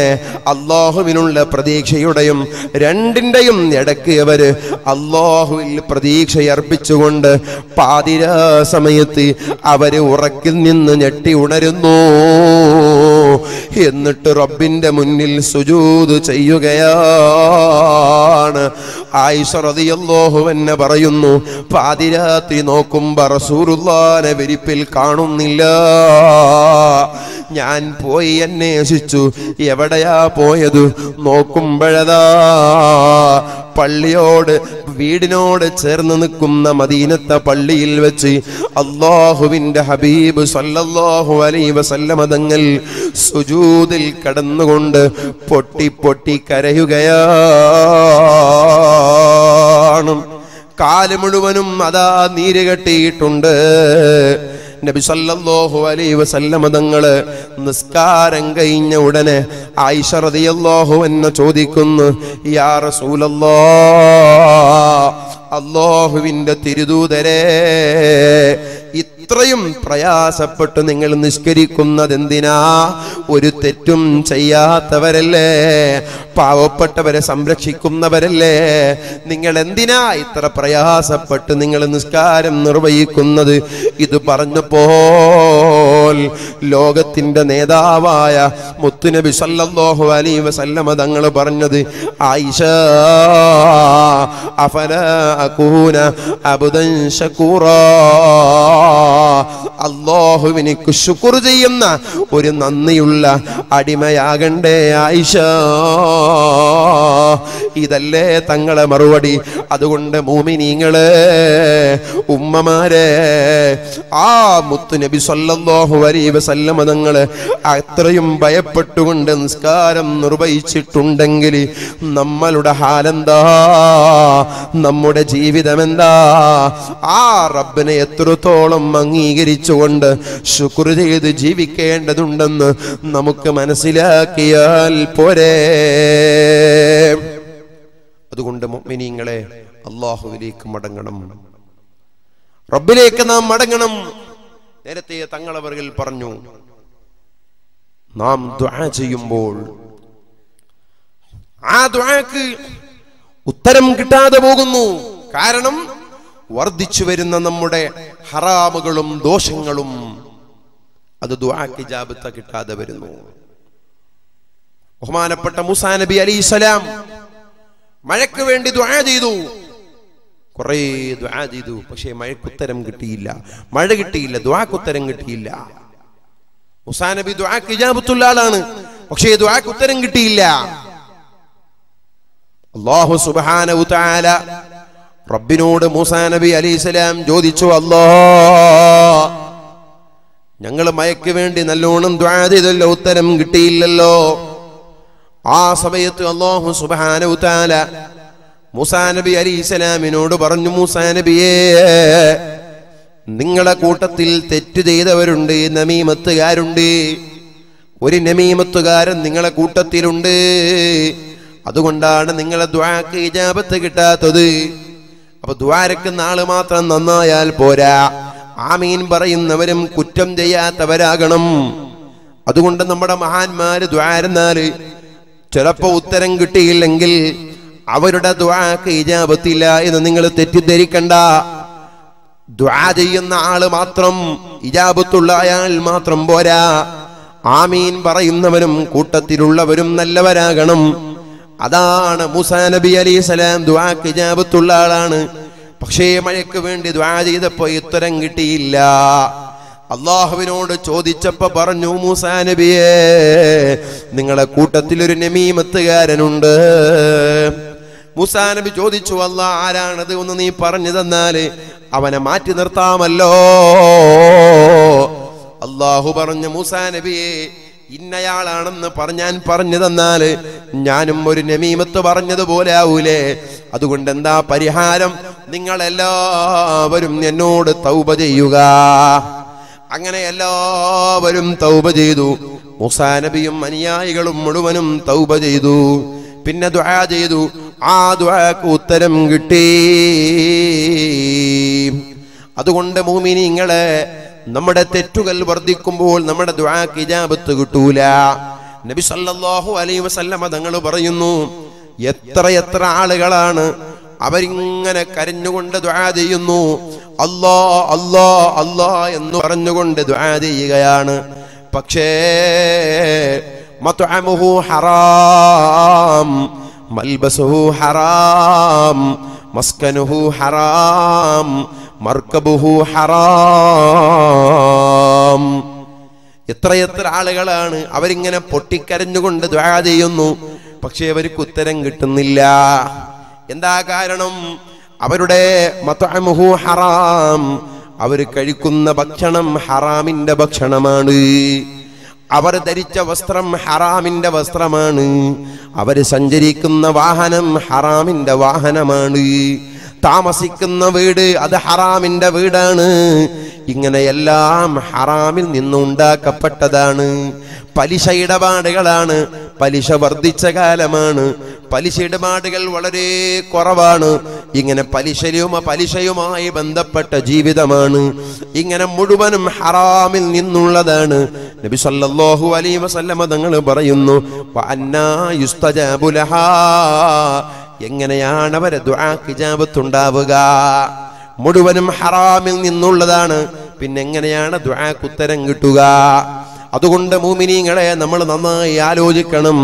അള്ളാഹുവിനുള്ള പ്രതീക്ഷയുടെയും രണ്ടിൻ്റെയും ഇടയ്ക്ക് അവർ അള്ളാഹുവിൽ പ്രതീക്ഷയർപ്പിച്ചുകൊണ്ട് പാതിരാ സമയത്ത് അവർ ഉറക്കിൽ നിന്ന് ഞെട്ടി ഉണരുന്നു എന്നിട്ട് റബ്ബിന്റെ മുന്നിൽ സുജൂത് ചെയ്യുകയാണ് ആയിഷറതിയല്ലോഹുവെന്നെ പറയുന്നു പാതിരാത്രി നോക്കുമ്പോ റസൂറുല്ലാനെ വിരിപ്പിൽ കാണുന്നില്ല ഞാൻ പോയി അന്വേഷിച്ചു എവിടെയാ പോയത് നോക്കുമ്പോഴതാ പള്ളിയോട് വീടിനോട് ചേർന്ന് നിൽക്കുന്ന മദീനത്തെ പള്ളിയിൽ വെച്ച് അള്ളാഹുവിൻ്റെ ഹബീബ് സല്ലല്ലാഹു അലൈ വസല്ലമതങ്ങൾ സുജൂതിൽ കടന്നുകൊണ്ട് പൊട്ടി പൊട്ടി കരയുകയാണ് കാല് മുഴുവനും അതാ നീര് കെട്ടിയിട്ടുണ്ട് നബി സല്ലല്ലാഹു അലൈഹി വസല്ലമ തങ്ങളെ നിസ്കാരം കഴിഞ്ഞ ഉടനെ ആയിഷ റളിയല്ലാഹു അൻഹ ചോദിക്കുന്നു യാ റസൂലല്ലാഹ് അല്ലാഹുവിൻ്റെ തിരുദൂതരെ ഇത്രയും പ്രയാസപ്പെട്ട് നിങ്ങൾ എന്തിനാ ഒരു തെറ്റും ചെയ്യാത്തവരല്ലേ പാവപ്പെട്ടവരെ സംരക്ഷിക്കുന്നവരല്ലേ നിങ്ങൾ എന്തിനാ ഇത്ര പ്രയാസപ്പെട്ട് നിങ്ങൾ നിസ്കാരം നിർവഹിക്കുന്നത് ഇത് പറഞ്ഞപ്പോൾ ലോകത്തിന്റെ നേതാവായ മുത്തുനബി സല്ലല്ലാഹു അലീ വസല്ലമ തങ്ങൾ പറഞ്ഞത് ആയിഷ അഫല അബുദൻ ഷക്കൂറ അള്ളാഹുവിന് ശുക്ർ ചെയ്യുന്ന ഒരു നന്ദിയുള്ള അടിമയാകണ്ടേ ആയിഷ ഇതല്ലേ തങ്ങളെ മറുപടി അതുകൊണ്ട് മൂമിനീങ്ങള് ഉമ്മമാരെ ആ മുത്തുനബി സല്ലല്ലാഹു അലൈഹി വസല്ലമ തങ്ങള് അത്രയും ഭയപ്പെട്ടുകൊണ്ട് നിസ്കാരം നിർവഹിച്ചിട്ടുണ്ടെങ്കിൽ നമ്മളുടെ ഹാലെന്താ നമ്മുടെ ജീവിതം എന്താ ആ റബ്ബിനെ എത്രത്തോളം അംഗീകരിച്ചുകൊണ്ട് ശുക്ർ ചെയ്ത് ജീവിക്കേണ്ടതുണ്ടെന്ന് നമുക്ക് മനസ്സിലാക്കിയാൽ പോരേ അതുകൊണ്ട് മിനിങ്ങളെ അള്ളാഹുവിലേക്ക് മടങ്ങണം റബ്ബിലേക്ക് നാം മടങ്ങണം നേരത്തെ തങ്ങളവറിൽ പറഞ്ഞു നാം ദുആ ചെയ്യുമ്പോൾ ആ ദുആക്ക് ഉത്തരം കിട്ടാതെ പോകുന്നു കാരണം വർദ്ധിച്ചു വരുന്ന നമ്മുടെ ഹറാമുകളും ദോഷങ്ങളും അത് ദുആക്ക് ജാബത്ത കിട്ടാതെ വരുന്നു ബഹുമാനപ്പെട്ട മുസാ നബി അലി ഇസ്ലാം മഴയ്ക്ക് വേണ്ടി ദുആ ചെയ്തു കുറേ ദുആ ചെയ്തു പക്ഷേ ഉത്തരം കിട്ടിയില്ല മഴ കിട്ടിയില്ല ദുആക്കുത്തരം കിട്ടിയില്ല മുസാ നബി ദുആക്ക് ഇജാബത്തുള്ള ആളാണ് പക്ഷേ ദുആക്ക് ഉത്തരം കിട്ടിയില്ല അള്ളാഹു സുബാന റബ്ബിനോട് മൂസാ നബി അലി ഇസ്ലാം ചോദിച്ചു അല്ലോ ഞങ്ങൾ മയക്ക് വേണ്ടി നല്ലോണം ദ്വാതിതല്ലോ ഉത്തരം കിട്ടിയില്ലല്ലോ ആ സമയത്ത് അള്ളാഹു സുബാനവുത്താല മൂസാ നബി അലി ഇസ്ലാമിനോട് പറഞ്ഞു മൂസാ നബിയേ നിങ്ങളെ കൂട്ടത്തിൽ തെറ്റ് ചെയ്തവരുണ്ട് നമീമത്തുകാരുണ്ട് ഒരു നമീമത്തുകാരൻ നിങ്ങളെ കൂട്ടത്തിലുണ്ട് അതുകൊണ്ടാണ് നിങ്ങളെ ദ്വാക്ക് ഇജാപത്ത് കിട്ടാത്തത് അപ്പൊ ദ്വാരക്കുന്ന ആള് മാത്രം നന്നായാൽ പോരാ ആമീൻ പറയുന്നവരും കുറ്റം ചെയ്യാത്തവരാകണം അതുകൊണ്ട് നമ്മുടെ മഹാന്മാര് ദ്വാരന്നാല് ചിലപ്പോ ഉത്തരം കിട്ടിയില്ലെങ്കിൽ അവരുടെ ദ്വാക്ക് ഇജാപത്തില്ല എന്ന് നിങ്ങൾ തെറ്റിദ്ധരിക്കണ്ട ദ്വാ ചെയ്യുന്ന ആള് മാത്രം ഇജാപത്തുള്ള അയാൾ മാത്രം പോരാ ആമീൻ പറയുന്നവരും കൂട്ടത്തിലുള്ളവരും നല്ലവരാകണം അതാണ് മുസാ നബി അലി സ്വലാം ദുവാക്ക് ജാപത്തുള്ള ആളാണ് പക്ഷേ മഴയ്ക്ക് വേണ്ടി ദ്വാ ചെയ്തപ്പോ ഉത്തരം കിട്ടിയില്ല അള്ളാഹുവിനോട് ചോദിച്ചപ്പോ പറഞ്ഞു മൂസാ നബിയേ നിങ്ങളെ കൂട്ടത്തിൽ ഒരു നമീമത്തുകാരനുണ്ട് മുസാനബി നബി ചോദിച്ചു അല്ല ആരാണത് ഒന്ന് നീ പറഞ്ഞു തന്നാല് അവനെ മാറ്റി നിർത്താമല്ലോ അള്ളാഹു പറഞ്ഞു മൂസാ ഇന്നയാളാണെന്ന് പറഞ്ഞാൻ പറഞ്ഞു തന്നാൽ ഞാനും ഒരു നമീമത്ത് പറഞ്ഞതുപോലെ ആവൂലേ അതുകൊണ്ട് എന്താ പരിഹാരം നിങ്ങളെല്ലാവരും എന്നോട് തൗപ ചെയ്യുക അങ്ങനെ എല്ലാവരും തൗപ ചെയ്തു മുസാനബിയും നബിയും അനുയായികളും മുഴുവനും തൗപ ചെയ്തു പിന്നെ ദുആ ചെയ്തു ആ ദുആക്ക് ഉത്തരം കിട്ടി അതുകൊണ്ട് മൂമിനിങ്ങളെ നമ്മുടെ തെറ്റുകൾ വർദ്ധിക്കുമ്പോൾ നമ്മുടെ ദുആക്ക് ഇജാബത്ത് കിട്ടൂല നബി സല്ലല്ലാഹു അലൈഹി വസല്ലമ തങ്ങൾ പറയുന്നു എത്ര എത്ര ആളുകളാണ് അവരിങ്ങനെ കരഞ്ഞുകൊണ്ട് ദുആ ചെയ്യുന്നു അല്ലാ അല്ലാ അല്ലാ എന്ന് പറഞ്ഞുകൊണ്ട് ദുആ ചെയ്യുകയാണ് പക്ഷേ മത്അമുഹു ഹറാം മൽബസുഹു ഹറാം മസ്കനുഹു ഹറാം മർക്കബുഹു ഹറാം എത്രയെത്ര ആളുകളാണ് അവരിങ്ങനെ പൊട്ടിക്കരഞ്ഞുകൊണ്ട് ദ്വാ ചെയ്യുന്നു പക്ഷേ അവർക്ക് ഉത്തരം കിട്ടുന്നില്ല എന്താ കാരണം അവരുടെ മതമുഹു ഹറാം അവർ കഴിക്കുന്ന ഭക്ഷണം ഹറാമിന്റെ ഭക്ഷണമാണ് അവർ ധരിച്ച വസ്ത്രം ഹറാമിന്റെ വസ്ത്രമാണ് അവർ സഞ്ചരിക്കുന്ന വാഹനം ഹറാമിന്റെ വാഹനമാണ് താമസിക്കുന്ന വീട് അത് ഹറാമിന്റെ വീടാണ് ഇങ്ങനെയെല്ലാം ഹറാമിൽ നിന്നുണ്ടാക്കപ്പെട്ടതാണ് പലിശ ഇടപാടുകളാണ് പലിശ വർദ്ധിച്ച കാലമാണ് പലിശ ഇടപാടുകൾ വളരെ കുറവാണ് ഇങ്ങനെ പലിശയുമ പലിശയുമായി ബന്ധപ്പെട്ട ജീവിതമാണ് ഇങ്ങനെ മുഴുവനും ഹറാമിൽ നിന്നുള്ളതാണ് നബി സല്ലല്ലാഹു അലൈഹി വസല്ലമ തങ്ങൾ പറയുന്നു എങ്ങനെയാണ് അവരെ ഉണ്ടാവുക മുഴുവനും ഹറാമിൽ നിന്നുള്ളതാണ് പിന്നെങ്ങനെയാണ് ദുആക്ക് ഉത്തരം കിട്ടുക അതുകൊണ്ട് മൂമിനീങ്ങളെ നമ്മൾ നന്നായി ആലോചിക്കണം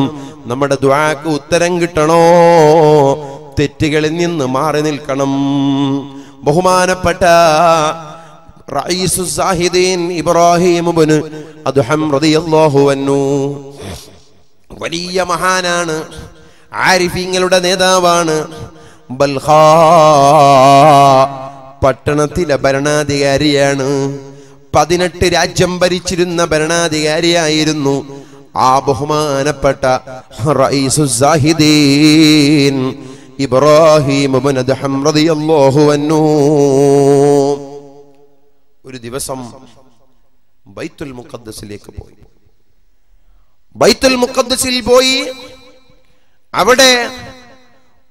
നമ്മുടെ ദ്വാക്ക് ഉത്തരം കിട്ടണോ തെറ്റുകളിൽ നിന്ന് മാറി നിൽക്കണം ബഹുമാനപ്പെട്ട ഇബ്രാഹിം സാഹിദീൻ ഇബ്രാഹിമുബന് അദ്ദേഹം റതിയല്ലാഹുവന്നു വലിയ മഹാനാണ് ആരിഫിങ്ങളുടെ നേതാവാണ് ബൽഹാ പട്ടണത്തിലെ ഭരണാധികാരിയാണ് പതിനെട്ട് രാജ്യം ഭരിച്ചിരുന്ന ഭരണാധികാരിയായിരുന്നു ആ ബഹുമാനപ്പെട്ട ഇബ്രാഹിം ഒരു ദിവസം ബൈത്തുൽ മുഖദ്സിലേക്ക് പോയി ബൈത്തുൽ മുഖദ്സിൽ പോയി അവിടെ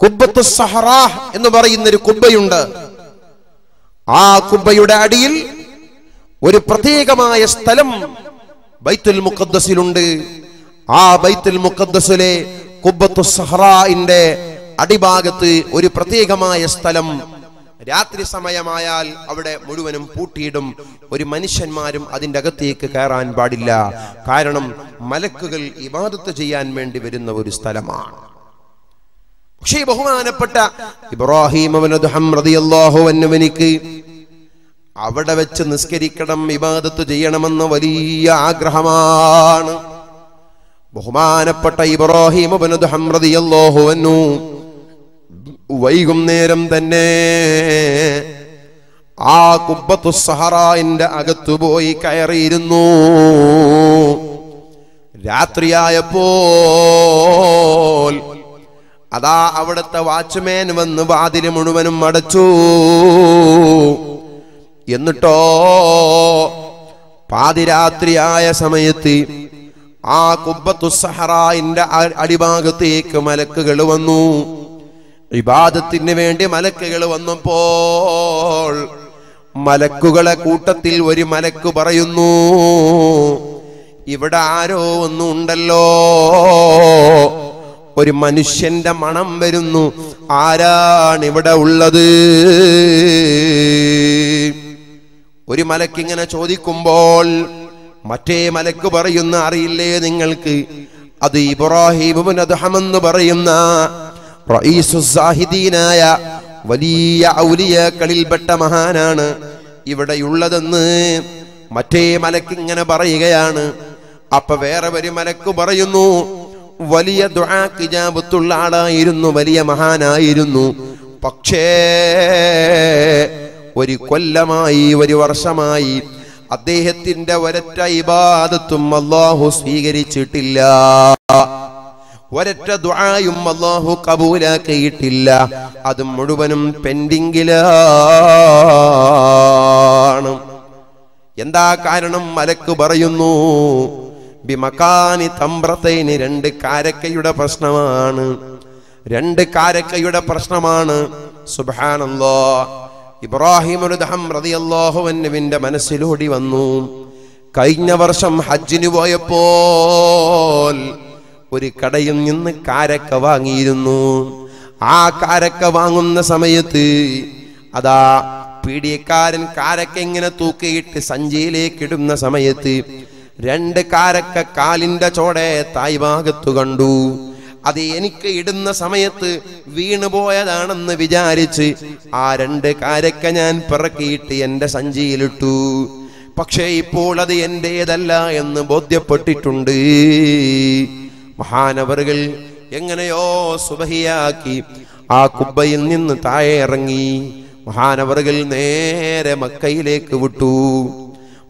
കുബത്തു സഹറ എന്ന് പറയുന്നൊരു കുബ്ബയുണ്ട് ആ കുബ്ബയുടെ അടിയിൽ ഒരു പ്രത്യേകമായ സ്ഥലം ബൈത്തുൽ മുക്കദ്സിലുണ്ട് ആ ബൈത്തുൽ മുക്കദ്സിലെ കുബത്തു സഹറിന്റെ അടിഭാഗത്ത് ഒരു പ്രത്യേകമായ സ്ഥലം രാത്രി സമയമായാൽ അവിടെ മുഴുവനും പൂട്ടിയിടും ഒരു മനുഷ്യന്മാരും അതിൻ്റെ അകത്തേക്ക് കയറാൻ പാടില്ല കാരണം മലക്കുകൾ ഇബാദത്ത് ചെയ്യാൻ വേണ്ടി വരുന്ന ഒരു സ്ഥലമാണ് പക്ഷേ ബഹുമാനപ്പെട്ട ഇബ്രാഹിം അവനദ് ഹം റതിയല്ലാഹു അവിടെ വെച്ച് നിസ്കരിക്കണം ഇബാദത്ത് ചെയ്യണമെന്ന് വലിയ ആഗ്രഹമാണ് ബഹുമാനപ്പെട്ട ഇബ്രാഹിം ഹംറദിയല്ലോഹുവന്നു വൈകുന്നേരം തന്നെ ആ കുബത്തു സഹറായിന്റെ അകത്തു പോയി കയറിയിരുന്നു രാത്രിയായപ്പോൾ അതാ അവിടുത്തെ വാച്ച്മാൻ വന്ന് വാതിൽ മുഴുവനും അടച്ചു എന്നിട്ടോ പാതിരാത്രിയായ സമയത്ത് ആ സഹറായിന്റെ അടിഭാഗത്തേക്ക് മലക്കുകൾ വന്നു വിവാദത്തിന് വേണ്ടി മലക്കുകൾ വന്നപ്പോൾ മലക്കുകളെ കൂട്ടത്തിൽ ഒരു മലക്ക് പറയുന്നു ഇവിടെ ആരോ ഒന്നുണ്ടല്ലോ ഒരു മനുഷ്യന്റെ മണം വരുന്നു ആരാണിവിടെ ഉള്ളത് ഒരു മലക്കിങ്ങനെ ചോദിക്കുമ്പോൾ മറ്റേ മലക്ക് പറയുന്ന അറിയില്ലേ നിങ്ങൾക്ക് അത് ഇബ്രാഹിം എന്ന് പറയുന്ന റഈസുസാഹിദീനായ വലിയ ഔലിയാക്കളിൽപ്പെട്ട മഹാനാണ് ഇവിടെയുള്ളതെന്ന് മറ്റേ മലക്ക് ഇങ്ങനെ പറയുകയാണ് അപ്പൊ വേറെ ഒരു മലക്ക് പറയുന്നു വലിയ ദുഴാക്കിജാപത്തുള്ള ആളായിരുന്നു വലിയ മഹാനായിരുന്നു പക്ഷേ ഒരു കൊല്ലമായി ഒരു വർഷമായി അദ്ദേഹത്തിന്റെ ഒരറ്റ ഇബാദത്തും അള്ളാഹു സ്വീകരിച്ചിട്ടില്ല ഒരറ്റ ദ്വായും അള്ളാഹു കബൂലാക്കിയിട്ടില്ല അത് മുഴുവനും പെൻഡിങ്ങിലാണ് എന്താ കാരണം മലക്ക് പറയുന്നു ബിമക്കാനി തമ്പ്രത്തേന് രണ്ട് കാരക്കയുടെ പ്രശ്നമാണ് രണ്ട് കാരക്കയുടെ പ്രശ്നമാണ് സുഭാനന്ദോ ഇബ്രാഹിം ദഹം റതിയല്ലാഹുവന്നുവിന്റെ മനസ്സിലോടി വന്നു കഴിഞ്ഞ വർഷം ഹജ്ജിന് പോയപ്പോൾ ഒരു കടയിൽ നിന്ന് കാരക്ക വാങ്ങിയിരുന്നു ആ കാരക്ക വാങ്ങുന്ന സമയത്ത് അതാ പീഡിയക്കാരൻ കാരക്ക ഇങ്ങനെ തൂക്കിയിട്ട് സഞ്ചിയിലേക്ക് ഇടുന്ന സമയത്ത് രണ്ട് കാരക്ക കാലിന്റെ ചോടെ തായ് ഭാഗത്തു കണ്ടു അത് എനിക്ക് ഇടുന്ന സമയത്ത് വീണുപോയതാണെന്ന് വിചാരിച്ച് ആ രണ്ട് കാരക്ക ഞാൻ പിറക്കിയിട്ട് എൻ്റെ സഞ്ചിയിലിട്ടു പക്ഷേ ഇപ്പോൾ അത് എൻ്റേതല്ല എന്ന് ബോധ്യപ്പെട്ടിട്ടുണ്ട് മഹാനവറുകൾ എങ്ങനെയോ സുബഹിയാക്കി ആ കുബ്ബയിൽ നിന്ന് താഴെ ഇറങ്ങി മഹാനവറുകൾ നേരെ മക്കയിലേക്ക് വിട്ടു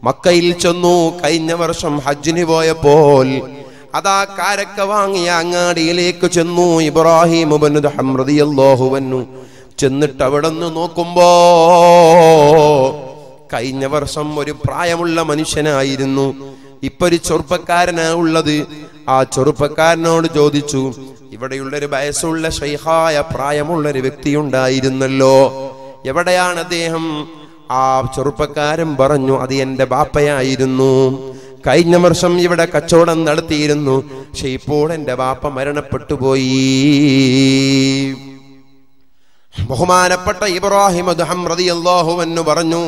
മക്കയിൽ ചെന്നു കഴിഞ്ഞ വർഷം ഹജ്ജിന് പോയപ്പോൾ അതാ കാരക്ക വാങ്ങിയ അങ്ങാടിയിലേക്ക് ചെന്നു ഇബ്രാഹിം ഹംറതിയല്ലോഹുവന്നു ചെന്നിട്ട് അവിടെ നിന്ന് നോക്കുമ്പോ കഴിഞ്ഞ വർഷം ഒരു പ്രായമുള്ള മനുഷ്യനായിരുന്നു ഇപ്പൊ ഒരു ചെറുപ്പക്കാരനാ ഉള്ളത് ആ ചെറുപ്പക്കാരനോട് ചോദിച്ചു ഇവിടെയുള്ള ഒരു വയസ്സുള്ള ശൈഹായ പ്രായമുള്ള ഒരു വ്യക്തി ഉണ്ടായിരുന്നല്ലോ എവിടെയാണ് അദ്ദേഹം ആ ചെറുപ്പക്കാരൻ പറഞ്ഞു അത് എന്റെ ബാപ്പയായിരുന്നു കഴിഞ്ഞ വർഷം ഇവിടെ കച്ചവടം നടത്തിയിരുന്നു പക്ഷെ ഇപ്പോൾ എൻ്റെ വാപ്പ മരണപ്പെട്ടുപോയി ബഹുമാനപ്പെട്ട ഇബ്രാഹിം അള്ളാഹുവെന്ന് പറഞ്ഞു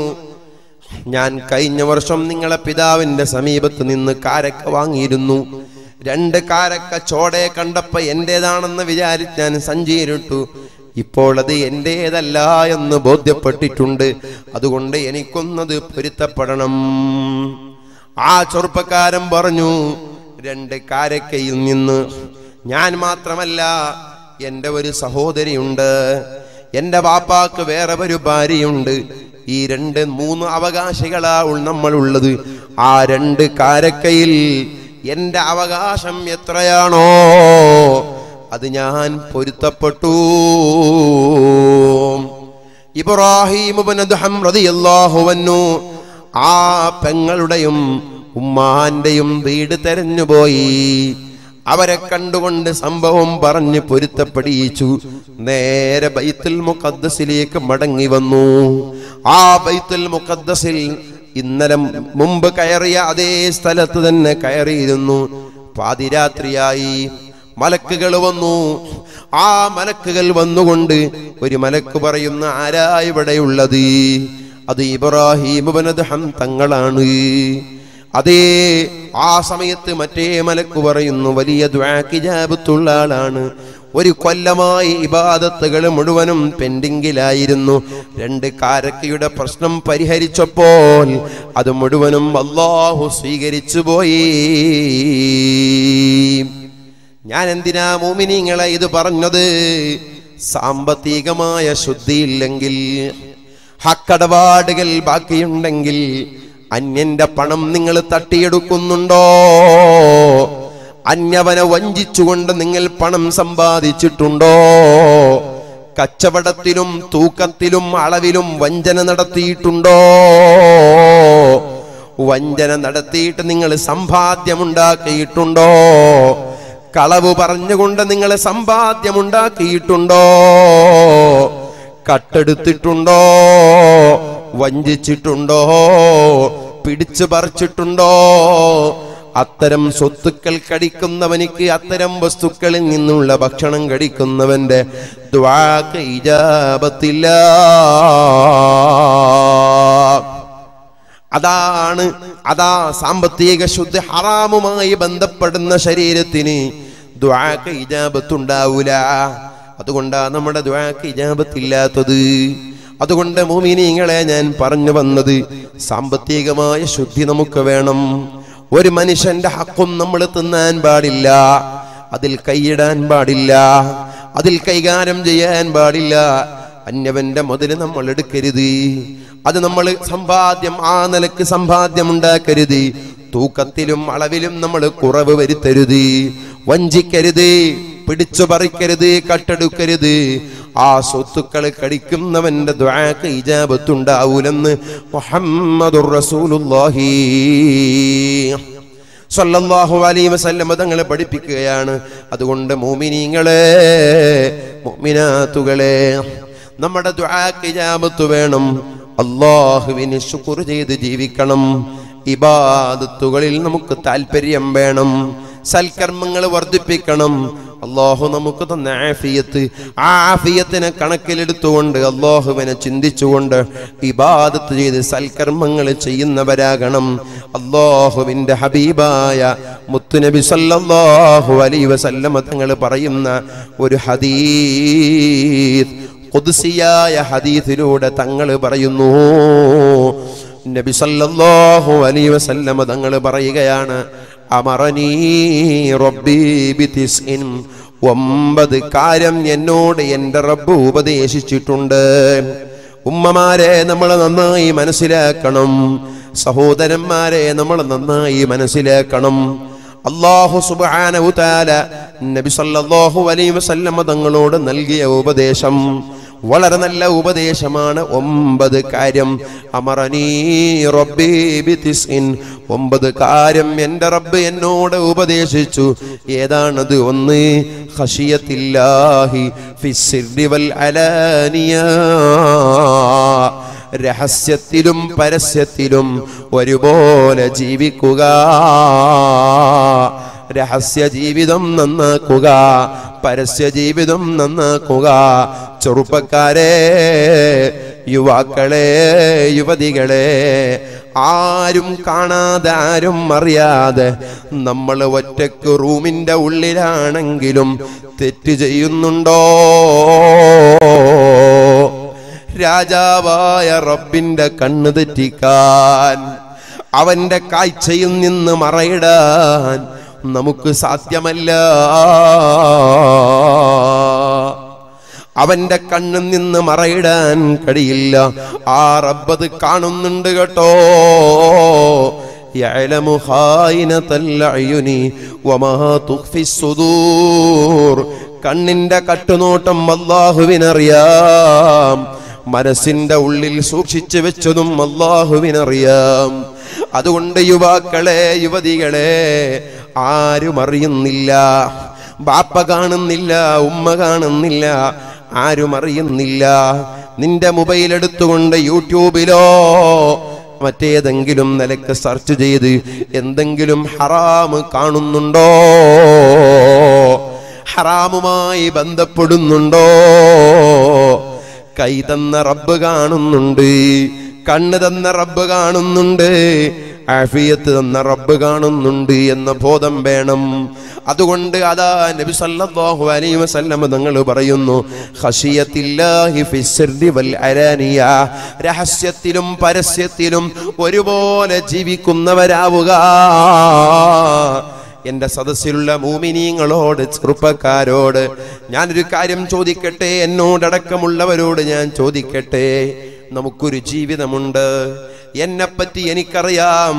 ഞാൻ കഴിഞ്ഞ വർഷം നിങ്ങളെ പിതാവിന്റെ സമീപത്ത് നിന്ന് കാരക്ക വാങ്ങിയിരുന്നു രണ്ട് കാരക്ക ചോടെ കണ്ടപ്പ എന്റേതാണെന്ന് വിചാരിച്ച് ഞാൻ സഞ്ചീരിട്ടു ഇപ്പോൾ അത് എന്റേതല്ല എന്ന് ബോധ്യപ്പെട്ടിട്ടുണ്ട് അതുകൊണ്ട് എനിക്കൊന്നത് പൊരുത്തപ്പെടണം ആ ചെറുപ്പക്കാരൻ പറഞ്ഞു രണ്ട് കാരക്കയിൽ നിന്ന് ഞാൻ മാത്രമല്ല എൻ്റെ ഒരു സഹോദരിയുണ്ട് എൻ്റെ വാപ്പാക്ക് വേറെ ഒരു ഭാര്യയുണ്ട് ഈ രണ്ട് മൂന്ന് നമ്മൾ നമ്മളുള്ളത് ആ രണ്ട് കാരക്കയിൽ എൻ്റെ അവകാശം എത്രയാണോ അത് ഞാൻ പൊരുത്തപ്പെട്ടു ഇബ്രാഹിം അൻഹു ആ പെങ്ങളുടെയും ഉമ്മാന്റെയും വീട് തെരഞ്ഞുപോയി അവരെ കണ്ടുകൊണ്ട് സംഭവം പറഞ്ഞ് പൊരുത്തപ്പെടിയിച്ചു നേരെ ബൈത്തുൽ മുഖദ്സിലേക്ക് മടങ്ങി വന്നു ആ ബൈത്തുൽ മുഖദ്സിൽ ഇന്നലെ മുമ്പ് കയറിയ അതേ സ്ഥലത്ത് തന്നെ കയറിയിരുന്നു പാതിരാത്രിയായി മലക്കുകൾ വന്നു ആ മലക്കുകൾ വന്നുകൊണ്ട് ഒരു മലക്ക് പറയുന്ന ആരാ ഇവിടെയുള്ളത് അത് ഇബ്രാഹിം തങ്ങളാണ് അതേ ആ സമയത്ത് മറ്റേ മലക്ക് പറയുന്നു വലിയ ദ്വാക്കിജാബത്തുള്ള ആളാണ് ഒരു കൊല്ലമായി ഇബാദത്തുകൾ മുഴുവനും പെൻഡിങ്ങിലായിരുന്നു രണ്ട് കാരക്കയുടെ പ്രശ്നം പരിഹരിച്ചപ്പോൾ അത് മുഴുവനും അള്ളാഹു സ്വീകരിച്ചു പോയി ഞാൻ എന്തിനാ മൂമിനിങ്ങളെ ഇത് പറഞ്ഞത് സാമ്പത്തികമായ ശുദ്ധിയില്ലെങ്കിൽ ഹക്കടപാടുകൾ ബാക്കിയുണ്ടെങ്കിൽ അന്യന്റെ പണം നിങ്ങൾ തട്ടിയെടുക്കുന്നുണ്ടോ അന്യവനെ വഞ്ചിച്ചുകൊണ്ട് നിങ്ങൾ പണം സമ്പാദിച്ചിട്ടുണ്ടോ കച്ചവടത്തിലും തൂക്കത്തിലും അളവിലും വഞ്ചന നടത്തിയിട്ടുണ്ടോ വഞ്ചന നടത്തിയിട്ട് നിങ്ങൾ സമ്പാദ്യമുണ്ടാക്കിയിട്ടുണ്ടോ കളവ് പറഞ്ഞുകൊണ്ട് നിങ്ങൾ സമ്പാദ്യമുണ്ടാക്കിയിട്ടുണ്ടോ കട്ടെടുത്തിട്ടുണ്ടോ വഞ്ചിച്ചിട്ടുണ്ടോ പിടിച്ചു പറിച്ചിട്ടുണ്ടോ അത്തരം സ്വത്തുക്കൾ കടിക്കുന്നവനിക്ക് അത്തരം വസ്തുക്കളിൽ നിന്നുള്ള ഭക്ഷണം കടിക്കുന്നവന്റെ ദ്വാക്ക് അതാണ് അതാ സാമ്പത്തിക ശുദ്ധി ഹറാമുമായി ബന്ധപ്പെടുന്ന ശരീരത്തിന് ദ്വാക്ക് അതുകൊണ്ടാണ് നമ്മുടെ ദ്വാക്ക് ഇജാപത്തില്ലാത്തത് അതുകൊണ്ട് മോമിനിങ്ങളെ ഞാൻ പറഞ്ഞു വന്നത് സാമ്പത്തികമായ ശുദ്ധി നമുക്ക് വേണം ഒരു മനുഷ്യന്റെ ഹക്കും നമ്മൾ തിന്നാൻ പാടില്ല അതിൽ കൈയിടാൻ പാടില്ല അതിൽ കൈകാര്യം ചെയ്യാൻ പാടില്ല അന്യവന്റെ മുതല് നമ്മൾ എടുക്കരുത് അത് നമ്മൾ സമ്പാദ്യം ആ നിലക്ക് സമ്പാദ്യം ഉണ്ടാക്കരുത് തൂക്കത്തിലും അളവിലും നമ്മൾ കുറവ് വരുത്തരുത് വഞ്ചിക്കരുത് പിടിച്ചു പറിക്കരുത് കട്ടെടുക്കരുത് ആ സ്വത്തുക്കൾ കടിക്കുന്നവന്റെ ദ്വാക്ക് ഇജാബത്തുണ്ടാവൂലെന്ന് മുഹമ്മദുർ റസൂലുല്ലാഹി സല്ലല്ലാഹു അലൈഹി വസല്ലം തങ്ങളെ പഠിപ്പിക്കുകയാണ് അതുകൊണ്ട് മോമിനീങ്ങളെ മോമിനാത്തുകളെ നമ്മുടെ ദ്വാക്ക് ഇജാബത്ത് വേണം അള്ളാഹുവിന് ശുക്ർ ചെയ്ത് ജീവിക്കണം ഇബാദത്തുകളിൽ നമുക്ക് താല്പര്യം വേണം സൽക്കർമ്മങ്ങൾ വർദ്ധിപ്പിക്കണം അള്ളാഹു നമുക്ക് തന്ന ആഫിയത്ത് ആ ആഫിയത്തിനെ കണക്കിലെടുത്തുകൊണ്ട് അള്ളാഹുവിനെ ചിന്തിച്ചുകൊണ്ട് ഇബാദത്ത് ചെയ്ത് സൽക്കർമ്മങ്ങൾ ചെയ്യുന്നവരാകണം അള്ളാഹുവിൻ്റെ ഹബീബായ മുത്തുനബി സല്ലാഹു അലൈ വസല്ലമ തങ്ങൾ പറയുന്ന ഒരു ഹദീസ് കൊതുസിയായ ഹദീസിലൂടെ തങ്ങൾ പറയുന്നു നബി സല്ലല്ലാഹു അലൈ വസല്ലമ തങ്ങൾ പറയുകയാണ് അമറനി റബ്ബി ബിതിസ്ഇൻ ഒമ്പത് കാര്യം എന്നോട് എൻ്റെ റബ്ബ് ഉപദേശിച്ചിട്ടുണ്ട് ഉമ്മമാരെ നമ്മൾ നന്നായി മനസ്സിലാക്കണം സഹോദരന്മാരെ നമ്മൾ നന്നായി മനസ്സിലാക്കണം അള്ളാഹു സുബാനഹു താല നബി സല്ലല്ലാഹു അലൈഹി വസല്ലമ തങ്ങളോട് നൽകിയ ഉപദേശം വളരെ നല്ല ഉപദേശമാണ് ഒമ്പത് കാര്യം അമറനീ റബ്ബി ഒമ്പത് കാര്യം എൻ്റെ റബ്ബ് എന്നോട് ഉപദേശിച്ചു ഏതാണത് ഒന്ന് രഹസ്യത്തിലും പരസ്യത്തിലും ഒരുപോലെ ജീവിക്കുക രഹസ്യ ജീവിതം നന്നാക്കുക പരസ്യ ജീവിതം നന്നാക്കുക ചെറുപ്പക്കാരെ യുവാക്കളെ യുവതികളെ ആരും കാണാതെ ആരും അറിയാതെ നമ്മൾ ഒറ്റക്ക് റൂമിന്റെ ഉള്ളിലാണെങ്കിലും തെറ്റ് ചെയ്യുന്നുണ്ടോ രാജാവായ റബ്ബിന്റെ കണ്ണ് തെറ്റിക്കാൻ അവന്റെ കാഴ്ചയിൽ നിന്ന് മറയിടാൻ നമുക്ക് സാധ്യമല്ല അവന്റെ കണ്ണിൽ നിന്ന് മറയിടാൻ കഴിയില്ല ആ റബ്ബത് കാണുന്നുണ്ട് കേട്ടോ കണ്ണിന്റെ കട്ടുനോട്ടം അള്ളാഹുവിനറിയാം മനസ്സിന്റെ ഉള്ളിൽ സൂക്ഷിച്ചു വെച്ചതും അള്ളാഹുവിനറിയാം അതുകൊണ്ട് യുവാക്കളെ യുവതികളെ ആരും അറിയുന്നില്ല ബാപ്പ കാണുന്നില്ല ഉമ്മ കാണുന്നില്ല ആരും അറിയുന്നില്ല നിന്റെ മൊബൈൽ എടുത്തുകൊണ്ട് യൂട്യൂബിലോ മറ്റേതെങ്കിലും നിലക്ക് സെർച്ച് ചെയ്ത് എന്തെങ്കിലും ഹറാമ് കാണുന്നുണ്ടോ ഹറാമുമായി ബന്ധപ്പെടുന്നുണ്ടോ കൈ തന്ന റബ്ബ് കാണുന്നുണ്ട് കണ്ണ് തന്ന റബ്ബ് കാണുന്നുണ്ട് ആഫിയത്ത് തന്ന റബ്ബ് കാണുന്നുണ്ട് എന്ന ബോധം വേണം അതുകൊണ്ട് അതാ നബി സല്ലല്ലാഹു അലൈഹി വസല്ലം നിങ്ങൾ പറയുന്നു ഖശിയത്തില്ലാഹി ഫിസ്രി വൽ അരാനിയ രഹസ്യത്തിലും പരസ്യത്തിലും ഒരുപോലെ ജീവിക്കുന്നവരാവുക എന്റെ സദസ്സിലുള്ള മൂമിനീങ്ങളോട് ചെറുപ്പക്കാരോട് ഞാനൊരു കാര്യം ചോദിക്കട്ടെ എന്നോടക്കമുള്ളവരോട് ഞാൻ ചോദിക്കട്ടെ നമുക്കൊരു ജീവിതമുണ്ട് എന്നെപ്പറ്റി എനിക്കറിയാം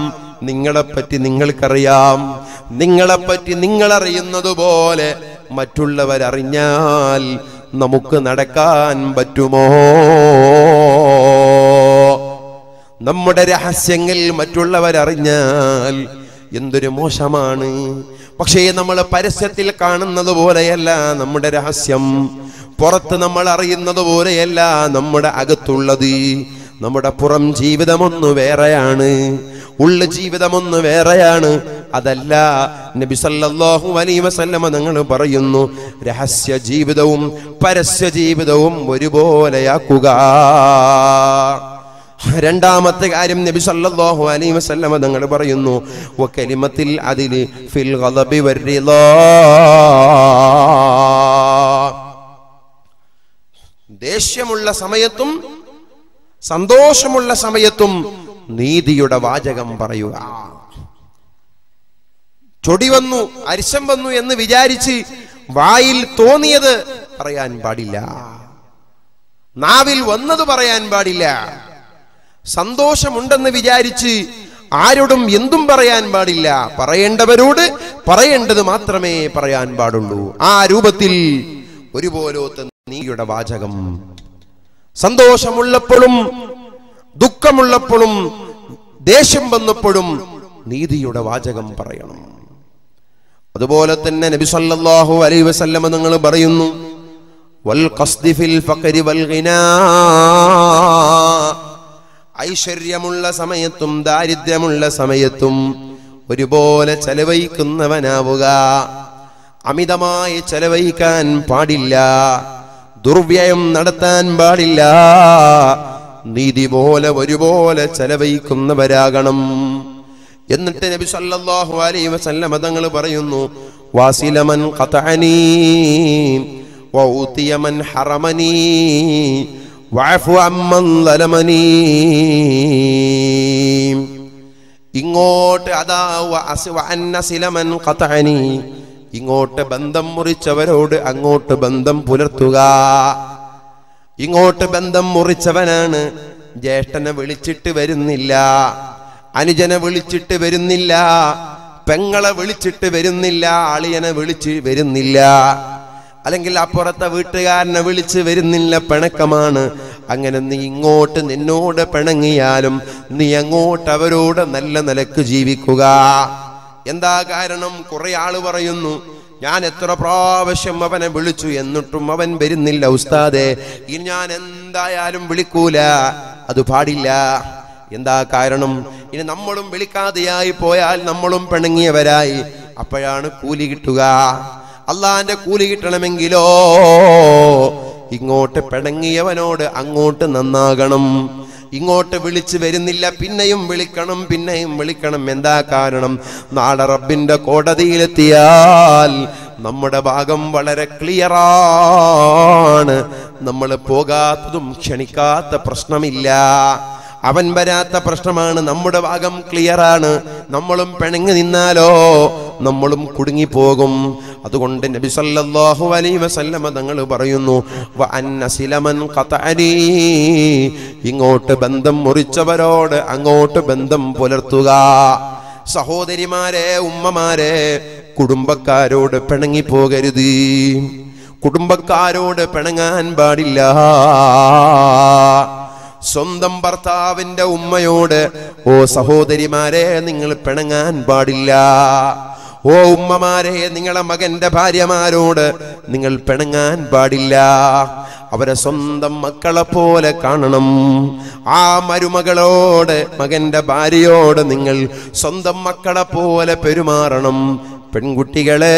നിങ്ങളെപ്പറ്റി നിങ്ങൾക്കറിയാം നിങ്ങളെപ്പറ്റി നിങ്ങളറിയുന്നതുപോലെ മറ്റുള്ളവരറിഞ്ഞാൽ നമുക്ക് നടക്കാൻ പറ്റുമോ നമ്മുടെ രഹസ്യങ്ങൾ മറ്റുള്ളവരറിഞ്ഞാൽ എന്തൊരു മോശമാണ് പക്ഷേ നമ്മൾ പരസ്യത്തിൽ കാണുന്നത് പോലെയല്ല നമ്മുടെ രഹസ്യം പുറത്ത് നമ്മൾ അറിയുന്നത് പോലെയല്ല നമ്മുടെ അകത്തുള്ളത് നമ്മുടെ പുറം ജീവിതമൊന്ന് വേറെയാണ് ഉള്ള ജീവിതമൊന്ന് വേറെയാണ് അതല്ല നബി സല്ലല്ലാഹു അലൈഹി വസല്ലമ നിങ്ങൾ പറയുന്നു രഹസ്യ ജീവിതവും പരസ്യ ജീവിതവും ഒരുപോലെയാക്കുക രണ്ടാമത്തെ കാര്യം നബി സല്ലല്ലാഹു അലൈഹി വസല്ലമ തങ്ങൾ പറയുന്നു വകലിമത്തിൽ അതിൽ ഫിൽ ഗളബി വരിദാ ദേഷ്യമുള്ള സമയത്തും സന്തോഷമുള്ള സമയത്തും നീതിയുടെ വാചകം പറയുക ചൊടി വന്നു അരിശം വന്നു എന്ന് വിചാരിച്ച് വായിൽ തോന്നിയത് പറയാൻ പാടില്ല നാവിൽ വന്നത് പറയാൻ പാടില്ല സന്തോഷമുണ്ടെന്ന് വിചാരിച്ച് ആരോടും എന്തും പറയാൻ പാടില്ല പറയേണ്ടവരോട് പറയേണ്ടത് മാത്രമേ പറയാൻ പാടുള്ളൂ ആ രൂപത്തിൽ ഒരുപോലത്തെ നീയുടെ വാചകം സന്തോഷമുള്ളപ്പോഴും ദുഃഖമുള്ളപ്പോഴും ദേഷ്യം വന്നപ്പോഴും നീതിയുടെ വാചകം പറയണം അതുപോലെ തന്നെ നബി സല്ലല്ലാഹു അലൈഹി വസല്ലമ നിങ്ങൾ പറയുന്നു വൽ ഫിൽ ഫഖരി വൽ ഗിനാ ഐശ്വര്യമുള്ള സമയത്തും ദാരിദ്ര്യമുള്ള സമയത്തും ഒരുപോലെ ചെലവഴിക്കുന്നവനാവുക അമിതമായി ചെലവഴിക്കാൻ പാടില്ല ദുർവ്യയം നടത്താൻ പാടില്ല നീതി പോലെ ഒരുപോലെ ചെലവഴിക്കുന്നവരാകണം എന്നിട്ട് നബി സല്ലല്ലാഹു അലൈഹി വസല്ലം മതങ്ങൾ പറയുന്നു വാസിലമൻ ഖതഅനി വഊതിയമൻ ഹറമനി ഇങ്ങോട്ട് അതാ ഇങ്ങോട്ട് ബന്ധം മുറിച്ചവരോട് അങ്ങോട്ട് ബന്ധം പുലർത്തുക ഇങ്ങോട്ട് ബന്ധം മുറിച്ചവനാണ് ജ്യേഷ്ഠനെ വിളിച്ചിട്ട് വരുന്നില്ല അനുജനെ വിളിച്ചിട്ട് വരുന്നില്ല പെങ്ങളെ വിളിച്ചിട്ട് വരുന്നില്ല അളിയനെ വിളിച്ച് വരുന്നില്ല അല്ലെങ്കിൽ അപ്പുറത്തെ വീട്ടുകാരനെ വിളിച്ച് വരുന്നില്ല പിണക്കമാണ് അങ്ങനെ നീ ഇങ്ങോട്ട് നിന്നോട് പിണങ്ങിയാലും നീ അങ്ങോട്ട് അവരോട് നല്ല നിലക്ക് ജീവിക്കുക എന്താ കാരണം കുറെ ആള് പറയുന്നു ഞാൻ എത്ര പ്രാവശ്യം അവനെ വിളിച്ചു എന്നിട്ടും അവൻ വരുന്നില്ല ഉസ്താദെ ഇനി ഞാൻ എന്തായാലും വിളിക്കൂല അത് പാടില്ല എന്താ കാരണം ഇനി നമ്മളും വിളിക്കാതെയായി പോയാൽ നമ്മളും പിണങ്ങിയവരായി അപ്പോഴാണ് കൂലി കിട്ടുക അള്ളാന്റെ കൂലി കിട്ടണമെങ്കിലോ ഇങ്ങോട്ട് പിടങ്ങിയവനോട് അങ്ങോട്ട് നന്നാകണം ഇങ്ങോട്ട് വിളിച്ചു വരുന്നില്ല പിന്നെയും വിളിക്കണം പിന്നെയും വിളിക്കണം എന്താ കാരണം നാളെ റബ്ബിന്റെ കോടതിയിലെത്തിയാൽ നമ്മുടെ ഭാഗം വളരെ ക്ലിയറാണ് നമ്മൾ പോകാത്തതും ക്ഷണിക്കാത്ത പ്രശ്നമില്ല അവൻ വരാത്ത പ്രശ്നമാണ് നമ്മുടെ ഭാഗം ക്ലിയറാണ് നമ്മളും പിണങ്ങി നിന്നാലോ നമ്മളും കുടുങ്ങിപ്പോകും അതുകൊണ്ട് നബി സല്ലല്ലാഹു അലൈഹി വസല്ലമ തങ്ങൾ പറയുന്നു ഇങ്ങോട്ട് ബന്ധം മുറിച്ചവരോട് അങ്ങോട്ട് ബന്ധം പുലർത്തുക സഹോദരിമാരെ ഉമ്മമാരെ കുടുംബക്കാരോട് പിണങ്ങി പോകരുത് കുടുംബക്കാരോട് പിണങ്ങാൻ പാടില്ല സ്വന്തം ഭർത്താവിന്റെ ഉമ്മയോട് ഓ സഹോദരിമാരെ നിങ്ങൾ പിണങ്ങാൻ പാടില്ല ഓ ഉമ്മമാരെ നിങ്ങളെ മകന്റെ ഭാര്യമാരോട് നിങ്ങൾ പിണങ്ങാൻ പാടില്ല അവരെ സ്വന്തം മക്കളെ പോലെ കാണണം ആ മരുമകളോട് മകന്റെ ഭാര്യയോട് നിങ്ങൾ സ്വന്തം മക്കളെ പോലെ പെരുമാറണം പെൺകുട്ടികളെ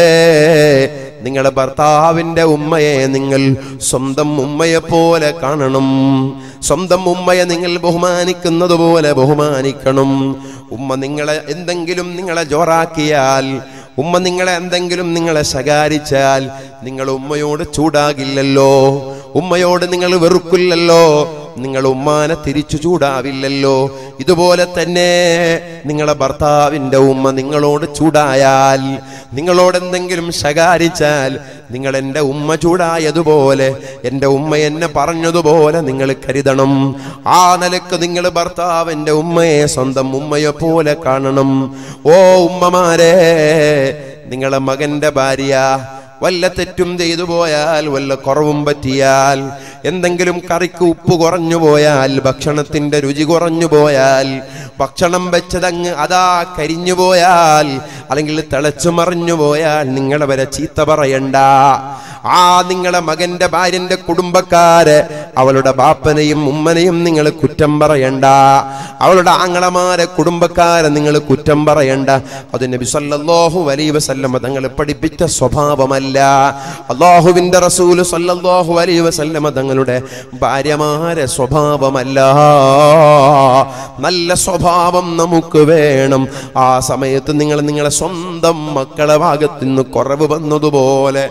നിങ്ങളുടെ ഭർത്താവിൻ്റെ ഉമ്മയെ നിങ്ങൾ സ്വന്തം ഉമ്മയെ പോലെ കാണണം സ്വന്തം ഉമ്മയെ നിങ്ങൾ ബഹുമാനിക്കുന്നത് പോലെ ബഹുമാനിക്കണം ഉമ്മ നിങ്ങളെ എന്തെങ്കിലും നിങ്ങളെ ജോറാക്കിയാൽ ഉമ്മ നിങ്ങളെ എന്തെങ്കിലും നിങ്ങളെ ശകാരിച്ചാൽ നിങ്ങൾ ഉമ്മയോട് ചൂടാകില്ലല്ലോ ഉമ്മയോട് നിങ്ങൾ വെറുക്കില്ലല്ലോ നിങ്ങൾ ഉമ്മാനെ തിരിച്ചു ചൂടാവില്ലല്ലോ ഇതുപോലെ തന്നെ നിങ്ങളെ ഭർത്താവിന്റെ ഉമ്മ നിങ്ങളോട് ചൂടായാൽ നിങ്ങളോട് എന്തെങ്കിലും ശകാരിച്ചാൽ നിങ്ങൾ എൻ്റെ ഉമ്മ ചൂടായതുപോലെ എൻ്റെ ഉമ്മ എന്നെ പറഞ്ഞതുപോലെ നിങ്ങൾ കരുതണം ആ നിലക്ക് നിങ്ങൾ ഭർത്താവിൻ്റെ ഉമ്മയെ സ്വന്തം ഉമ്മയെ പോലെ കാണണം ഓ ഉമ്മമാരെ നിങ്ങളെ മകന്റെ ഭാര്യ വല്ല തെറ്റും ചെയ്തു പോയാൽ വല്ല കുറവും പറ്റിയാൽ എന്തെങ്കിലും കറിക്ക് ഉപ്പ് കുറഞ്ഞു പോയാൽ ഭക്ഷണത്തിന്റെ രുചി കുറഞ്ഞു പോയാൽ ഭക്ഷണം വെച്ചതങ്ങ് അതാ കരിഞ്ഞു പോയാൽ അല്ലെങ്കിൽ തിളച്ചു മറിഞ്ഞു പോയാൽ നിങ്ങളെ വരെ ചീത്ത പറയണ്ട ആ നിങ്ങളെ മകന്റെ ഭാര്യന്റെ കുടുംബക്കാര് അവളുടെ ബാപ്പനെയും ഉമ്മനെയും നിങ്ങൾ കുറ്റം പറയണ്ട അവളുടെ ആങ്ങളമാരെ കുടുംബക്കാരെ നിങ്ങൾ കുറ്റം പറയണ്ട അതിന്റെ നബി സല്ലല്ലാഹു അലൈഹി വസല്ലം തങ്ങൾ പഠിപ്പിച്ച സ്വഭാവമല്ല കുറവല്ല അള്ളാഹുവിന്റെ റസൂൽ സല്ലല്ലാഹു അലൈഹി വസല്ലമ തങ്ങളുടെ ഭാര്യമാരെ സ്വഭാവമല്ല നല്ല സ്വഭാവം നമുക്ക് വേണം ആ സമയത്ത് നിങ്ങൾ നിങ്ങളെ സ്വന്തം മക്കളെ ഭാഗത്ത് നിന്ന് കുറവ് വന്നതുപോലെ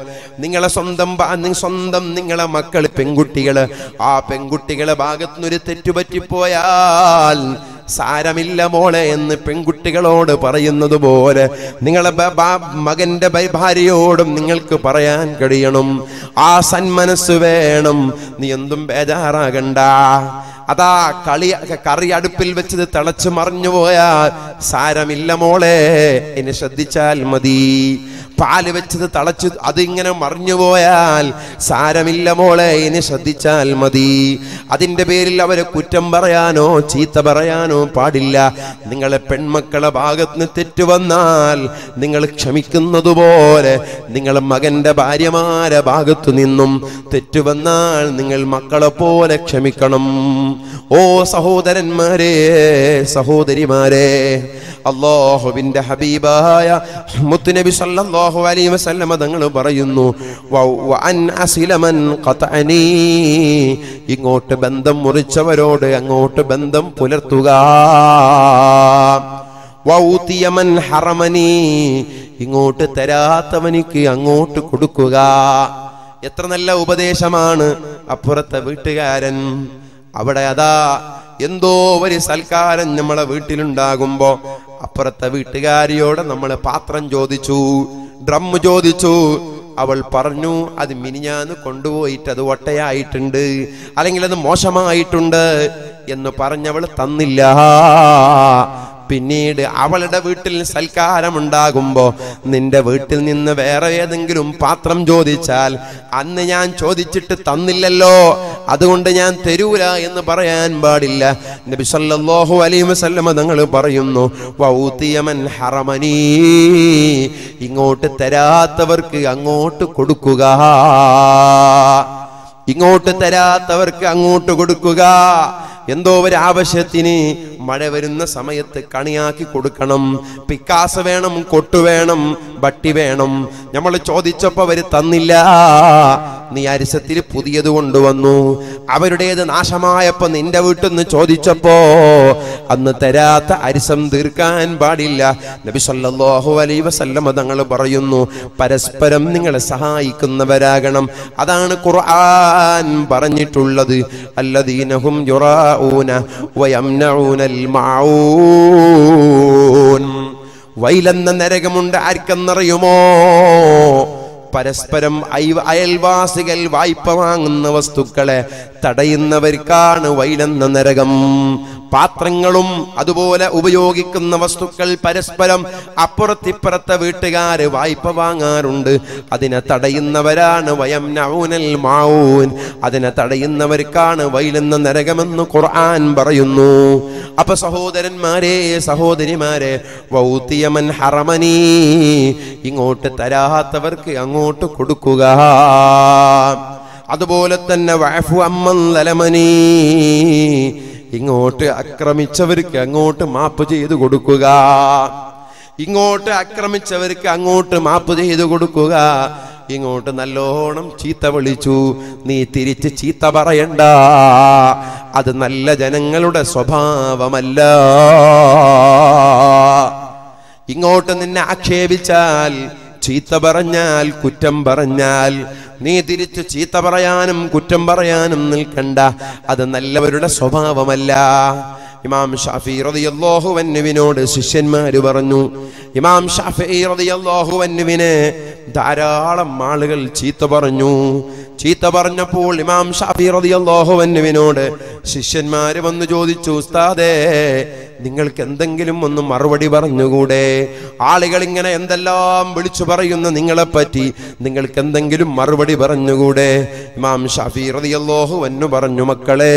നിങ്ങളെ സ്വന്തം സ്വന്തം നിങ്ങളെ മക്കൾ പെൺകുട്ടികള് ആ പെൺകുട്ടികളെ ഒരു തെറ്റുപറ്റിപ്പോയാൽ സാരമില്ല മോളെ എന്ന് പെൺകുട്ടികളോട് പറയുന്നത് പോലെ നിങ്ങളെ മകന്റെ ഭാര്യയോടും നിങ്ങൾക്ക് പറയാൻ കഴിയണം ആ സന്മനസ് വേണം നീ എന്തും ബേജാറാകണ്ട അതാ കളി കറി അടുപ്പിൽ വെച്ചത് തിളച്ചു മറിഞ്ഞു പോയാൽ സാരമില്ല മോളെ എന്നെ ശ്രദ്ധിച്ചാൽ മതി പാല് വെച്ചത് തളച്ചു അതിങ്ങനെ മറിഞ്ഞു പോയാൽ സാരമില്ല മോളെ ഇനി ശ്രദ്ധിച്ചാൽ മതി അതിൻ്റെ പേരിൽ അവരെ കുറ്റം പറയാനോ ചീത്ത പറയാനോ പാടില്ല നിങ്ങളെ പെൺമക്കളെ ഭാഗത്ത് തെറ്റു വന്നാൽ നിങ്ങൾ ക്ഷമിക്കുന്നതുപോലെ നിങ്ങൾ മകൻ്റെ ഭാര്യമാരെ ഭാഗത്തു നിന്നും തെറ്റു വന്നാൽ നിങ്ങൾ മക്കളെ പോലെ ക്ഷമിക്കണം ഓ സഹോദരന്മാരെ സഹോദരിമാരെ അള്ളാഹുവിൻ്റെ ഹബീബായ മുത്തുനബി സല്ലല്ലാഹു സല്ലല്ലാഹു അലൈഹി വസല്ലമ തങ്ങൾ പറയുന്നു അൻ അസിലമൻ ഖതഅനി ഇങ്ങോട്ട് ബന്ധം മുറിച്ചവരോട് അങ്ങോട്ട് ബന്ധം പുലർത്തുക വൗതിയമൻ ഹറമനി ഇങ്ങോട്ട് തരാത്തവനിക്ക് അങ്ങോട്ട് കൊടുക്കുക എത്ര നല്ല ഉപദേശമാണ് അപ്പുറത്തെ വീട്ടുകാരൻ അവിടെ അതാ എന്തോ ഒരു സൽക്കാരം നമ്മളെ വീട്ടിലുണ്ടാകുമ്പോ അപ്പുറത്തെ വീട്ടുകാരിയോട് നമ്മൾ പാത്രം ചോദിച്ചു ഡ്രം ചോദിച്ചു അവൾ പറഞ്ഞു അത് മിനിഞ്ഞാന്ന് കൊണ്ടുപോയിട്ട് അത് ഒട്ടയായിട്ടുണ്ട് അല്ലെങ്കിൽ അത് മോശമായിട്ടുണ്ട് എന്ന് പറഞ്ഞവൾ തന്നില്ല പിന്നീട് അവളുടെ വീട്ടിൽ സൽക്കാരമുണ്ടാകുമ്പോൾ നിന്റെ വീട്ടിൽ നിന്ന് വേറെ ഏതെങ്കിലും പാത്രം ചോദിച്ചാൽ അന്ന് ഞാൻ ചോദിച്ചിട്ട് തന്നില്ലല്ലോ അതുകൊണ്ട് ഞാൻ തരൂല എന്ന് പറയാൻ പാടില്ല നബി സല്ലല്ലാഹു അലൈഹി വസല്ലമ തങ്ങൾ പറയുന്നു വൗതിയമൻ ഹറമനീ ഇങ്ങോട്ട് തരാത്തവർക്ക് അങ്ങോട്ട് കൊടുക്കുക ഇങ്ങോട്ട് തരാത്തവർക്ക് അങ്ങോട്ട് കൊടുക്കുക എന്തോ ഒരു ആവശ്യത്തിന് മഴ വരുന്ന സമയത്ത് കണിയാക്കി കൊടുക്കണം പിക്കാസ് വേണം കൊട്ടു വേണം വട്ടി വേണം നമ്മൾ ചോദിച്ചപ്പോൾ അവർ തന്നില്ല നീ അരിശത്തിൽ പുതിയത് കൊണ്ടുവന്നു അവരുടേത് നാശമായപ്പോ നിന്റെ വീട്ടിൽ നിന്ന് ചോദിച്ചപ്പോ അന്ന് തരാത്ത അരിസം തീർക്കാൻ പാടില്ല നബി സല്ലല്ലാഹു അലൈഹി വസല്ലമ തങ്ങൾ പറയുന്നു പരസ്പരം നിങ്ങളെ സഹായിക്കുന്നവരാകണം അതാണ് ഖുർആൻ പറഞ്ഞിട്ടുള്ളത് അല്ലദീനഹും യുറാഊന വയംനഊനൽ മഊൻ വൈലെന്ന നരകമുണ്ട് ആർക്കെന്നറിയുമോ പരസ്പരം അയൽവാസികൾ വായ്പ വാങ്ങുന്ന വസ്തുക്കളെ തടയുന്നവർക്കാണ് വൈലെന്ന നരകം പാത്രങ്ങളും അതുപോലെ ഉപയോഗിക്കുന്ന വസ്തുക്കൾ പരസ്പരം അപ്പുറത്തിപ്പുറത്തെ വീട്ടുകാര് വായ്പ വാങ്ങാറുണ്ട് അതിനെ തടയുന്നവരാണ് വയം നൗനൽ മാവൂൻ അതിനെ തടയുന്നവർക്കാണ് വൈലെന്ന നരകമെന്ന് ഖുർആൻ പറയുന്നു അപ്പൊ സഹോദരന്മാരെ സഹോദരിമാരെ വൗത്തിയമൻ ഹറമനീ ഇങ്ങോട്ട് തരാത്തവർക്ക് അങ്ങോട്ട് കൊടുക്കുക അതുപോലെ തന്നെ വഴഫു അമ്മൻ ലലമനീ ഇങ്ങോട്ട് അക്രമിച്ചവർക്ക് അങ്ങോട്ട് മാപ്പ് ചെയ്തു കൊടുക്കുക ഇങ്ങോട്ട് അക്രമിച്ചവർക്ക് അങ്ങോട്ട് മാപ്പ് ചെയ്തു കൊടുക്കുക ഇങ്ങോട്ട് നല്ലോണം ചീത്ത വിളിച്ചു നീ തിരിച്ച് ചീത്ത പറയണ്ട അത് നല്ല ജനങ്ങളുടെ സ്വഭാവമല്ല ഇങ്ങോട്ട് നിന്നെ ആക്ഷേപിച്ചാൽ ചീത്ത പറഞ്ഞാൽ കുറ്റം പറഞ്ഞാൽ നീ തിരിച്ചു ചീത്ത പറയാനും കുറ്റം പറയാനും നിൽക്കണ്ട അത് നല്ലവരുടെ സ്വഭാവമല്ല ഇമാം ഷാഫി ശിഷ്യന്മാര് പറഞ്ഞു ഇമാം ഷാഫി ധാരാളം ആളുകൾ ചീത്ത പറഞ്ഞു ചീത്ത പറഞ്ഞപ്പോൾ ഇമാം ഷാഫി അൻഹുവിനോട് ശിഷ്യന്മാര് വന്ന് ചോദിച്ചു ഉസ്താദേ നിങ്ങൾക്ക് എന്തെങ്കിലും ഒന്ന് മറുപടി പറഞ്ഞുകൂടെ ആളുകൾ ഇങ്ങനെ എന്തെല്ലാം വിളിച്ചു പറയുന്ന പറ്റി നിങ്ങൾക്ക് എന്തെങ്കിലും മറുപടി പറഞ്ഞുകൂടെ ഇമാം ഷാഫി റതിയല്ലാഹു അൻഹു പറഞ്ഞു മക്കളെ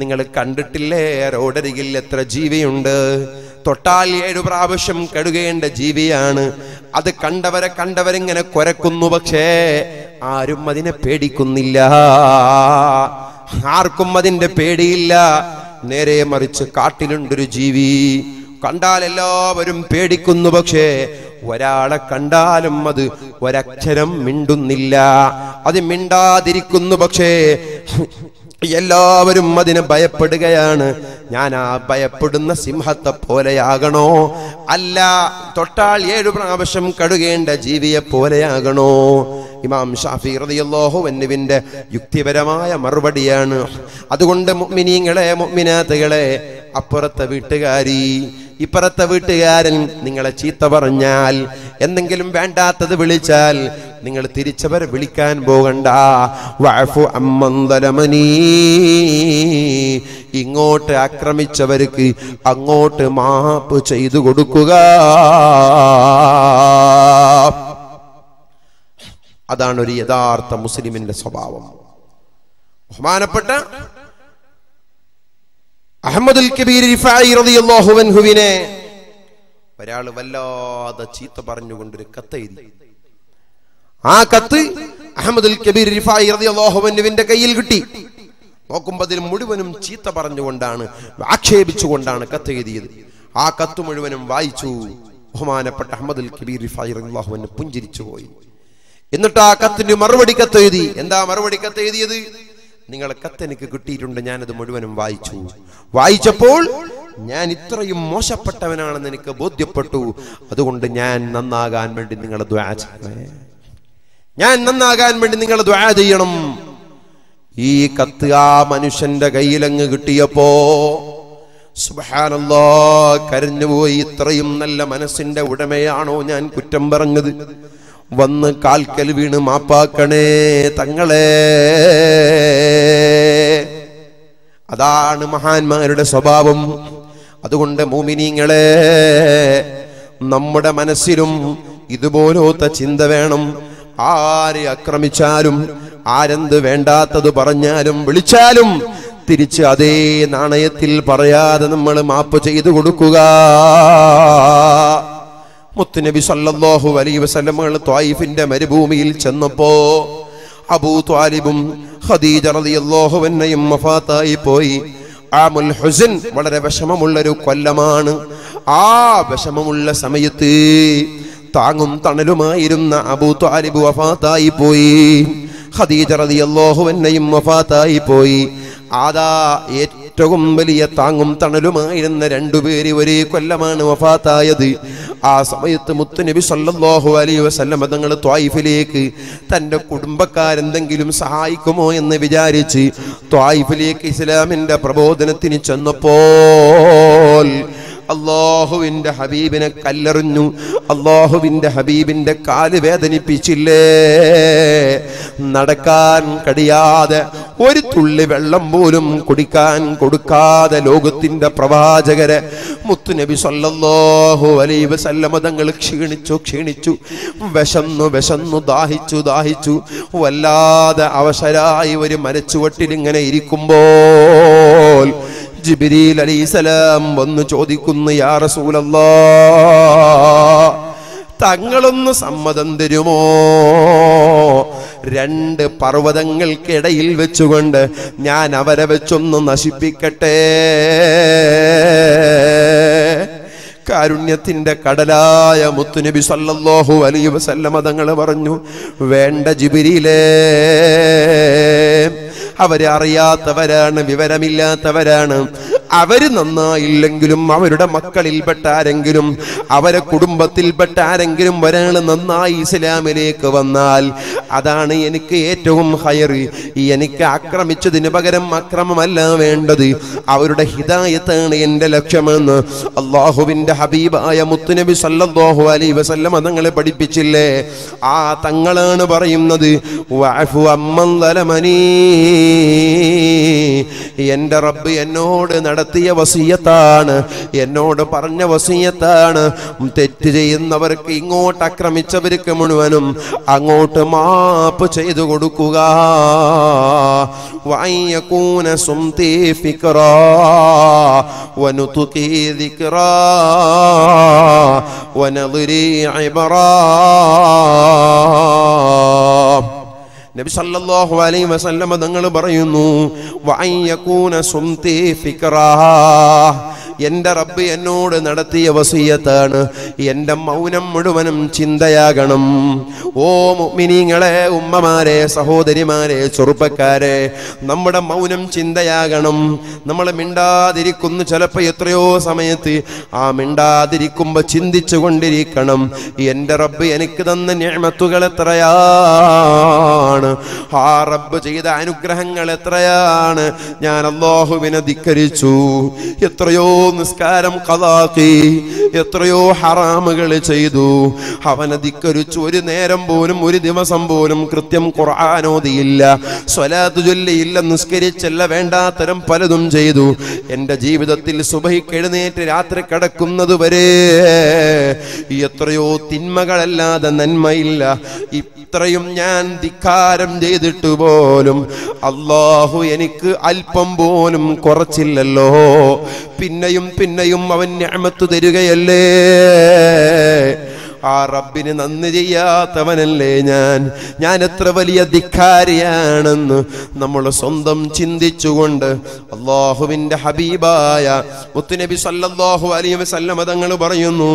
നിങ്ങൾ കണ്ടിട്ടില്ലേ റോഡരികിൽ എത്ര ജീവിയുണ്ട് തൊട്ടാൽ ഏഴു പ്രാവശ്യം കഴുകേണ്ട ജീവിയാണ് അത് കണ്ടവരെ കണ്ടവരിങ്ങനെ കൊരക്കുന്നു പക്ഷേ ആരും അതിനെ പേടിക്കുന്നില്ല ആർക്കും അതിന്റെ പേടിയില്ല നേരെ മറിച്ച് കാട്ടിലുണ്ടൊരു ജീവി കണ്ടാൽ എല്ലാവരും പേടിക്കുന്നു പക്ഷേ ഒരാളെ കണ്ടാലും അത് ഒരക്ഷരം മിണ്ടുന്നില്ല അത് മിണ്ടാതിരിക്കുന്നു പക്ഷേ എല്ലാവരും അതിനെ ഭയപ്പെടുകയാണ് ഞാൻ ആ ഭയപ്പെടുന്ന സിംഹത്തെ പോലെയാകണോ അല്ല തൊട്ടാൽ ഏഴു പ്രാവശ്യം കടുകേണ്ട ജീവിയെ പോലെയാകണോ ഇമാം ഷാഫി റതിയല്ലോഹു എന്നുവിൻ്റെ യുക്തിപരമായ മറുപടിയാണ് അതുകൊണ്ട് മുഗ്മിനീങ്ങളെ മുഗ്മിനാത്തുകളെ അപ്പുറത്തെ വീട്ടുകാരി ഇപ്പുറത്തെ വീട്ടുകാരൻ നിങ്ങളെ ചീത്ത പറഞ്ഞാൽ എന്തെങ്കിലും വേണ്ടാത്തത് വിളിച്ചാൽ നിങ്ങൾ തിരിച്ചവരെ വിളിക്കാൻ പോകണ്ട വഴഫു അമ്മന്തലമനീ ഇങ്ങോട്ട് ആക്രമിച്ചവർക്ക് അങ്ങോട്ട് മാപ്പ് ചെയ്തു കൊടുക്കുക അതാണ് ഒരു യഥാർത്ഥ മുസ്ലിമിന്റെ സ്വഭാവം ബഹുമാനപ്പെട്ട അഹമ്മദുൽ കബീർ റിഫായിഹുവിനെ ഒരാൾ വല്ലാതെ ചീത്ത പറഞ്ഞുകൊണ്ടൊരു കത്ത് എഴുതി ആ കത്ത് അഹമ്മദുൽ കബീർ റിഫായി റതിയാഹുവിന്റെ കയ്യിൽ കിട്ടി നോക്കുമ്പോൾ അതിൽ മുഴുവനും ചീത്ത പറഞ്ഞുകൊണ്ടാണ് ആക്ഷേപിച്ചുകൊണ്ടാണ് കത്ത് എഴുതിയത് ആ കത്ത് മുഴുവനും വായിച്ചു ബഹുമാനപ്പെട്ട അഹമ്മദുൽ കബീർ റിഫായി റതിയാഹുവിന് പുഞ്ചിരിച്ചു പോയി എന്നിട്ട് ആ കത്തിന് മറുപടി കത്തെഴുതി എന്താ മറുപടി കത്തെഴുതിയത് നിങ്ങളെ കത്തെനിക്ക് കിട്ടിയിട്ടുണ്ട് ഞാനത് മുഴുവനും വായിച്ചു വായിച്ചപ്പോൾ ഞാൻ ഇത്രയും മോശപ്പെട്ടവനാണെന്ന് എനിക്ക് ബോധ്യപ്പെട്ടു അതുകൊണ്ട് ഞാൻ നന്നാകാൻ വേണ്ടി നിങ്ങൾ ദ്വാ ഞാൻ നന്നാകാൻ വേണ്ടി നിങ്ങൾ ദ്വാ ചെയ്യണം ഈ കത്ത് ആ മനുഷ്യന്റെ കയ്യിലങ്ങ് കിട്ടിയപ്പോ സുബാനല്ലോ കരഞ്ഞുപോയി ഇത്രയും നല്ല മനസ്സിന്റെ ഉടമയാണോ ഞാൻ കുറ്റം പറഞ്ഞത് വന്ന് കാൽക്കൽ വീണ് മാപ്പാക്കണേ തങ്ങളെ അതാണ് മഹാന്മാരുടെ സ്വഭാവം അതുകൊണ്ട് മോമിനിങ്ങളെ നമ്മുടെ മനസ്സിലും ഇതുപോലത്തെ ചിന്ത വേണം ആരെ ആക്രമിച്ചാലും ആരെന്ത് വേണ്ടാത്തത് പറഞ്ഞാലും വിളിച്ചാലും തിരിച്ച് അതേ നാണയത്തിൽ പറയാതെ നമ്മൾ മാപ്പ് ചെയ്തു കൊടുക്കുക മുത്തുനബി സല്ലല്ലാഹു അലൈ വസല്ലമകൾ ത്വായിഫിന്റെ മരുഭൂമിയിൽ ചെന്നപ്പോ അബൂ ത്വാലിബും ഖദീജ റളിയല്ലാഹു അൻഹയും വഫാത്തായി പോയി ആമുൽ ഹുസ്ൻ വളരെ വിഷമമുള്ള ഒരു കൊല്ലമാണ് ആ വിഷമമുള്ള സമയത്ത് താങ്ങും തണലുമായിരുന്ന അബൂ ത്വാലിബ് വഫാത്തായി പോയി ഖദീജ റളിയല്ലാഹു അൻഹയും വഫാത്തായി പോയി ആദാ ഏറ്റവും വലിയ താങ്ങും തണലുമായിരുന്ന രണ്ടുപേര് ഒരേ കൊല്ലമാണ് വഫാത്തായത് ആ സമയത്ത് മുത്തുനബി സല്ലാഹു അലൈ വസല്ലമ തങ്ങൾ ത്വായിഫിലേക്ക് തൻ്റെ കുടുംബക്കാരെന്തെങ്കിലും സഹായിക്കുമോ എന്ന് വിചാരിച്ച് ത്വായിഫിലേക്ക് ഇസ്ലാമിൻ്റെ പ്രബോധനത്തിന് ചെന്നപ്പോൾ അള്ളാഹുവിന്റെ ഹബീബിനെ കല്ലെറിഞ്ഞു അള്ളാഹുവിന്റെ ഹബീബിൻ്റെ കാല് വേദനിപ്പിച്ചില്ലേ നടക്കാൻ കഴിയാതെ ഒരു തുള്ളി വെള്ളം പോലും കുടിക്കാൻ കൊടുക്കാതെ ലോകത്തിൻ്റെ പ്രവാചകരെ മുത്തുനബി സല്ലാഹു അലൈ വസല്ലമ തങ്ങൾ ക്ഷീണിച്ചു ക്ഷീണിച്ചു വിശന്നു വിശന്നു ദാഹിച്ചു ദാഹിച്ചു വല്ലാതെ അവശരായി ഒരു മരച്ചുവട്ടിലിങ്ങനെ ഇരിക്കുമ്പോൾ ജിബിരിൽ അലൈസലാം വന്ന് ചോദിക്കുന്നു യാ റസൂലല്ലാ തങ്ങളൊന്ന് സമ്മതം തരുമോ രണ്ട് പർവ്വതങ്ങൾക്കിടയിൽ വെച്ചുകൊണ്ട് ഞാൻ അവരെ വെച്ചൊന്ന് നശിപ്പിക്കട്ടെ കാരുണ്യത്തിന്റെ കടലായ മുത്തുനബി സല്ലല്ലാഹു അലൈ വസല്ലമ തങ്ങൾ പറഞ്ഞു വേണ്ട ജിബിരിയിലേ അവരറിയാത്തവരാണ് വിവരമില്ലാത്തവരാണ് അവർ നന്നായില്ലെങ്കിലും അവരുടെ മക്കളിൽപ്പെട്ട ആരെങ്കിലും അവരെ കുടുംബത്തിൽപ്പെട്ട ആരെങ്കിലും ഒരാൾ നന്നായി ഇസ്ലാമിലേക്ക് വന്നാൽ അതാണ് എനിക്ക് ഏറ്റവും ഹയറി എനിക്ക് ആക്രമിച്ചതിന് പകരം അക്രമമല്ല വേണ്ടത് അവരുടെ ഹിതായത്താണ് എൻ്റെ ലക്ഷ്യമെന്ന് അള്ളാഹുവിൻ്റെ ഹബീബായ മുത്തുനബി സല്ലാഹു അലൈ വസല്ലം തങ്ങളെ പഠിപ്പിച്ചില്ലേ ആ തങ്ങളാണ് പറയുന്നത് എൻ്റെ റബ്ബ് എന്നോട് നട നടത്തിയ വസീയത്താണ് എന്നോട് പറഞ്ഞ വസീയത്താണ് തെറ്റ് ചെയ്യുന്നവർക്ക് ഇങ്ങോട്ട് ആക്രമിച്ചവർക്ക് മുഴുവനും അങ്ങോട്ട് മാപ്പ് ചെയ്തു കൊടുക്കുക വൈയക്കൂന സുംതി ഫിക്റാ നബി സല്ലല്ലാഹു അലൈഹി വസല്ലമ തങ്ങൾ പറയുന്നു വഅയ്യകൂന സുംതി ഫിക്റാ എൻ്റെ റബ്ബ് എന്നോട് നടത്തിയ വസീയത്താണ് എൻ്റെ മൗനം മുഴുവനും ചിന്തയാകണം ഓ മിനിങ്ങളെ ഉമ്മമാരെ സഹോദരിമാരെ ചെറുപ്പക്കാരെ നമ്മുടെ മൗനം ചിന്തയാകണം നമ്മൾ മിണ്ടാതിരിക്കുന്നു ചിലപ്പോൾ എത്രയോ സമയത്ത് ആ മിണ്ടാതിരിക്കുമ്പോൾ ചിന്തിച്ചു കൊണ്ടിരിക്കണം എൻ്റെ റബ്ബ് എനിക്ക് തന്ന ഞാമത്തുകൾ എത്രയാണ് ആ റബ്ബ് ചെയ്ത അനുഗ്രഹങ്ങൾ എത്രയാണ് ഞാൻ അള്ളാഹുവിനെ ധിക്കരിച്ചു എത്രയോ നിസ്കാരം കഥാക്കി എത്രയോ ഹറാമുകൾ ചെയ്തു അവനെ ധിക്കരിച്ചു ഒരു നേരം പോലും ഒരു ദിവസം പോലും കൃത്യം കുറാനോതിയില്ല സ്വലാത്ത് ചൊല്ലിയില്ല നിസ്കരിച്ചല്ല വേണ്ടാത്തരം പലതും ചെയ്തു എൻ്റെ ജീവിതത്തിൽ സുബഹിക്ക് എഴുന്നേറ്റ് രാത്രി കിടക്കുന്നത് വരെ എത്രയോ തിന്മകളല്ലാതെ നന്മയില്ല ഇത്രയും ഞാൻ ധിക്കാരം ചെയ്തിട്ട് പോലും അള്ളാഹു എനിക്ക് അല്പം പോലും കുറച്ചില്ലല്ലോ പിന്നെ പിന്നെയും പിന്നെയും അവൻ ഞാമത്ത് തരികയല്ലേ ആ റബ്ബിന് നന്ദി ചെയ്യാത്തവനല്ലേ ഞാൻ ഞാൻ എത്ര വലിയ ധിക്കാരിയാണെന്ന് നമ്മൾ സ്വന്തം ചിന്തിച്ചുകൊണ്ട് അള്ളാഹുവിൻ്റെ ഹബീബായ മുത്തുനബി സല്ലല്ലാഹു അലൈഹി വസല്ലമ തങ്ങൾ പറയുന്നു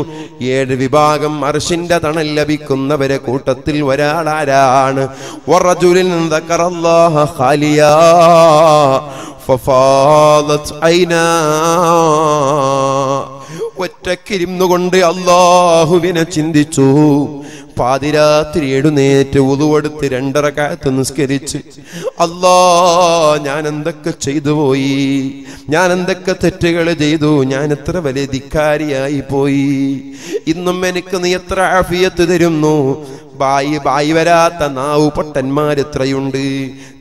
ഏഴ് വിഭാഗം അർഷിൻ്റെ തണൽ ലഭിക്കുന്നവരെ കൂട്ടത്തിൽ ഒരാളാരാണ് ഫഫാദത് ഐനാ ഒറ്റക്കിരുന്നു കൊണ്ട് അള്ളാഹുവിനെ ചിന്തിച്ചു പാതിരാത്രി എഴുന്നേറ്റ് ഉതുവെടുത്ത് രണ്ടര കാലത്ത് നിസ്കരിച്ച് അല്ലാ ഞാൻ എന്തൊക്കെ ചെയ്തു പോയി ഞാൻ എന്തൊക്കെ തെറ്റുകൾ ചെയ്തു ഞാൻ എത്ര വലിയ ധിക്കാരിയായി പോയി ഇന്നും എനിക്ക് നീ എത്ര ആഫിയത്ത് തരുന്നു ബായി ബായി വരാത്ത നാവു പൊട്ടന്മാരെത്രയുണ്ട്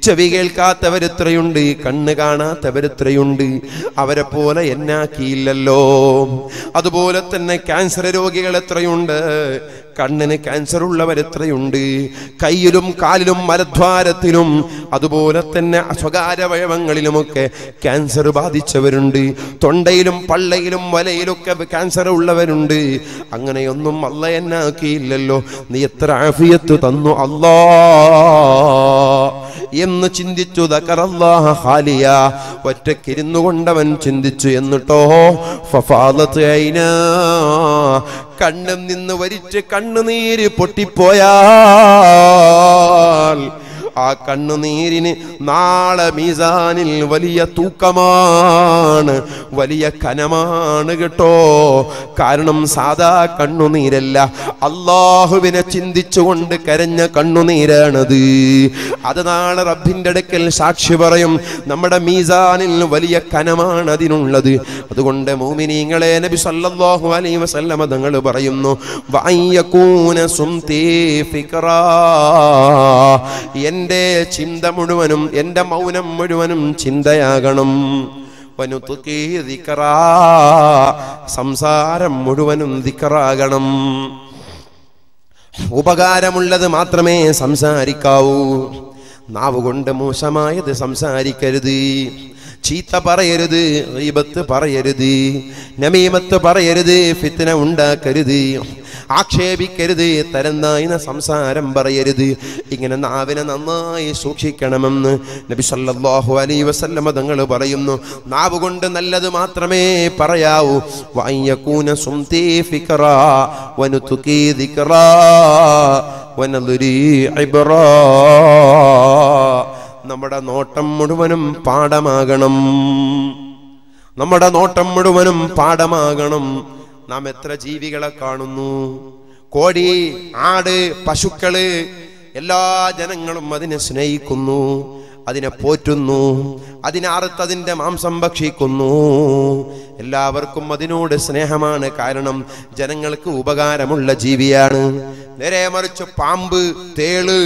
ചെവി കേൾക്കാത്തവരെത്രയുണ്ട് കണ്ണ് കാണാത്തവരെത്രയുണ്ട് അവരെ പോലെ എന്നാക്കിയില്ലല്ലോ അതുപോലെ തന്നെ ക്യാൻസർ രോഗികൾ എത്രയുണ്ട് കണ്ണിന് ക്യാൻസർ ഉള്ളവരെത്രയുണ്ട് കയ്യിലും കാലിലും മലദ്വാരത്തിലും അതുപോലെ തന്നെ സ്വകാര്യവയവങ്ങളിലുമൊക്കെ ക്യാൻസർ ബാധിച്ചവരുണ്ട് തൊണ്ടയിലും പള്ളയിലും വലയിലൊക്കെ ക്യാൻസർ ഉള്ളവരുണ്ട് അങ്ങനെയൊന്നും അല്ല എന്നാക്കിയില്ലല്ലോ നീ എത്ര ആഫിയത്ത് തന്നു അല്ലാ എന്ന് ചിന്തിച്ചു ഹാലിയ ഒറ്റക്കിരുന്നു കൊണ്ടവൻ ചിന്തിച്ചു എന്നിട്ടോ കണ്ണും നിന്ന് വരിച്ച് കണ്ണുനീര് പൊട്ടിപ്പോയാൽ ആ കണ്ണുനീരിന് നാളെ മീസാനിൽ വലിയ തൂക്കമാണ് വലിയ കനമാണ് കേട്ടോ കാരണം സാധാ കണ്ണുനീരല്ല അള്ളാഹുവിനെ ചിന്തിച്ചുകൊണ്ട് കരഞ്ഞ കണ്ണുനീരാണത് അത് നാളെ റബ്ബിൻ്റെ അടുക്കൽ സാക്ഷി പറയും നമ്മുടെ മീസാനിൽ വലിയ കനമാണ് അതിനുള്ളത് അതുകൊണ്ട് മോമിനീങ്ങളെ നബി സല്ലല്ലാഹു അലൈഹി വസല്ലമ തങ്ങൾ പറയുന്നു വയ്യക്കൂന സുംതീ ഫിക്ര എൻ എന്റെ ചിന്ത മുഴുവനും എന്റെ മൗനം മുഴുവനും ചിന്തയാകണം സംസാരം മുഴുവനും ദിക്കറാകണം ഉപകാരമുള്ളത് മാത്രമേ സംസാരിക്കാവൂ നാവുകൊണ്ട് മോശമായത് സംസാരിക്കരുത് ചീത്ത പറയരുത് റീബത്ത് പറയരുത് നമീമത്ത് പറയരുത് ഫിത്തന ഉണ്ടാക്കരുത് ആക്ഷേപിക്കരുത് തരന്തായി സംസാരം പറയരുത് ഇങ്ങനെ നാവിനെ നന്നായി സൂക്ഷിക്കണമെന്ന് നബി സല്ലാഹു അലൈ വസല്ലമ തങ്ങൾ പറയുന്നു നാവ് കൊണ്ട് നല്ലത് മാത്രമേ പറയാവൂ വയ്യക്കൂന സുംതീ ഫിക്കറ നമ്മുടെ നോട്ടം മുഴുവനും പാഠമാകണം നമ്മുടെ നോട്ടം മുഴുവനും പാഠമാകണം നാം എത്ര ജീവികളെ കാണുന്നു കോഴി ആട് പശുക്കള് എല്ലാ ജനങ്ങളും അതിനെ സ്നേഹിക്കുന്നു അതിനെ പോറ്റുന്നു അതിനെ അറുത്തതിൻ്റെ മാംസം ഭക്ഷിക്കുന്നു എല്ലാവർക്കും അതിനോട് സ്നേഹമാണ് കാരണം ജനങ്ങൾക്ക് ഉപകാരമുള്ള ജീവിയാണ് നേരെ മറിച്ച് പാമ്പ് തേള്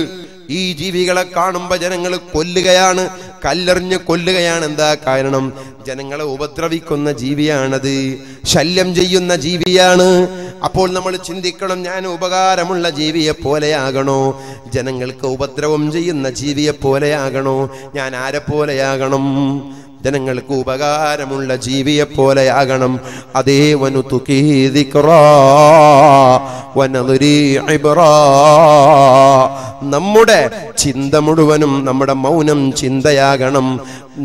ഈ ജീവികളെ കാണുമ്പോ ജനങ്ങൾ കൊല്ലുകയാണ് കല്ലെറിഞ്ഞ് കൊല്ലുകയാണ് എന്താ കാരണം ജനങ്ങളെ ഉപദ്രവിക്കുന്ന ജീവിയാണത് ശല്യം ചെയ്യുന്ന ജീവിയാണ് അപ്പോൾ നമ്മൾ ചിന്തിക്കണം ഞാൻ ഉപകാരമുള്ള ജീവിയെ പോലെയാകണോ ജനങ്ങൾക്ക് ഉപദ്രവം ചെയ്യുന്ന ജീവിയെ പോലെയാകണോ ഞാൻ ആരെ പോലെയാകണം ജനങ്ങൾക്ക് ഉപകാരമുള്ള ജീവിയെ പോലെയാകണം അതേ വനു നമ്മുടെ ചിന്ത മുഴുവനും നമ്മുടെ മൗനം ചിന്തയാകണം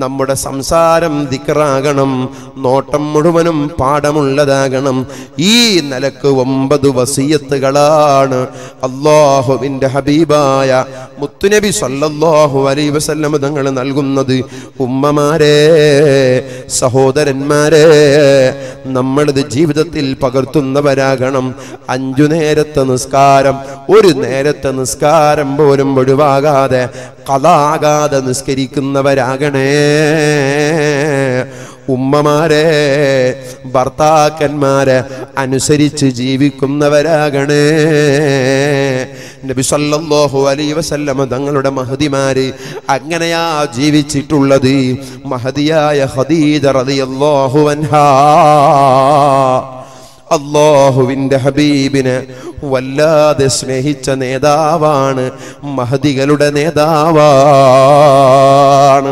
നമ്മുടെ സംസാരം ദിക്റാകണം നോട്ടം മുഴുവനും പാഠമുള്ളതാകണം ഈ നിലക്ക് ഒമ്പത് വസീയത്തുകളാണ് അള്ളാഹുവിൻ്റെ ഹബീബായ മുത്തുനബി സല്ലാഹു അലൈ വസല്ലം തങ്ങൾ നൽകുന്നത് ഉമ്മമാരെ സഹോദരന്മാരെ നമ്മളിത് ജീവിതത്തിൽ പകർത്തുന്നവരാകണം അഞ്ചു നേരത്തെ നിസ്കാരം ഒരു നേരത്തെ നിസ്കാരം പോലും ഒഴിവാകാതെ കഥാകാതെ നിസ്കരിക്കുന്നവരാകണേ ഉമ്മമാരെ ഭർത്താക്കന്മാരെ അനുസരിച്ച് ജീവിക്കുന്നവരാകണേ നബി സല്ലല്ലാഹു അലൈഹി വസല്ലമ തങ്ങളുടെ മഹതിമാര് അങ്ങനെയാ ജീവിച്ചിട്ടുള്ളത് മഹദിയായ ഹദീജ റളിയല്ലാഹു അൻഹാ അള്ളാഹുവിൻ്റെ ഹബീബിനെ വല്ലാതെ സ്നേഹിച്ച നേതാവാണ് മഹദികളുടെ നേതാവാണ്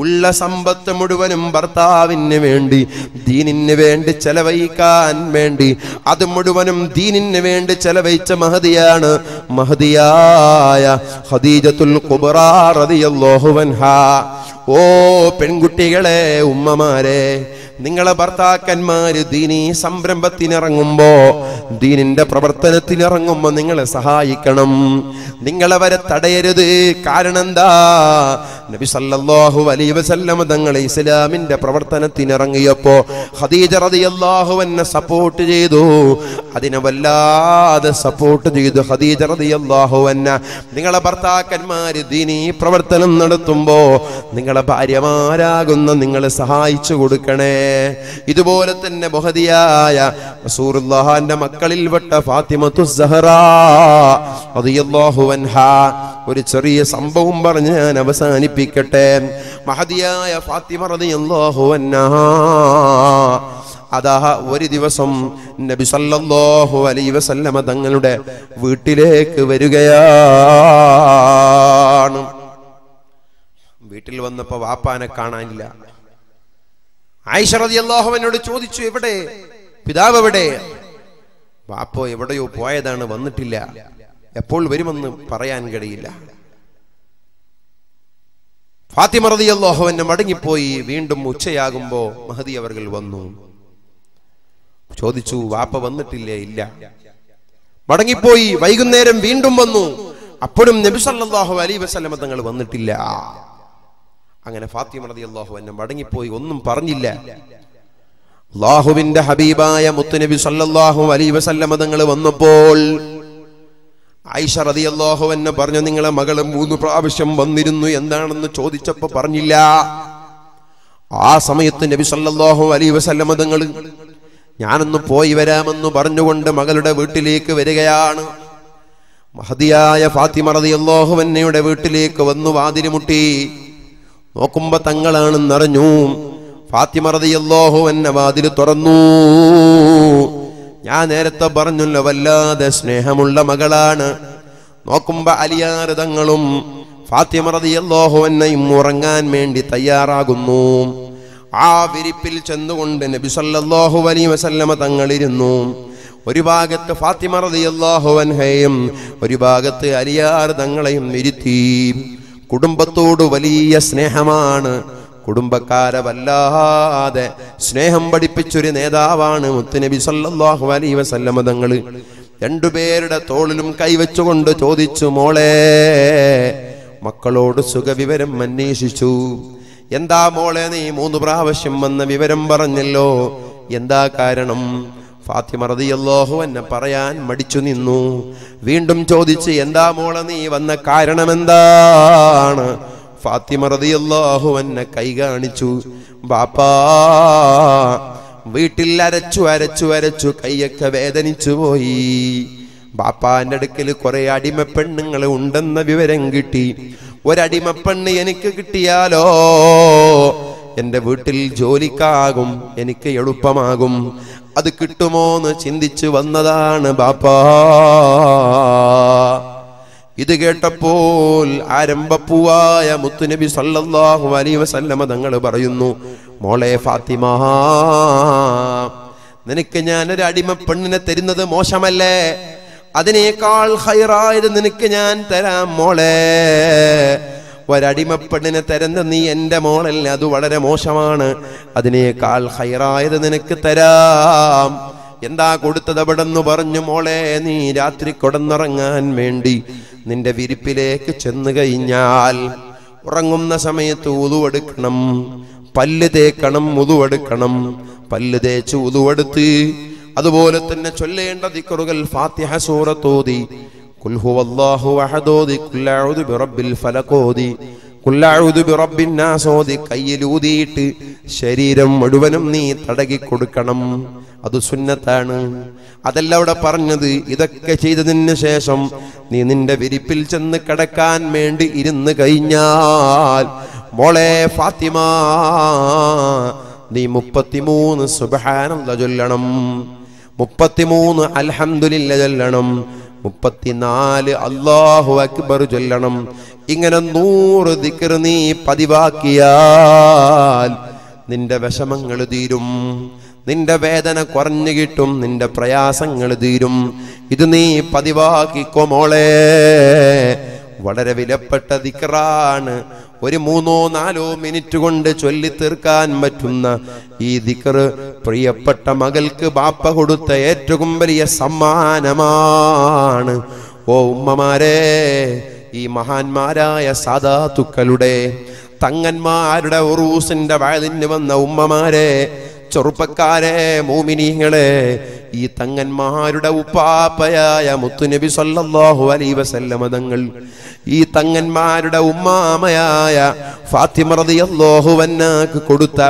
ഉള്ള സമ്പത്ത് മുഴുവനും ഭർത്താവിന് വേണ്ടി ദീനിന് വേണ്ടി ചെലവഴിക്കാൻ വേണ്ടി അത് മുഴുവനും ദീനിന് വേണ്ടി ചെലവഴിച്ച മഹതിയാണ് മഹതിയായ ഹദീജത്തുൽ കുബറാറിയല്ലോഹുവൻഹ ഓ പെൺകുട്ടികളെ ഉമ്മമാരെ നിങ്ങളെ ഭർത്താക്കന്മാര് ദീനീ സംരംഭത്തിനിറങ്ങുമ്പോ ദീനിന്റെ പ്രവർത്തനത്തിനിറങ്ങുമ്പോ നിങ്ങളെ സഹായിക്കണം നിങ്ങളെ വരെ തടയരുത് കാരണം എന്താ നബി സല്ലല്ലാഹു അലൈഹി വസല്ലം തങ്ങൾ ഇസ്ലാമിന്റെ പ്രവർത്തനത്തിനിറങ്ങിയപ്പോ ഖദീജ റളിയല്ലാഹു അൻഹ സപ്പോർട്ട് ചെയ്തു അതിനെ വല്ലാതെ സപ്പോർട്ട് ചെയ്തു ഖദീജ റളിയല്ലാഹു അൻഹ നിങ്ങളെ ഭർത്താക്കന്മാര് ദീനീ പ്രവർത്തനം നടത്തുമ്പോ നിങ്ങളെ ഭാര്യമാരാകുന്ന നിങ്ങളെ സഹായിച്ചു കൊടുക്കണേ ഇതുപോലെ തന്നെ ബഹദിയായ റസൂറുല്ലാഹാന്റെ മക്കളിൽ പെട്ട ഫാത്തിമത്തു സഹറാഹുവൻഹ ഒരു ചെറിയ സംഭവം പറഞ്ഞ് ഞാൻ അവസാനിപ്പിക്കട്ടെ മഹതിയായ ഫാത്തിമ അതാ ഒരു ദിവസം നബി സല്ലല്ലാഹു അലൈഹി വസല്ലമ തങ്ങളുടെ വീട്ടിലേക്ക് വരികയാണ് വീട്ടിൽ വന്നപ്പോൾ വാപ്പാനെ കാണാനില്ല ആയിഷറതി അള്ളാഹുവിനോട് ചോദിച്ചു എവിടെ പിതാവ് എവിടെ ബാപ്പോ എവിടെയോ പോയതാണ് വന്നിട്ടില്ല എപ്പോൾ വരുമെന്ന് പറയാൻ കഴിയില്ല ഫാത്തിമ റതി എന്നെ മടങ്ങിപ്പോയി വീണ്ടും ഉച്ചയാകുമ്പോ മഹതി അവർ വന്നു ചോദിച്ചു വാപ്പ വന്നിട്ടില്ലേ ഇല്ല മടങ്ങിപ്പോയി വൈകുന്നേരം വീണ്ടും വന്നു അപ്പോഴും നബിസല്ലാഹു അലൈ വസ്ലമ തങ്ങൾ വന്നിട്ടില്ല അങ്ങനെ ഫാത്തിമ റതി അള്ളാഹു എന്നെ മടങ്ങിപ്പോയി ഒന്നും പറഞ്ഞില്ല അള്ളാഹുവിന്റെ ഹബീബായ മുത്തുനബി സല്ലാഹു അലൈ വസല്ലമ തങ്ങൾ വന്നപ്പോൾ ആയിഷ അള്ളാഹു എന്നെ പറഞ്ഞു നിങ്ങളെ മകള് മൂന്ന് പ്രാവശ്യം വന്നിരുന്നു എന്താണെന്ന് ചോദിച്ചപ്പോ പറഞ്ഞില്ല ആ സമയത്ത് നബി സല്ലാഹു അലൈ വസല്ലമ തങ്ങൾ ഞാനൊന്ന് പോയി വരാമെന്ന് പറഞ്ഞുകൊണ്ട് മകളുടെ വീട്ടിലേക്ക് വരികയാണ് മഹതിയായ ഫാത്തിമ അള്ളാഹു എന്നയുടെ വീട്ടിലേക്ക് വന്നു വാതിരുമുട്ടി നോക്കുമ്പോ തങ്ങളാണെന്നറിഞ്ഞു ഫാത്തിമറതിയല്ലോഹു എന്നെ വാതിൽ തുറന്നു ഞാൻ നേരത്തെ പറഞ്ഞുല്ല വല്ലാതെ സ്നേഹമുള്ള മകളാണ് നോക്കുമ്പോ അലിയാറ് തങ്ങളും ഫാത്തിമറതിയല്ലോഹു എന്നെയും ഉറങ്ങാൻ വേണ്ടി തയ്യാറാകുന്നു ആ വിരിപ്പിൽ ചെന്നുകൊണ്ട് നബി സല്ലല്ലാഹു അലൈഹി വസല്ലമ തങ്ങളിരുന്നു ഒരു ഭാഗത്ത് ഫാത്തിമറതിയല്ലാഹു അൻഹയും ഒരു ഭാഗത്ത് അലിയാർ തങ്ങളെയും നിരുത്തി കുടുംബത്തോട് വലിയ സ്നേഹമാണ് കുടുംബക്കാരെ വല്ലാതെ സ്നേഹം പഠിപ്പിച്ചൊരു നേതാവാണ് മുത്തുനബി സല്ലാഹു അലൈ വസല്ലമ തങ്ങൾ രണ്ടുപേരുടെ തോളിലും കൈവച്ചുകൊണ്ട് ചോദിച്ചു മോളെ മക്കളോട് സുഖവിവരം അന്വേഷിച്ചു എന്താ മോളെ നീ മൂന്ന് പ്രാവശ്യം വന്ന വിവരം പറഞ്ഞല്ലോ എന്താ കാരണം ഫാത്തിമ റതിയല്ലോഹു എന്നെ പറയാൻ മടിച്ചു നിന്നു വീണ്ടും ചോദിച്ച് എന്താ മോളെ നീ വന്ന കാരണമെന്താണ് ഫാത്തിമ റതിയല്ലോഹു എന്നെ കൈ കാണിച്ചു ബാപ്പാ വീട്ടിൽ അരച്ചു അരച്ചു അരച്ചു കൈയൊക്കെ വേദനിച്ചു പോയി ബാപ്പാന്റെ അടുക്കൽ കുറെ അടിമ പെണ്ണുങ്ങൾ ഉണ്ടെന്ന വിവരം കിട്ടി ഒരടിമ പെണ്ണ് എനിക്ക് കിട്ടിയാലോ എൻ്റെ വീട്ടിൽ ജോലിക്കാകും എനിക്ക് എളുപ്പമാകും അത് കിട്ടുമോന്ന് ചിന്തിച്ചു വന്നതാണ് ബാപ്പാ ഇത് കേട്ടപ്പോൾ ആരംഭപ്പൂവായ മുത്തുനബി സല്ലല്ലാഹു അലൈഹി വസല്ലമ തങ്ങൾ പറയുന്നു മോളെ ഫാത്തിമ നിനക്ക് ഞാൻ ഒരു അടിമ പെണ്ണിനെ തരുന്നത് മോശമല്ലേ അതിനേക്കാൾ ഹൈറായത് നിനക്ക് ഞാൻ തരാം മോളേ ഒരടിമപ്പെണ്ണിനെ തരുന്ന നീ എൻ്റെ മോളല്ല അത് വളരെ മോശമാണ് അതിനേക്കാൾ ഹൈറായത് നിനക്ക് തരാം എന്താ കൊടുത്തത് അവിടെന്ന് പറഞ്ഞു മോളെ നീ രാത്രി കൊടന്നിറങ്ങാൻ വേണ്ടി നിന്റെ വിരിപ്പിലേക്ക് ചെന്നു കഴിഞ്ഞാൽ ഉറങ്ങുന്ന സമയത്ത് ഉതുവെടുക്കണം പല്ല് തേക്കണം ഉതുവെടുക്കണം പല്ല് തേച്ച് ഉതുവെടുത്ത് അതുപോലെ തന്നെ ചൊല്ലേണ്ട ദിക്കറുകൾ ഫാത്തിഹ സൂറത്തോതി قل هو الله أحد قل أعوذ برب الفلق കുല്ലാഴുതു ബിറബിന്നാസോതി കയ്യിലൂതിയിട്ട് ശരീരം മുഴുവനും നീ തടകി കൊടുക്കണം അത് സുന്നത്താണ് അതല്ല അവിടെ പറഞ്ഞത് ഇതൊക്കെ ചെയ്തതിന് ശേഷം നീ നിന്റെ വിരിപ്പിൽ ചെന്ന് കിടക്കാൻ വേണ്ടി ഇരുന്ന് കഴിഞ്ഞാൽ മോളെ ഫാത്തിമ നീ മുപ്പത്തിമൂന്ന് സുബഹാനന്ദ ചൊല്ലണം മുപ്പത്തിമൂന്ന് അൽഹംദുലില്ല ചൊല്ലണം മുപ്പത്തിനാല് അള്ളാഹു അക്ബർ ചൊല്ലണം ഇങ്ങനെ നൂറ് ദിക്കർ നീ പതിവാക്കിയാൽ നിന്റെ വിഷമങ്ങൾ തീരും നിന്റെ വേദന കുറഞ്ഞു കിട്ടും നിന്റെ പ്രയാസങ്ങൾ തീരും ഇത് നീ പതിവാക്കിക്കോ മോളെ വളരെ വിലപ്പെട്ട ദിക്കറാണ് ഒരു മൂന്നോ നാലോ മിനിറ്റ് കൊണ്ട് ചൊല്ലി തീർക്കാൻ പറ്റുന്ന ഈ ദിക്കർ പ്രിയപ്പെട്ട മകൾക്ക് ബാപ്പ കൊടുത്ത ഏറ്റവും വലിയ സമ്മാനമാണ് ഓ ഉമ്മമാരെ ഈ മഹാന്മാരായ സാധാതുക്കളുടെ തങ്ങന്മാരുടെ ഉറൂസിന്റെ വയലിന് വന്ന ഉമ്മമാരെ ചെറുപ്പക്കാരെ മോമിനിങ്ങളെ ഈ തങ്ങന്മാരുടെ ഉപ്പാപ്പയായ മുത്തുനബി സല്ലല്ലാഹു അലൈ വസല്ലമ തങ്ങൾ ഈ തങ്ങന്മാരുടെ ഉമ്മാമയായ ഫാത്തിമ റളിയല്ലാഹു അൻഹാക്ക് കൊടുത്ത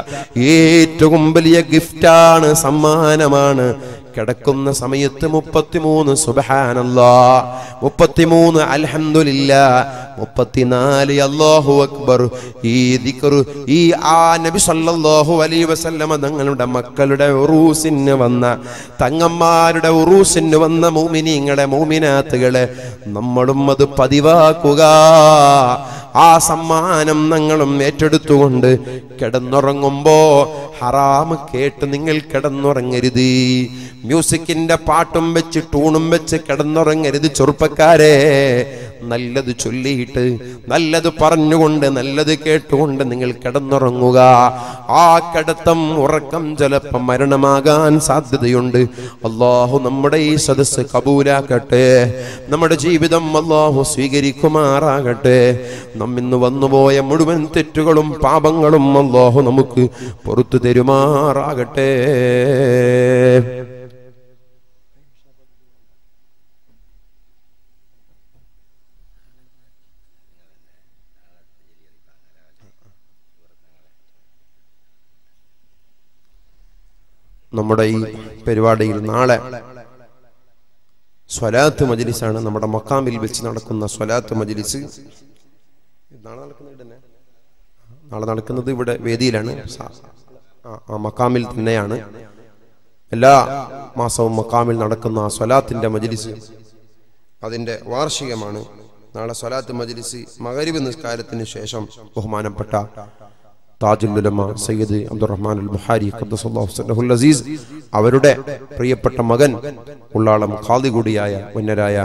ഏറ്റവും വലിയ ഗിഫ്റ്റാണ് സമ്മാനമാണ് കിടക്കുന്ന സമയത്ത് മുപ്പത്തിമൂന്ന് സുബഹാനല്ലാ മുപ്പത്തിമൂന്ന് അൽഹന്ദില്ല മുപ്പത്തിനാല് അള്ളാഹു അക്ബർ ഈ ദിക്കറു ഈ ആ നബി സല്ലല്ലാഹു അലൈ വസല്ലമ തങ്ങളുടെ മക്കളുടെ ഉറൂസിന് വന്ന തങ്ങന്മാരുടെ ഉറൂസിന് വന്ന മൂമിനിങ്ങളെ മൂമിനാത്തുകളെ നമ്മളും അത് പതിവാക്കുക ആ സമ്മാനം ഞങ്ങളും ഏറ്റെടുത്തുകൊണ്ട് കിടന്നുറങ്ങുമ്പോ ഹറാമ് കേട്ട് നിങ്ങൾ കിടന്നുറങ്ങരുത് മ്യൂസിക്കിന്റെ പാട്ടും വെച്ച് ടൂണും വെച്ച് കിടന്നുറങ്ങരുത് ചെറുപ്പക്കാരെ നല്ലത് ചൊല്ലിയിട്ട് നല്ലത് പറഞ്ഞുകൊണ്ട് നല്ലത് കേട്ടുകൊണ്ട് നിങ്ങൾ കിടന്നുറങ്ങുക ആ കടത്തം ഉറക്കം ചിലപ്പം മരണമാകാൻ സാധ്യതയുണ്ട് അള്ളാഹു നമ്മുടെ ഈ സദസ്സ് കബൂലാക്കട്ടെ നമ്മുടെ ജീവിതം അള്ളാഹു സ്വീകരിക്കുമാറാകട്ടെ നമ്മിന്ന് വന്നുപോയ മുഴുവൻ തെറ്റുകളും പാപങ്ങളും അള്ളാഹു നമുക്ക് പുറത്തു തരുമാറാകട്ടെ നമ്മുടെ ഈ പരിപാടിയിൽ നാളെ സ്വലാത്ത് മജലിസാണ് നമ്മുടെ മക്കാമിൽ വെച്ച് നടക്കുന്ന സ്വലാത്ത് മജ്ലിസ് നാളെ നടക്കുന്നത് നാളെ നടക്കുന്നത് ഇവിടെ വേദിയിലാണ് ആ മക്കാമിൽ തന്നെയാണ് എല്ലാ മാസവും മക്കാമിൽ നടക്കുന്ന ആ സ്വലാത്തിന്റെ മജ്ലിസ് അതിന്റെ വാർഷികമാണ് നാളെ സ്വലാത്ത് മജ്ലിസ് മകരിവ് നിസ്കാരത്തിന് ശേഷം ബഹുമാനപ്പെട്ട താജുലമ സയ്യിദ് അബ്ദുറഹ്മാൻ അൽ ബുഹാരി ഖബ്ദുൽ അസീസ് അവരുടെ പ്രിയപ്പെട്ട മകൻ ഉള്ളാളം ഖാദി കൂടിയായ മുന്നരായ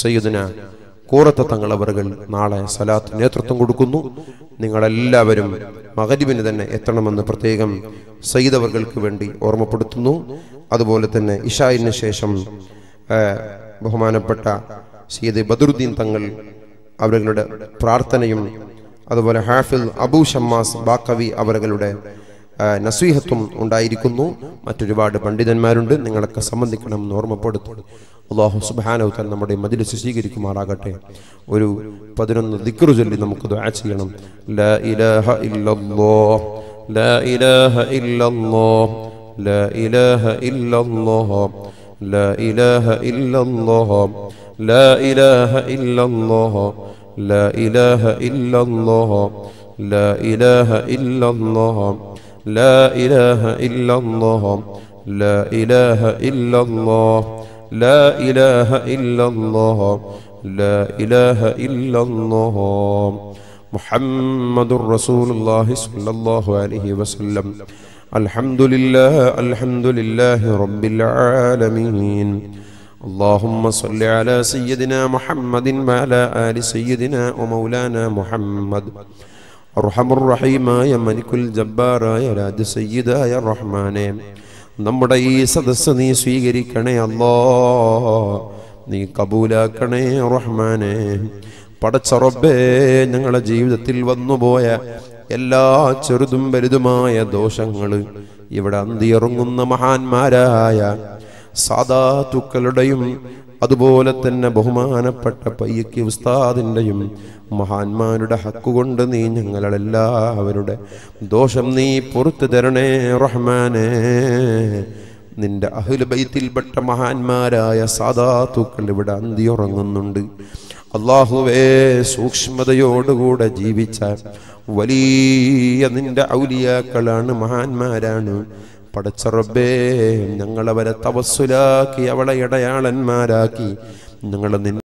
സയ്യിദിന കൂറത്ത തങ്ങളവറുകൾ നാളെ സലാത്ത് നേതൃത്വം കൊടുക്കുന്നു നിങ്ങളെല്ലാവരും മകരിബിന് തന്നെ എത്തണമെന്ന് പ്രത്യേകം സയ്യിദവറുകൾക്ക് വേണ്ടി ഓർമ്മപ്പെടുത്തുന്നു അതുപോലെ തന്നെ ഇഷായിന് ശേഷം ബഹുമാനപ്പെട്ട സയ്യിദ് ബദറുദ്ദീൻ തങ്ങൾ അവരുടെ പ്രാർത്ഥനയും അതുപോലെ ഹാഫിൽ അബൂ ഷമ്മാസ് ബാക്കവി അവരുടെ നസീഹത്വം ഉണ്ടായിരിക്കുന്നു മറ്റൊരുപാട് പണ്ഡിതന്മാരുണ്ട് നിങ്ങളൊക്കെ സംബന്ധിക്കണം എന്ന് ഓർമ്മപ്പെടുത്തും അള്ളാഹു സുബാനവത്താൽ നമ്മുടെ മതിൽ സ്വീകരിക്കുമാറാകട്ടെ ഒരു പതിനൊന്ന് ദിക്റു ചൊല്ലി നമുക്ക് ദുആ ചെയ്യണം ലാ ഇലാഹ ഇല്ലല്ലാഹ് ലാ ഇലാഹ ഇല്ലല്ലാഹ് ലാ ഇലാഹ ഇല്ലല്ലാഹ് ലാ ഇലാഹ ഇല്ലല്ലാഹ് ലാ ഇലാഹ ഇല്ലല്ലാഹ് لا إله إلا الله لا إله إلا الله لا إله إلا الله لا إله إلا الله لا إله إلا الله لا إله إلا الله محمد رسول الله صلى الله عليه وسلم الحمد لله الحمد لله رب العالمين اللهم صل على سيدنا محمد وعلى آل سيدنا ومولانا محمد അർഹമ റഹീമായ മനിക്കുൽ ജബ്ബാറായ രാജ സയ്യിദായ റഹ്മാനെ നമ്മുടെ ഈ സദസ്സ് നീ സ്വീകരിക്കണേ അല്ലോ നീ കബൂലാക്കണേ റഹ്മാനെ റബ്ബേ ഞങ്ങളുടെ ജീവിതത്തിൽ വന്നുപോയ എല്ലാ ചെറുതും വലുതുമായ ദോഷങ്ങൾ ഇവിടെ അന്തിയിറങ്ങുന്ന മഹാന്മാരായ സാദാത്തുക്കളുടെയും അതുപോലെ തന്നെ ബഹുമാനപ്പെട്ട പയ്യക്കി ഉസ്താദിൻ്റെയും മഹാന്മാരുടെ ഹക്കുകൊണ്ട് നീ ഞങ്ങളെല്ലാവരുടെ ദോഷം നീ പുറത്തു തരണേ റഹ്മാനേ നിന്റെ അഹുലബൈത്തിൽപ്പെട്ട മഹാന്മാരായ സാദാത്തുക്കൾ ഇവിടെ അന്തിയുറങ്ങുന്നുണ്ട് അള്ളാഹുവേ സൂക്ഷ്മതയോടുകൂടെ ജീവിച്ച വലിയ നിന്റെ ഔലിയാക്കളാണ് മഹാന്മാരാണ് പടച്ചറബേ ഞങ്ങളവരെ തവസ്സുലാക്കി അവളെ ഇടയാളന്മാരാക്കി ഞങ്ങൾ നിൻ